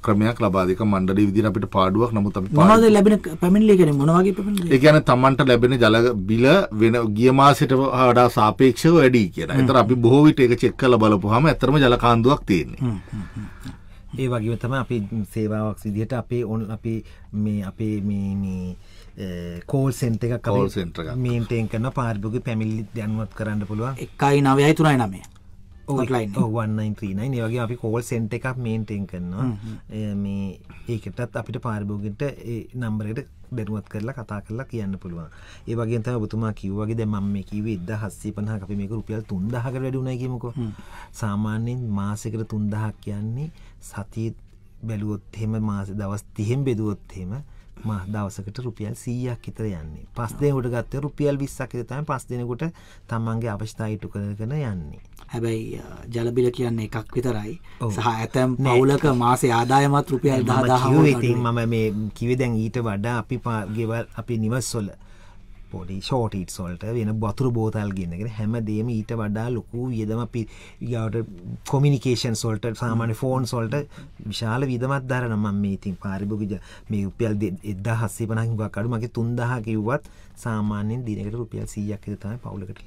ක්‍රමයක් ලබාදක මණ්ඩලි විදිහට අපිට පාඩුවක් නමුත් අපි මොනවද ලැබෙන පැමිණිලි කියන්නේ මොන වගේ පැමිණිලි? ඒ කියන්නේ Tamanට ලැබෙන ජල බිල වෙන ගිය මාසෙට වඩා සාපේක්ෂව වැඩි කියලා. ඒතර අපි බොහෝ විට ඒක චෙක් කරලා බලපුවාම ඇත්තටම ජල කාණ්ඩුවක් තියෙන්නේ. ඒ වගේම තමයි අපි සේවාවක් විදිහට අපේ අපි මේ අපේ මේ කෝල් eh, සෙන්ට එකක් කෝල් සෙන්ට මේන්ටයෙන් කරන පාර්භග පැමිල්ලි දැනුවත් කරන්න පුළුවන් එකයි නවයයි තුරයි නමේ ඕවන්නයි වගේ අපි කෝල් සෙන්ට එකක් මේන්ටෙන් කරනවා මේ ඒකටත් අපිට පාර්භෝගට නම්බරයට දැනුවත් කරලා කතා කරලා කියන්න පුළුවන් ඒ වගේ තම බතුමා කිව්වගේ දැ මම කිව ඉද හස්සේ පනහ අපි මේක රුපියල් තුන්දහකට වැඩුණයි කියමකෝ සාමාන්‍යයෙන් මාසකට තුන්දහක් කියන්නේ සතිය බැලුවොත්හෙම මාස දවස් තිහෙම් බෙදුවොත්හෙම මා දවසකට රුපියල් සීයක් හිතර යන්නේ පස් දෙනකොට ගත්ත රුපියල් විස්සක් තම පස් දෙනකොට තමන්ගේ අවශ්ථා ඉටු කරගෙන යන්නේ හැබැයි ජලබිල කියන්න එකක් විතරයි සහ ඇතැම් මවුලක මාස ආදායමත් රුපියල් දාදාහ ඉතින් මම මේ කිවි දැන් ඊට වඩා අපි පාගෙවල් අපි නිවස්සොල පොඩි ෂෝටීට් සොල්ට වෙන බොතුර බෝතල් ගෙනගෙන හැමදේම ඊට වඩා ලොකු වියදම අපි ගවට කොමිනිකේෂන් සොල්ට සාමාන්‍ය ෆෝන් සොල්ට විශාල විදමත් දරනම මේ ඉතින් පාරිභෝගජ මේ උපියල් එදදා හස්සේ පනහිවාකඩු මගේ තුන්දහ කිව්වත් සාමාන්‍යෙන් දිනකට රුපියල් සීයක් තම පවුලකට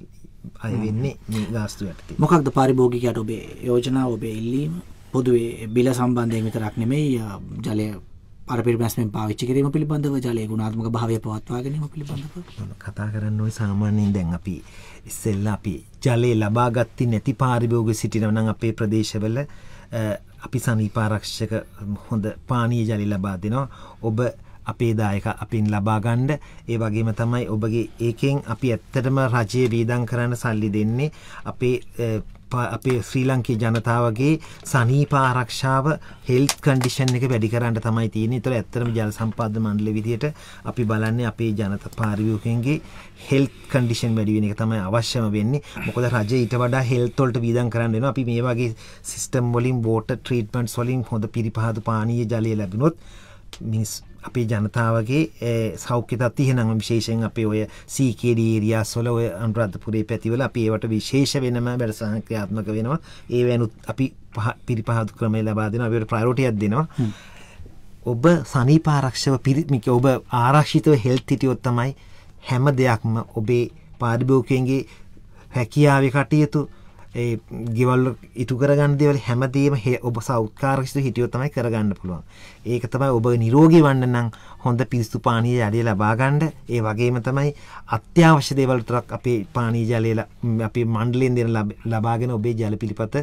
අයවෙන්නේ මේ ගාස්තු ඇති මොකක්ද පාරිභෝගිකයට ඔබේ යෝජනා ඔබේ ඉල්ලීම පොදුවේ බිල සම්බන්ධය විතරක් නෙමෙයි ජලය අර පිරිමැස්මෙන් පාවිච්චි කිරීම පිළිබඳව ජලයේ ගුණාත්මක භාවය පවත්වා ගැනීම පිළිබඳව කතා කරන්න ওই සාමාන්‍යයෙන් දැන් අපි ඉස්සෙල්ලා අපි ජලය ලබා ගත්තේ නැති පාරිභෝගික සිටිනවා නම් අපේ ප්‍රදේශවල අපි සනීපාරක්ෂක හොඳ පානීය ජලය ලබා දෙනවා ඔබ අපේ දායක අපින් ලබා ගන්න ඒ වගේම තමයි ඔබගේ ඒකෙන් අපි ඇත්තටම රජයේ වීදම් කරන්න සල්ලි දෙන්නේ අපේ අපේ ශ්‍රී ලංකේ ජනතාවගේ සනීපාරක්ෂාව හෙල්ත් කන්ඩිෂන් එක වැඩි කරන්න තමයි තියෙන තොර ඇත්තරම ජල සම්පාද මණ්ඩල විදියට අපි බලන්නේ අපේ ජනත පාරිවෝකන්ගේ හෙල් කන්ඩිෂන් වැඩිුවෙන එක තමයි අවශ්‍යම වෙන්නේ මොකද රජ ඊට වඩා හෙල්තොල්ට වීදන් කරන්නන අපි මේ වගේ සිිස්ටම් වලින් බෝට ට්‍රීටමන්ට් සොලින් හොඳ පිරිපහදු පානීය ජලය ලැබෙනොත් මිනිස් අපේ ජනතාවගේ සෞඛ්‍යතත් ඉහනඟ විශේෂයෙන් අපේ ඔය සීකේඩීරයා සොල ඔය අනුරාධපුරේ පැතිවල අපි ඒවට විශේෂ වෙනම වැඩසහන් ක්‍රියාත්මක වෙනවා ඒ වැනුත් අපි පිරිපහදු ක්‍රමය ලබා දෙනවා අපිට ප්‍රයෝරිටියක් දෙනවා ඔබ සනීපාරක්ෂව පිරිත්මික ඔබ ආරක්ෂිතව හෙල්තිටියොත් තමයි හැම දෙයක්ම ඔබේ පාරිභෝකයන්ගේ හැකියාව කටයුතු ගෙවල් ඉතුකරගන්න දෙවල හැමදේම ඔබ සෞත්කාරක්ෂිත හිටියොත්තමයි කරගන්න පුළුවන් ඒක තමයි ඔබ නිරෝගී වන්න නම් හොඳ පිරිසු පානීය ජලය ලබා ගන්න. ඒ වගේම තමයි අත්‍යවශ්‍ය දේවල් විතරක් අපේ පානීය ජලය අපේ මණ්ඩලයෙන් දෙන ලබාගෙන ඔබේ ජල පිළිපත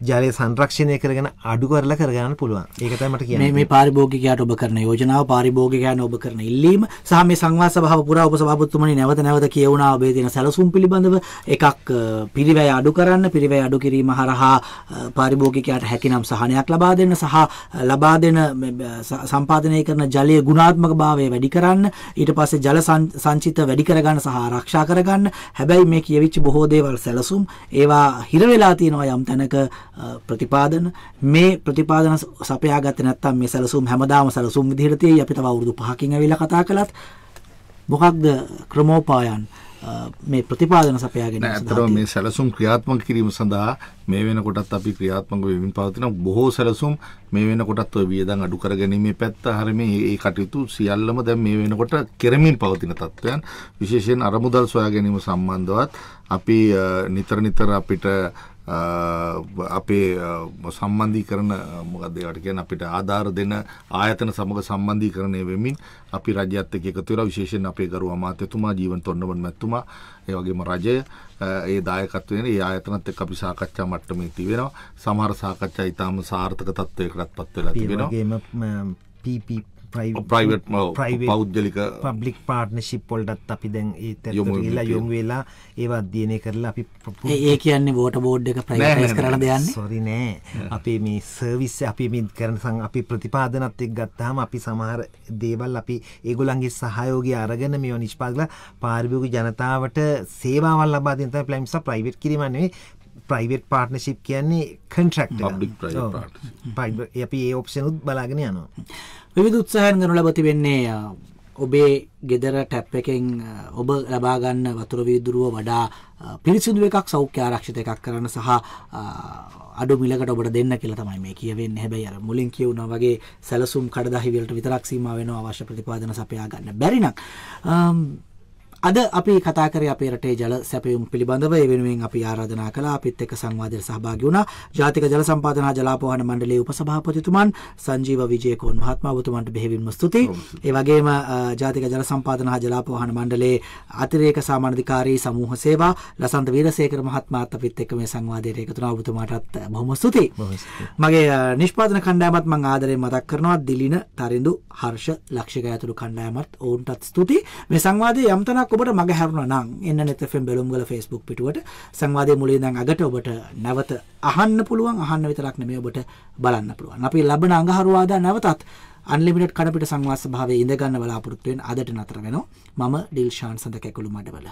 ජලය සංරක්ෂණය කරගෙන අඩු කරලා කරගන්න පුළුවන්. ඒක තමයි මට කියන්නේ. මේ පාරිභෝගිකයාට ඔබ කරන යෝජනාව පාරිභෝගිකයාට ඔබ කරන ඉල්ලීම සහ මේ සංවාද සභාව පුරා ඔබ සභාපතිතුමනි නැවත නැවත කියවුණා ඔබේ දෙන සැලසුම් පිළිබඳව එකක් පිරිවැය අඩු කරන්න පිරිවැය අඩු කිරීම හරහා පාරිභෝගිකයාට හැකිනම් සහනයක් ලබා දෙන්න සහ ලබා දෙන සම්පාදනය කරන ජලය ගුණාත්මක භාවය වැඩි කරන්න ඊට පස්සේ ජල සංචිත වැඩි කරගන්න සහ ආරක්ෂා කරගන්න හැබැයි මේ කියවිච්ච බොහෝ දේවල් සැලසුම් ඒවා හිර වෙලා තියෙනවා යම් තැනක ප්‍රතිපාදන මේ ප්‍රතිපාදන සපයාගත්තේ නැත්නම් මේ සැලසුම් හැමදාම සැලසුම් විදිහට තියෙයි අපි තව අවුරුදු 5කින් ඇවිල්ලා කතා කළත් මොකක්ද ක්‍රමෝපායන් මේ ප්‍රතිපාදන සපයාගෙන ඇතරම මේ සැලසුම් ක්‍රියාත්මක කිරීම සඳහා මේ වෙනකොටත් අපි ක්‍රියාත්මක වෙමින් පවතින බොහෝ සැලසුම් මේ වෙනකොටත් ඔය වියදම් අඩු කර ගැනීමේ පැත්ත හරිය මේ ඒ කටයුතු සියල්ලම දැන් මේ වෙනකොට කෙරමින් පවතින තත්ත්වයන් විශේෂයෙන් අරමුදල් සොයා ගැනීම සම්බන්ධවත් අපි නිතර නිතර අපිට අපේ සම්බන්ධී කරන මොකදයට කියන අපිට ආධාර දෙන ආයතන සමඟ සම්බන්ධී කරණය වෙමින් අපි රජත්තක එකතුර විශේෂෙන් අපේ ගරු අමාත්‍යතුමා ජීවන් තොන්නවන් මැත්තුමා ඒවගේම රජය ඒ දායකත්වයෙන් ඒ ආයතනත් එක් අපි සාකච්ඡා මට්ටමේ තිබෙනවා සමහර සාකච්ඡා ඉතාම සාර්ථක තත්ත්වයකටත් පත්වෙලා තිබෙනගේම PPP ප්‍රයිවට් පෞද්ගලික පබ්ලික් පාර්ට්නශිප් පොල්ටත් අපි දැන් ඒත ලා යොම් වෙලා ඒවා අධ්‍යයනය කරලා අපි ඒ කියන්නේ බෝට බෝඩ් එක ප්‍රයිස් කරන දෙයන්න සොරි නෑ අපේ මේ සර්විස් අපි මින් කරන සං අපි ප්‍රතිපාදනත් එක් ගත්තාම අපි සමහර දේවල් අපි ඒගොලන්ගේ සහයෝගය අරගෙන මෙෝ නිෂ්පාගල පාර්භියක ජනතාවට සේවාවල් ලබාදත පලම්ස ප්‍රයිවට් කිරීමන්නේ ප්‍රයිවට් පාර්ට්නශිප් කියන්නේ කන්ට්‍රක්් අපි ඒ ඔප්ෂනුත් බලාගෙන යනවා විවිධ උත්සාහයන් ගනු ලැබ තිබෙන්නේ ඔබේ ගෙදර ටැප් එකෙන් ඔබ ලබා ගන්න වතුර වීදුරුව වඩා පිරිසිදු එකක් සෞඛ්‍ය ආරක්ෂිත එකක් කරන්න සහ අඩු මිලකට ඔබට දෙන්න කියලා තමයි මේ කියවෙන්නේ. හැබැයි අර මුලින් කියුණා වගේ සැලසුම් කඩදාහි වලට විතරක් සීමා වෙනව අවශ්‍ය ප්‍රතිපාදන සපයා ගන්න බැරි නම් අද අපි කතා කරේ අපේ රටේ ජල සැපයුම් පිළිබඳව ඒ වෙනුවෙන් අපි ආරාධනා කළා අපිත් එක්ක සංවාදයට සහභාගී වුණා ජාතික ජල සම්පාදන හා ජලාපෝහන මණ්ඩලයේ උපසභාපතිතුමන් සංජීව විජේකෝන් මහත්මයා ඔබතුමන්ට බෙහෙවින්ම ස්තුතියි. ඒ වගේම ජාතික ජල සම්පාදන හා ජලාපෝහන මණ්ඩලයේ අතිරේක සාමාන්‍යධිකාරී සමූහ සේවා ලසන්ත වීරසේකර මහත්මාත් අපිත් එක්ක මේ සංවාදයට එකතු වුණා ඔබතුමාටත් බොහොම ස්තුතියි. මගේ නිෂ්පාදන කණ්ඩායමත් මම ආදරෙන් මතක් කරනවා දිලින තරිඳු හර්ෂ ලක්ෂික ඇතුළු කණ්ඩායමත් ඔවුන්ටත් ස්තුතියි. මේ සංවාදයේ යම්තනක් ඔක්කොමට මග හැරුණා නම් එන්න net fm බැලුම්ගල facebook පිටුවට සංවාදයේ මුලින් ඉඳන් අගට ඔබට නැවත අහන්න පුළුවන් අහන්න විතරක් නෙමෙයි ඔබට බලන්න පුළුවන්. අපි ලබන අඟහරුවාදා නැවතත් අන්ලිමිටඩ් කඩපිට සංවාද සභාවේ ඉඳ ගන්න බලාපොරොත්තු වෙන අදට නතර වෙනවා. මම ඩිල්ෂාන් සඳ කැකුළු මඩවල